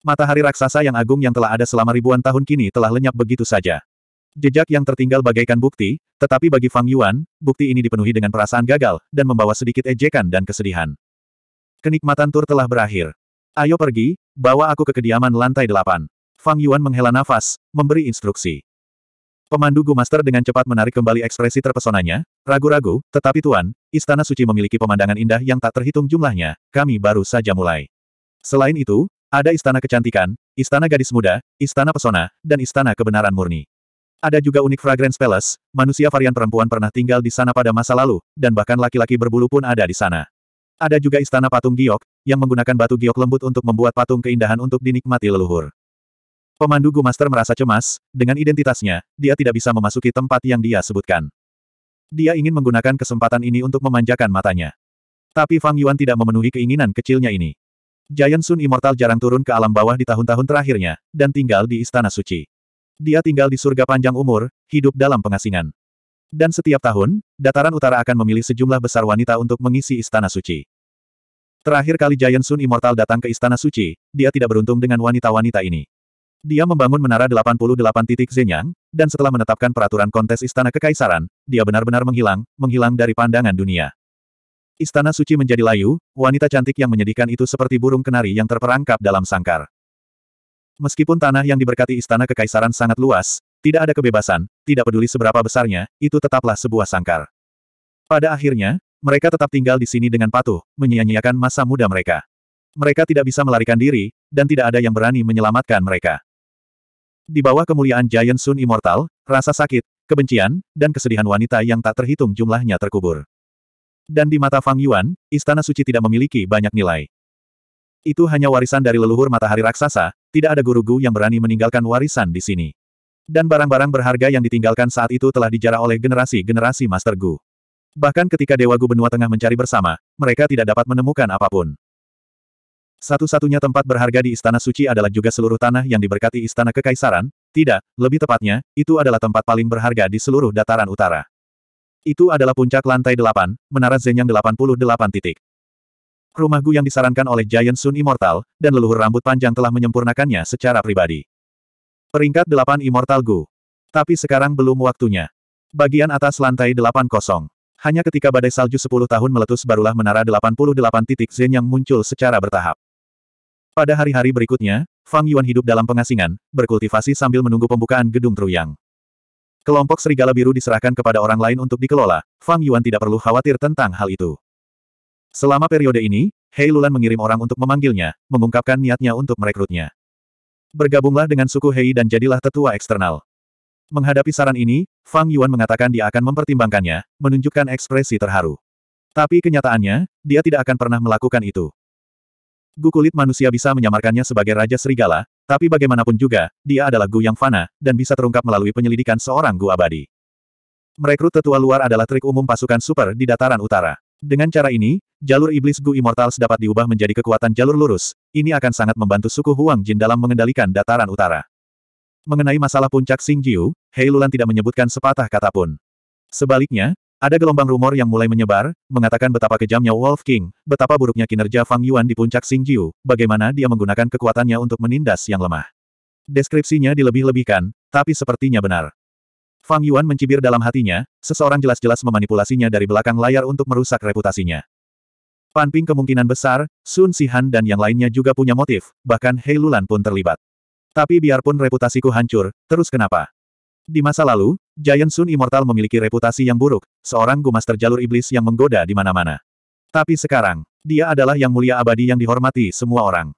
Matahari raksasa yang agung yang telah ada selama ribuan tahun kini telah lenyap begitu saja. Jejak yang tertinggal bagaikan bukti, tetapi bagi Fang Yuan, bukti ini dipenuhi dengan perasaan gagal, dan membawa sedikit ejekan dan kesedihan. Kenikmatan tur telah berakhir. Ayo pergi, bawa aku ke kediaman lantai delapan. Fang Yuan menghela nafas, memberi instruksi. Pemandu Gu Master dengan cepat menarik kembali ekspresi terpesonanya, ragu-ragu, tetapi Tuan, Istana Suci memiliki pemandangan indah yang tak terhitung jumlahnya, kami baru saja mulai. Selain itu, ada Istana Kecantikan, Istana Gadis Muda, Istana Pesona, dan Istana Kebenaran Murni. Ada juga unik Fragrance Palace, manusia varian perempuan pernah tinggal di sana pada masa lalu, dan bahkan laki-laki berbulu pun ada di sana. Ada juga Istana Patung Giok, yang menggunakan batu giok lembut untuk membuat patung keindahan untuk dinikmati leluhur. Pemandu Gu Master merasa cemas, dengan identitasnya, dia tidak bisa memasuki tempat yang dia sebutkan. Dia ingin menggunakan kesempatan ini untuk memanjakan matanya. Tapi Fang Yuan tidak memenuhi keinginan kecilnya ini. Giant Sun Immortal jarang turun ke alam bawah di tahun-tahun terakhirnya, dan tinggal di Istana Suci. Dia tinggal di surga panjang umur, hidup dalam pengasingan. Dan setiap tahun, dataran utara akan memilih sejumlah besar wanita untuk mengisi Istana Suci. Terakhir kali Giant Sun Immortal datang ke Istana Suci, dia tidak beruntung dengan wanita-wanita ini. Dia membangun menara 88 titik Zenyang, dan setelah menetapkan peraturan kontes Istana Kekaisaran, dia benar-benar menghilang, menghilang dari pandangan dunia. Istana suci menjadi layu, wanita cantik yang menyedihkan itu seperti burung kenari yang terperangkap dalam sangkar. Meskipun tanah yang diberkati Istana Kekaisaran sangat luas, tidak ada kebebasan, tidak peduli seberapa besarnya, itu tetaplah sebuah sangkar. Pada akhirnya, mereka tetap tinggal di sini dengan patuh, menyia-nyiakan masa muda mereka. Mereka tidak bisa melarikan diri, dan tidak ada yang berani menyelamatkan mereka. Di bawah kemuliaan Giant Sun Immortal, rasa sakit, kebencian, dan kesedihan wanita yang tak terhitung jumlahnya terkubur. Dan di mata Fang Yuan, Istana Suci tidak memiliki banyak nilai. Itu hanya warisan dari leluhur matahari raksasa, tidak ada guru Gu yang berani meninggalkan warisan di sini. Dan barang-barang berharga yang ditinggalkan saat itu telah dijarah oleh generasi-generasi Master Gu. Bahkan ketika Dewa Gu Benua tengah mencari bersama, mereka tidak dapat menemukan apapun. Satu-satunya tempat berharga di Istana Suci adalah juga seluruh tanah yang diberkati Istana Kekaisaran, tidak, lebih tepatnya, itu adalah tempat paling berharga di seluruh dataran utara. Itu adalah puncak lantai delapan, Menara Zenyang delapan titik. Rumah Gu yang disarankan oleh Giant Sun Immortal, dan leluhur rambut panjang telah menyempurnakannya secara pribadi. Peringkat delapan Immortal Gu. Tapi sekarang belum waktunya. Bagian atas lantai delapan kosong. Hanya ketika badai salju sepuluh tahun meletus barulah menara delapan puluh delapan titik Zen yang muncul secara bertahap. Pada hari-hari berikutnya, Fang Yuan hidup dalam pengasingan, berkultivasi sambil menunggu pembukaan gedung Truyang. Kelompok serigala biru diserahkan kepada orang lain untuk dikelola, Fang Yuan tidak perlu khawatir tentang hal itu. Selama periode ini, Hei Lulan mengirim orang untuk memanggilnya, mengungkapkan niatnya untuk merekrutnya. Bergabunglah dengan suku Hei dan jadilah tetua eksternal. Menghadapi saran ini, Fang Yuan mengatakan dia akan mempertimbangkannya, menunjukkan ekspresi terharu. Tapi kenyataannya, dia tidak akan pernah melakukan itu. Gu kulit manusia bisa menyamarkannya sebagai Raja Serigala, tapi bagaimanapun juga, dia adalah Gu yang fana, dan bisa terungkap melalui penyelidikan seorang Gu abadi. Merekrut tetua luar adalah trik umum pasukan super di dataran utara. Dengan cara ini, jalur iblis Gu Immortals dapat diubah menjadi kekuatan jalur lurus, ini akan sangat membantu suku Huang Jin dalam mengendalikan dataran utara. Mengenai masalah puncak Xing Jiu, tidak menyebutkan sepatah kata pun. Sebaliknya, ada gelombang rumor yang mulai menyebar, mengatakan betapa kejamnya Wolf King, betapa buruknya kinerja Fang Yuan di puncak Xing Jiu, bagaimana dia menggunakan kekuatannya untuk menindas yang lemah. Deskripsinya dilebih-lebihkan, tapi sepertinya benar. Fang Yuan mencibir dalam hatinya, seseorang jelas-jelas memanipulasinya dari belakang layar untuk merusak reputasinya. Pan kemungkinan besar, Sun Sihan dan yang lainnya juga punya motif, bahkan Hei Lulan pun terlibat. Tapi biarpun reputasiku hancur, terus kenapa? Di masa lalu, Giant Sun Immortal memiliki reputasi yang buruk, seorang gumas terjalur iblis yang menggoda di mana-mana. Tapi sekarang, dia adalah yang mulia abadi yang dihormati semua orang.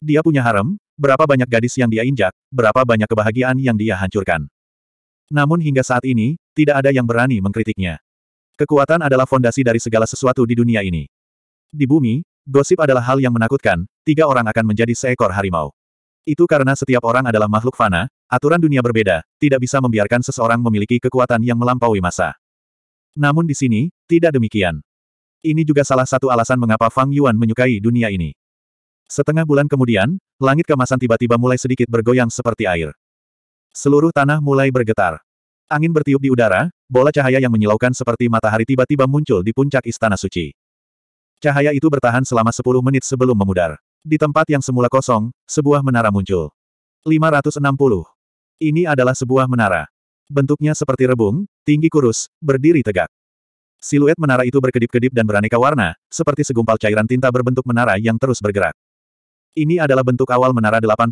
Dia punya harem, berapa banyak gadis yang dia injak, berapa banyak kebahagiaan yang dia hancurkan. Namun hingga saat ini, tidak ada yang berani mengkritiknya. Kekuatan adalah fondasi dari segala sesuatu di dunia ini. Di bumi, gosip adalah hal yang menakutkan, tiga orang akan menjadi seekor harimau. Itu karena setiap orang adalah makhluk fana, Aturan dunia berbeda, tidak bisa membiarkan seseorang memiliki kekuatan yang melampaui masa. Namun di sini, tidak demikian. Ini juga salah satu alasan mengapa Fang Yuan menyukai dunia ini. Setengah bulan kemudian, langit kemasan tiba-tiba mulai sedikit bergoyang seperti air. Seluruh tanah mulai bergetar. Angin bertiup di udara, bola cahaya yang menyilaukan seperti matahari tiba-tiba muncul di puncak istana suci. Cahaya itu bertahan selama 10 menit sebelum memudar. Di tempat yang semula kosong, sebuah menara muncul. 560. Ini adalah sebuah menara. Bentuknya seperti rebung, tinggi kurus, berdiri tegak. Siluet menara itu berkedip-kedip dan beraneka warna, seperti segumpal cairan tinta berbentuk menara yang terus bergerak. Ini adalah bentuk awal menara 88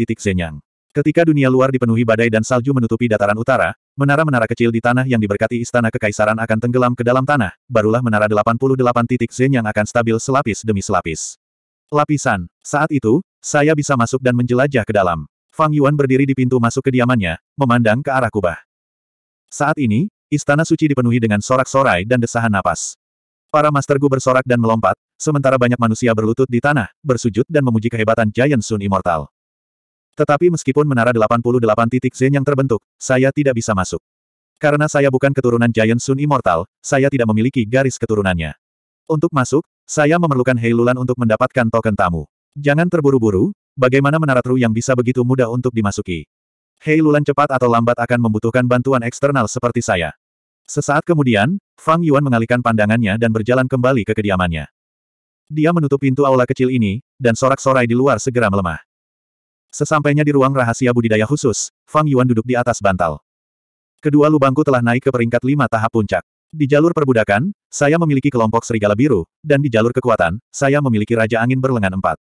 titik Zenyang. Ketika dunia luar dipenuhi badai dan salju menutupi dataran utara, menara-menara kecil di tanah yang diberkati istana kekaisaran akan tenggelam ke dalam tanah, barulah menara 88 titik zenyang akan stabil selapis demi selapis. Lapisan. Saat itu, saya bisa masuk dan menjelajah ke dalam. Fang Yuan berdiri di pintu masuk kediamannya, memandang ke arah kubah. Saat ini, istana suci dipenuhi dengan sorak-sorai dan desahan napas. Para Master Gu bersorak dan melompat, sementara banyak manusia berlutut di tanah, bersujud dan memuji kehebatan Giant Sun Immortal. Tetapi meskipun menara 88 titik Zen yang terbentuk, saya tidak bisa masuk. Karena saya bukan keturunan Giant Sun Immortal, saya tidak memiliki garis keturunannya. Untuk masuk, saya memerlukan Heilulan untuk mendapatkan token tamu. Jangan terburu-buru, Bagaimana menara Tru yang bisa begitu mudah untuk dimasuki? Hei Lulan cepat atau lambat akan membutuhkan bantuan eksternal seperti saya. Sesaat kemudian, Fang Yuan mengalihkan pandangannya dan berjalan kembali ke kediamannya. Dia menutup pintu aula kecil ini, dan sorak-sorai di luar segera melemah. Sesampainya di ruang rahasia budidaya khusus, Fang Yuan duduk di atas bantal. Kedua lubangku telah naik ke peringkat lima tahap puncak. Di jalur perbudakan, saya memiliki kelompok serigala biru, dan di jalur kekuatan, saya memiliki Raja Angin berlengan empat.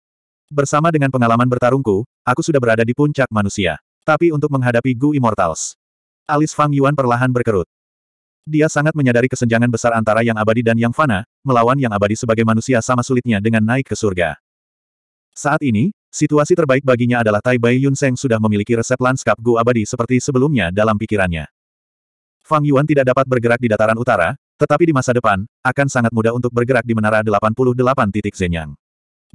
Bersama dengan pengalaman bertarungku, aku sudah berada di puncak manusia. Tapi untuk menghadapi Gu Immortals. Alis Fang Yuan perlahan berkerut. Dia sangat menyadari kesenjangan besar antara yang abadi dan yang fana, melawan yang abadi sebagai manusia sama sulitnya dengan naik ke surga. Saat ini, situasi terbaik baginya adalah Tai Bai Yun Seng sudah memiliki resep lanskap Gu abadi seperti sebelumnya dalam pikirannya. Fang Yuan tidak dapat bergerak di dataran utara, tetapi di masa depan, akan sangat mudah untuk bergerak di menara 88 titik Zenyang.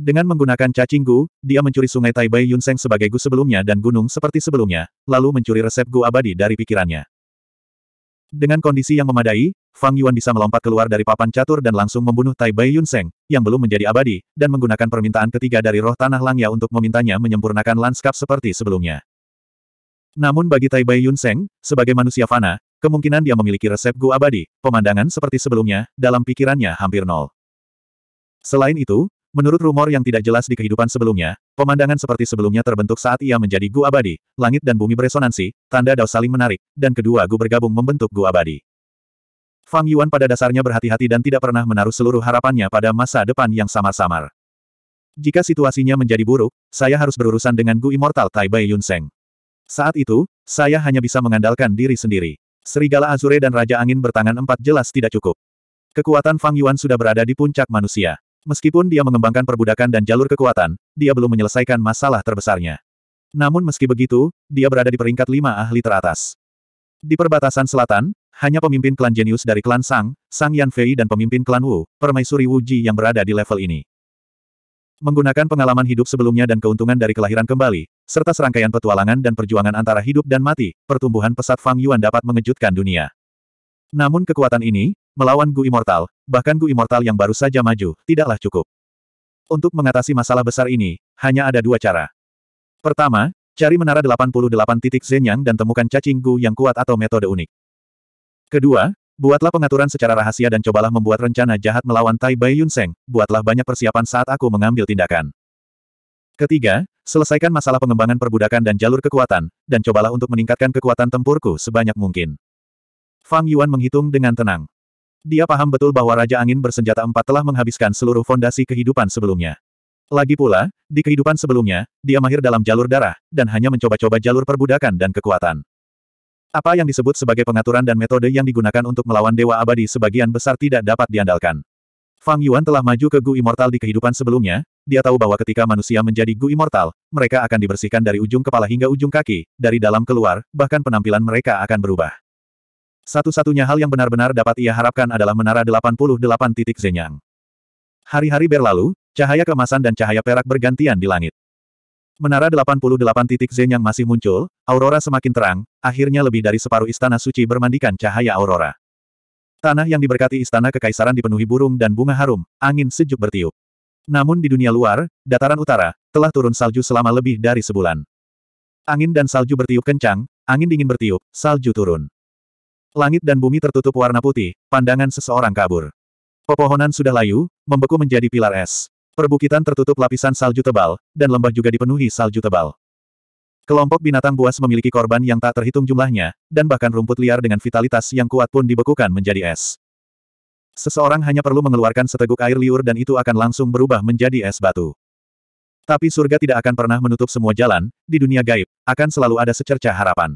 Dengan menggunakan cacing gu, dia mencuri sungai Taibai Yunseng sebagai gu sebelumnya dan gunung seperti sebelumnya, lalu mencuri resep gu abadi dari pikirannya. Dengan kondisi yang memadai, Fang Yuan bisa melompat keluar dari papan catur dan langsung membunuh Taibai Yunseng, yang belum menjadi abadi, dan menggunakan permintaan ketiga dari roh tanah Langya untuk memintanya menyempurnakan lanskap seperti sebelumnya. Namun bagi Taibai Yunseng, sebagai manusia fana, kemungkinan dia memiliki resep gu abadi, pemandangan seperti sebelumnya, dalam pikirannya hampir nol. Selain itu, Menurut rumor yang tidak jelas di kehidupan sebelumnya, pemandangan seperti sebelumnya terbentuk saat ia menjadi gua Abadi, langit dan bumi beresonansi, tanda dao saling menarik, dan kedua Gu bergabung membentuk gua Abadi. Fang Yuan pada dasarnya berhati-hati dan tidak pernah menaruh seluruh harapannya pada masa depan yang samar-samar. Jika situasinya menjadi buruk, saya harus berurusan dengan Gu Immortal Tai Bai Yun Seng. Saat itu, saya hanya bisa mengandalkan diri sendiri. Serigala Azure dan Raja Angin bertangan empat jelas tidak cukup. Kekuatan Fang Yuan sudah berada di puncak manusia. Meskipun dia mengembangkan perbudakan dan jalur kekuatan, dia belum menyelesaikan masalah terbesarnya. Namun meski begitu, dia berada di peringkat lima ahli teratas. Di perbatasan selatan, hanya pemimpin klan jenius dari klan Sang, Sang Yanfei dan pemimpin klan Wu, permaisuri Wu Ji yang berada di level ini. Menggunakan pengalaman hidup sebelumnya dan keuntungan dari kelahiran kembali, serta serangkaian petualangan dan perjuangan antara hidup dan mati, pertumbuhan pesat Fang Yuan dapat mengejutkan dunia. Namun kekuatan ini, Melawan Gu Immortal, bahkan Gu Immortal yang baru saja maju, tidaklah cukup. Untuk mengatasi masalah besar ini, hanya ada dua cara. Pertama, cari menara 88 titik Zenyang dan temukan cacing Gu yang kuat atau metode unik. Kedua, buatlah pengaturan secara rahasia dan cobalah membuat rencana jahat melawan Tai Bai Yunseng, buatlah banyak persiapan saat aku mengambil tindakan. Ketiga, selesaikan masalah pengembangan perbudakan dan jalur kekuatan, dan cobalah untuk meningkatkan kekuatan tempurku sebanyak mungkin. Fang Yuan menghitung dengan tenang. Dia paham betul bahwa Raja Angin bersenjata empat telah menghabiskan seluruh fondasi kehidupan sebelumnya. Lagi pula, di kehidupan sebelumnya, dia mahir dalam jalur darah, dan hanya mencoba-coba jalur perbudakan dan kekuatan. Apa yang disebut sebagai pengaturan dan metode yang digunakan untuk melawan Dewa Abadi sebagian besar tidak dapat diandalkan. Fang Yuan telah maju ke Gu Immortal di kehidupan sebelumnya, dia tahu bahwa ketika manusia menjadi Gu Immortal, mereka akan dibersihkan dari ujung kepala hingga ujung kaki, dari dalam keluar, bahkan penampilan mereka akan berubah. Satu-satunya hal yang benar-benar dapat ia harapkan adalah menara 88 titik Zenyang. Hari-hari berlalu, cahaya kemasan dan cahaya perak bergantian di langit. Menara 88 titik Zenyang masih muncul, aurora semakin terang, akhirnya lebih dari separuh istana suci bermandikan cahaya aurora. Tanah yang diberkati istana kekaisaran dipenuhi burung dan bunga harum, angin sejuk bertiup. Namun di dunia luar, dataran utara, telah turun salju selama lebih dari sebulan. Angin dan salju bertiup kencang, angin dingin bertiup, salju turun. Langit dan bumi tertutup warna putih, pandangan seseorang kabur. Pepohonan sudah layu, membeku menjadi pilar es. Perbukitan tertutup lapisan salju tebal, dan lembah juga dipenuhi salju tebal. Kelompok binatang buas memiliki korban yang tak terhitung jumlahnya, dan bahkan rumput liar dengan vitalitas yang kuat pun dibekukan menjadi es. Seseorang hanya perlu mengeluarkan seteguk air liur dan itu akan langsung berubah menjadi es batu. Tapi surga tidak akan pernah menutup semua jalan, di dunia gaib, akan selalu ada secerca harapan.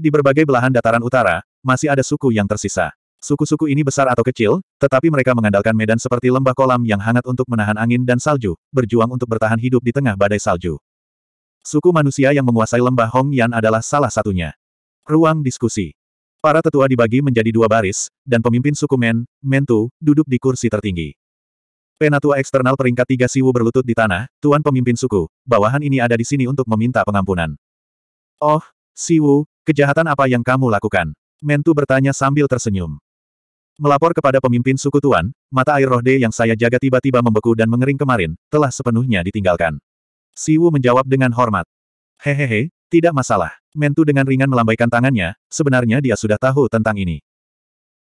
Di berbagai belahan dataran utara, masih ada suku yang tersisa. Suku-suku ini besar atau kecil, tetapi mereka mengandalkan medan seperti lembah kolam yang hangat untuk menahan angin dan salju, berjuang untuk bertahan hidup di tengah badai salju. Suku manusia yang menguasai lembah Hong Yan adalah salah satunya. Ruang diskusi. Para tetua dibagi menjadi dua baris, dan pemimpin suku Men, Mentu, duduk di kursi tertinggi. Penatua eksternal peringkat tiga Siwu berlutut di tanah, Tuan pemimpin suku, bawahan ini ada di sini untuk meminta pengampunan. Oh, Siwu, kejahatan apa yang kamu lakukan? Mentu bertanya sambil tersenyum. Melapor kepada pemimpin suku Tuan, mata air roh rohde yang saya jaga tiba-tiba membeku dan mengering kemarin, telah sepenuhnya ditinggalkan. Siwu menjawab dengan hormat. Hehehe, tidak masalah. Mentu dengan ringan melambaikan tangannya, sebenarnya dia sudah tahu tentang ini.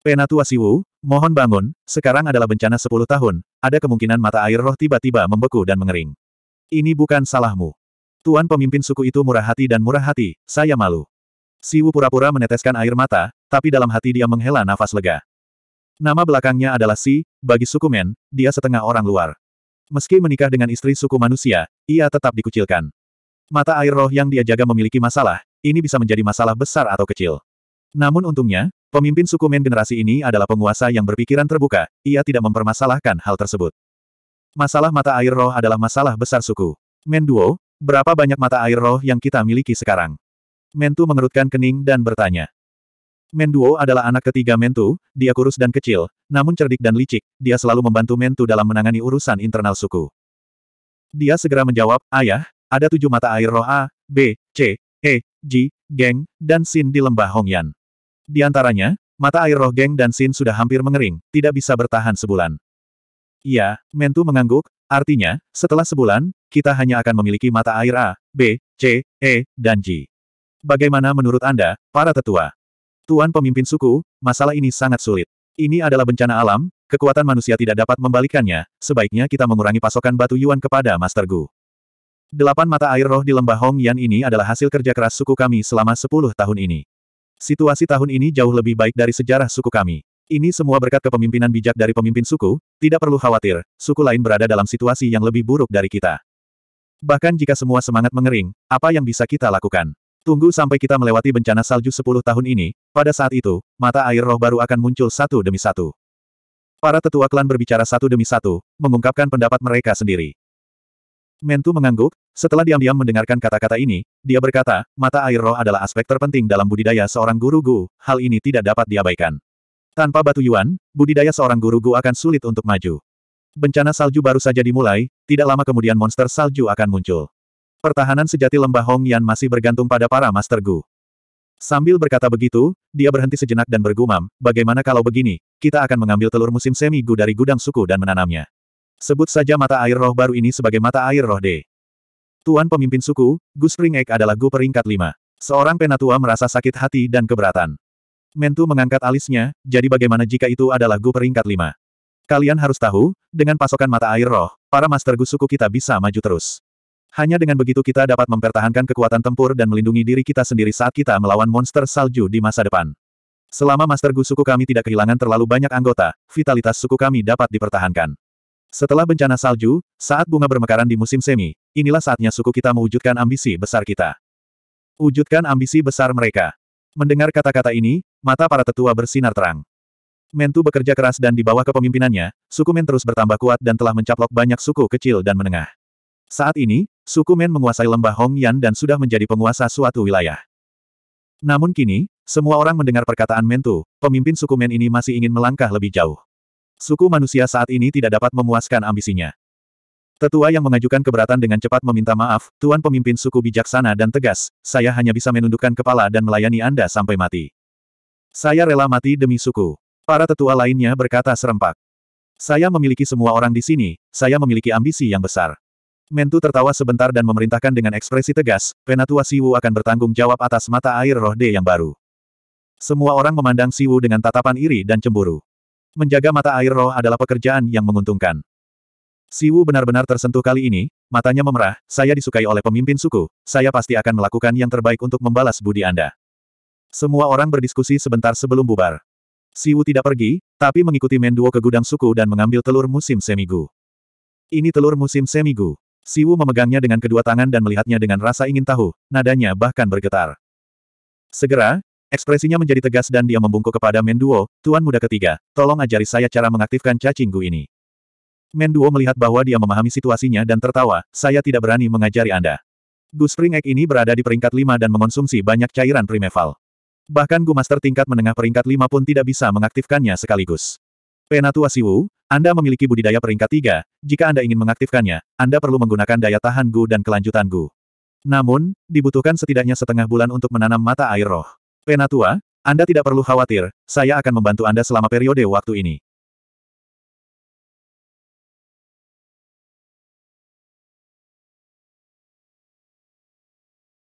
Penatua Siwu, mohon bangun, sekarang adalah bencana 10 tahun, ada kemungkinan mata air roh tiba-tiba membeku dan mengering. Ini bukan salahmu. Tuan pemimpin suku itu murah hati dan murah hati, saya malu. Siwu pura-pura meneteskan air mata, tapi dalam hati dia menghela nafas lega. Nama belakangnya adalah Si, bagi suku Men, dia setengah orang luar. Meski menikah dengan istri suku manusia, ia tetap dikucilkan. Mata air roh yang dia jaga memiliki masalah, ini bisa menjadi masalah besar atau kecil. Namun untungnya, pemimpin suku Men generasi ini adalah penguasa yang berpikiran terbuka, ia tidak mempermasalahkan hal tersebut. Masalah mata air roh adalah masalah besar suku. Men Duo, berapa banyak mata air roh yang kita miliki sekarang? Mentu mengerutkan kening dan bertanya. Menduo adalah anak ketiga Mentu, dia kurus dan kecil, namun cerdik dan licik, dia selalu membantu Mentu dalam menangani urusan internal suku. Dia segera menjawab, Ayah, ada tujuh mata air roh A, B, C, E, G, Geng, dan Sin di lembah Hongyan. Di antaranya, mata air roh Geng dan Sin sudah hampir mengering, tidak bisa bertahan sebulan. Ya, Mentu mengangguk, artinya, setelah sebulan, kita hanya akan memiliki mata air A, B, C, E, dan G. Bagaimana menurut Anda, para tetua? Tuan pemimpin suku, masalah ini sangat sulit. Ini adalah bencana alam, kekuatan manusia tidak dapat membalikannya, sebaiknya kita mengurangi pasokan batu yuan kepada Master Gu. Delapan mata air roh di lembah Hong Yan ini adalah hasil kerja keras suku kami selama sepuluh tahun ini. Situasi tahun ini jauh lebih baik dari sejarah suku kami. Ini semua berkat kepemimpinan bijak dari pemimpin suku, tidak perlu khawatir, suku lain berada dalam situasi yang lebih buruk dari kita. Bahkan jika semua semangat mengering, apa yang bisa kita lakukan? Tunggu sampai kita melewati bencana salju 10 tahun ini, pada saat itu, mata air roh baru akan muncul satu demi satu. Para tetua klan berbicara satu demi satu, mengungkapkan pendapat mereka sendiri. Mentu mengangguk, setelah diam-diam mendengarkan kata-kata ini, dia berkata, mata air roh adalah aspek terpenting dalam budidaya seorang guru Gu, hal ini tidak dapat diabaikan. Tanpa batu yuan, budidaya seorang guru Gu akan sulit untuk maju. Bencana salju baru saja dimulai, tidak lama kemudian monster salju akan muncul. Pertahanan sejati lembah Hong Yan masih bergantung pada para Master Gu. Sambil berkata begitu, dia berhenti sejenak dan bergumam, bagaimana kalau begini, kita akan mengambil telur musim semi Gu dari gudang suku dan menanamnya. Sebut saja mata air roh baru ini sebagai mata air roh D. Tuan pemimpin suku, Gu Spring Egg adalah Gu peringkat 5. Seorang penatua merasa sakit hati dan keberatan. Mentu mengangkat alisnya, jadi bagaimana jika itu adalah Gu peringkat 5? Kalian harus tahu, dengan pasokan mata air roh, para master Gu suku kita bisa maju terus. Hanya dengan begitu kita dapat mempertahankan kekuatan tempur dan melindungi diri kita sendiri saat kita melawan monster salju di masa depan. Selama Master Gu suku kami tidak kehilangan terlalu banyak anggota, vitalitas suku kami dapat dipertahankan. Setelah bencana salju, saat bunga bermekaran di musim semi, inilah saatnya suku kita mewujudkan ambisi besar kita. Wujudkan ambisi besar mereka. Mendengar kata-kata ini, mata para tetua bersinar terang. Mentu bekerja keras dan di bawah kepemimpinannya, suku Men terus bertambah kuat dan telah mencaplok banyak suku kecil dan menengah. Saat ini, suku Men menguasai lembah Hongyan dan sudah menjadi penguasa suatu wilayah. Namun kini, semua orang mendengar perkataan Mentu, pemimpin suku Men ini masih ingin melangkah lebih jauh. Suku manusia saat ini tidak dapat memuaskan ambisinya. Tetua yang mengajukan keberatan dengan cepat meminta maaf, Tuan pemimpin suku bijaksana dan tegas, saya hanya bisa menundukkan kepala dan melayani Anda sampai mati. Saya rela mati demi suku. Para tetua lainnya berkata serempak. Saya memiliki semua orang di sini, saya memiliki ambisi yang besar. Mentu tertawa sebentar dan memerintahkan dengan ekspresi tegas, Penatua Siwu akan bertanggung jawab atas mata air roh D yang baru. Semua orang memandang Siwu dengan tatapan iri dan cemburu. Menjaga mata air roh adalah pekerjaan yang menguntungkan. Siwu benar-benar tersentuh kali ini, matanya memerah, saya disukai oleh pemimpin suku, saya pasti akan melakukan yang terbaik untuk membalas budi Anda. Semua orang berdiskusi sebentar sebelum bubar. Siwu tidak pergi, tapi mengikuti Menduo ke gudang suku dan mengambil telur musim semigu. Ini telur musim semigu. Siwu memegangnya dengan kedua tangan dan melihatnya dengan rasa ingin tahu, nadanya bahkan bergetar. Segera, ekspresinya menjadi tegas dan dia membungkuk kepada Menduo, tuan muda ketiga, tolong ajari saya cara mengaktifkan cacinggu ini. Menduo melihat bahwa dia memahami situasinya dan tertawa, saya tidak berani mengajari Anda. Gu Spring Egg ini berada di peringkat 5 dan mengonsumsi banyak cairan primeval. Bahkan Gu Master tingkat menengah peringkat 5 pun tidak bisa mengaktifkannya sekaligus. Penatua Siwu, anda memiliki budidaya peringkat 3, jika Anda ingin mengaktifkannya, Anda perlu menggunakan daya tahan Gu dan kelanjutan Gu. Namun, dibutuhkan setidaknya setengah bulan untuk menanam mata air roh. Penatua, Anda tidak perlu khawatir, saya akan membantu Anda selama periode waktu ini.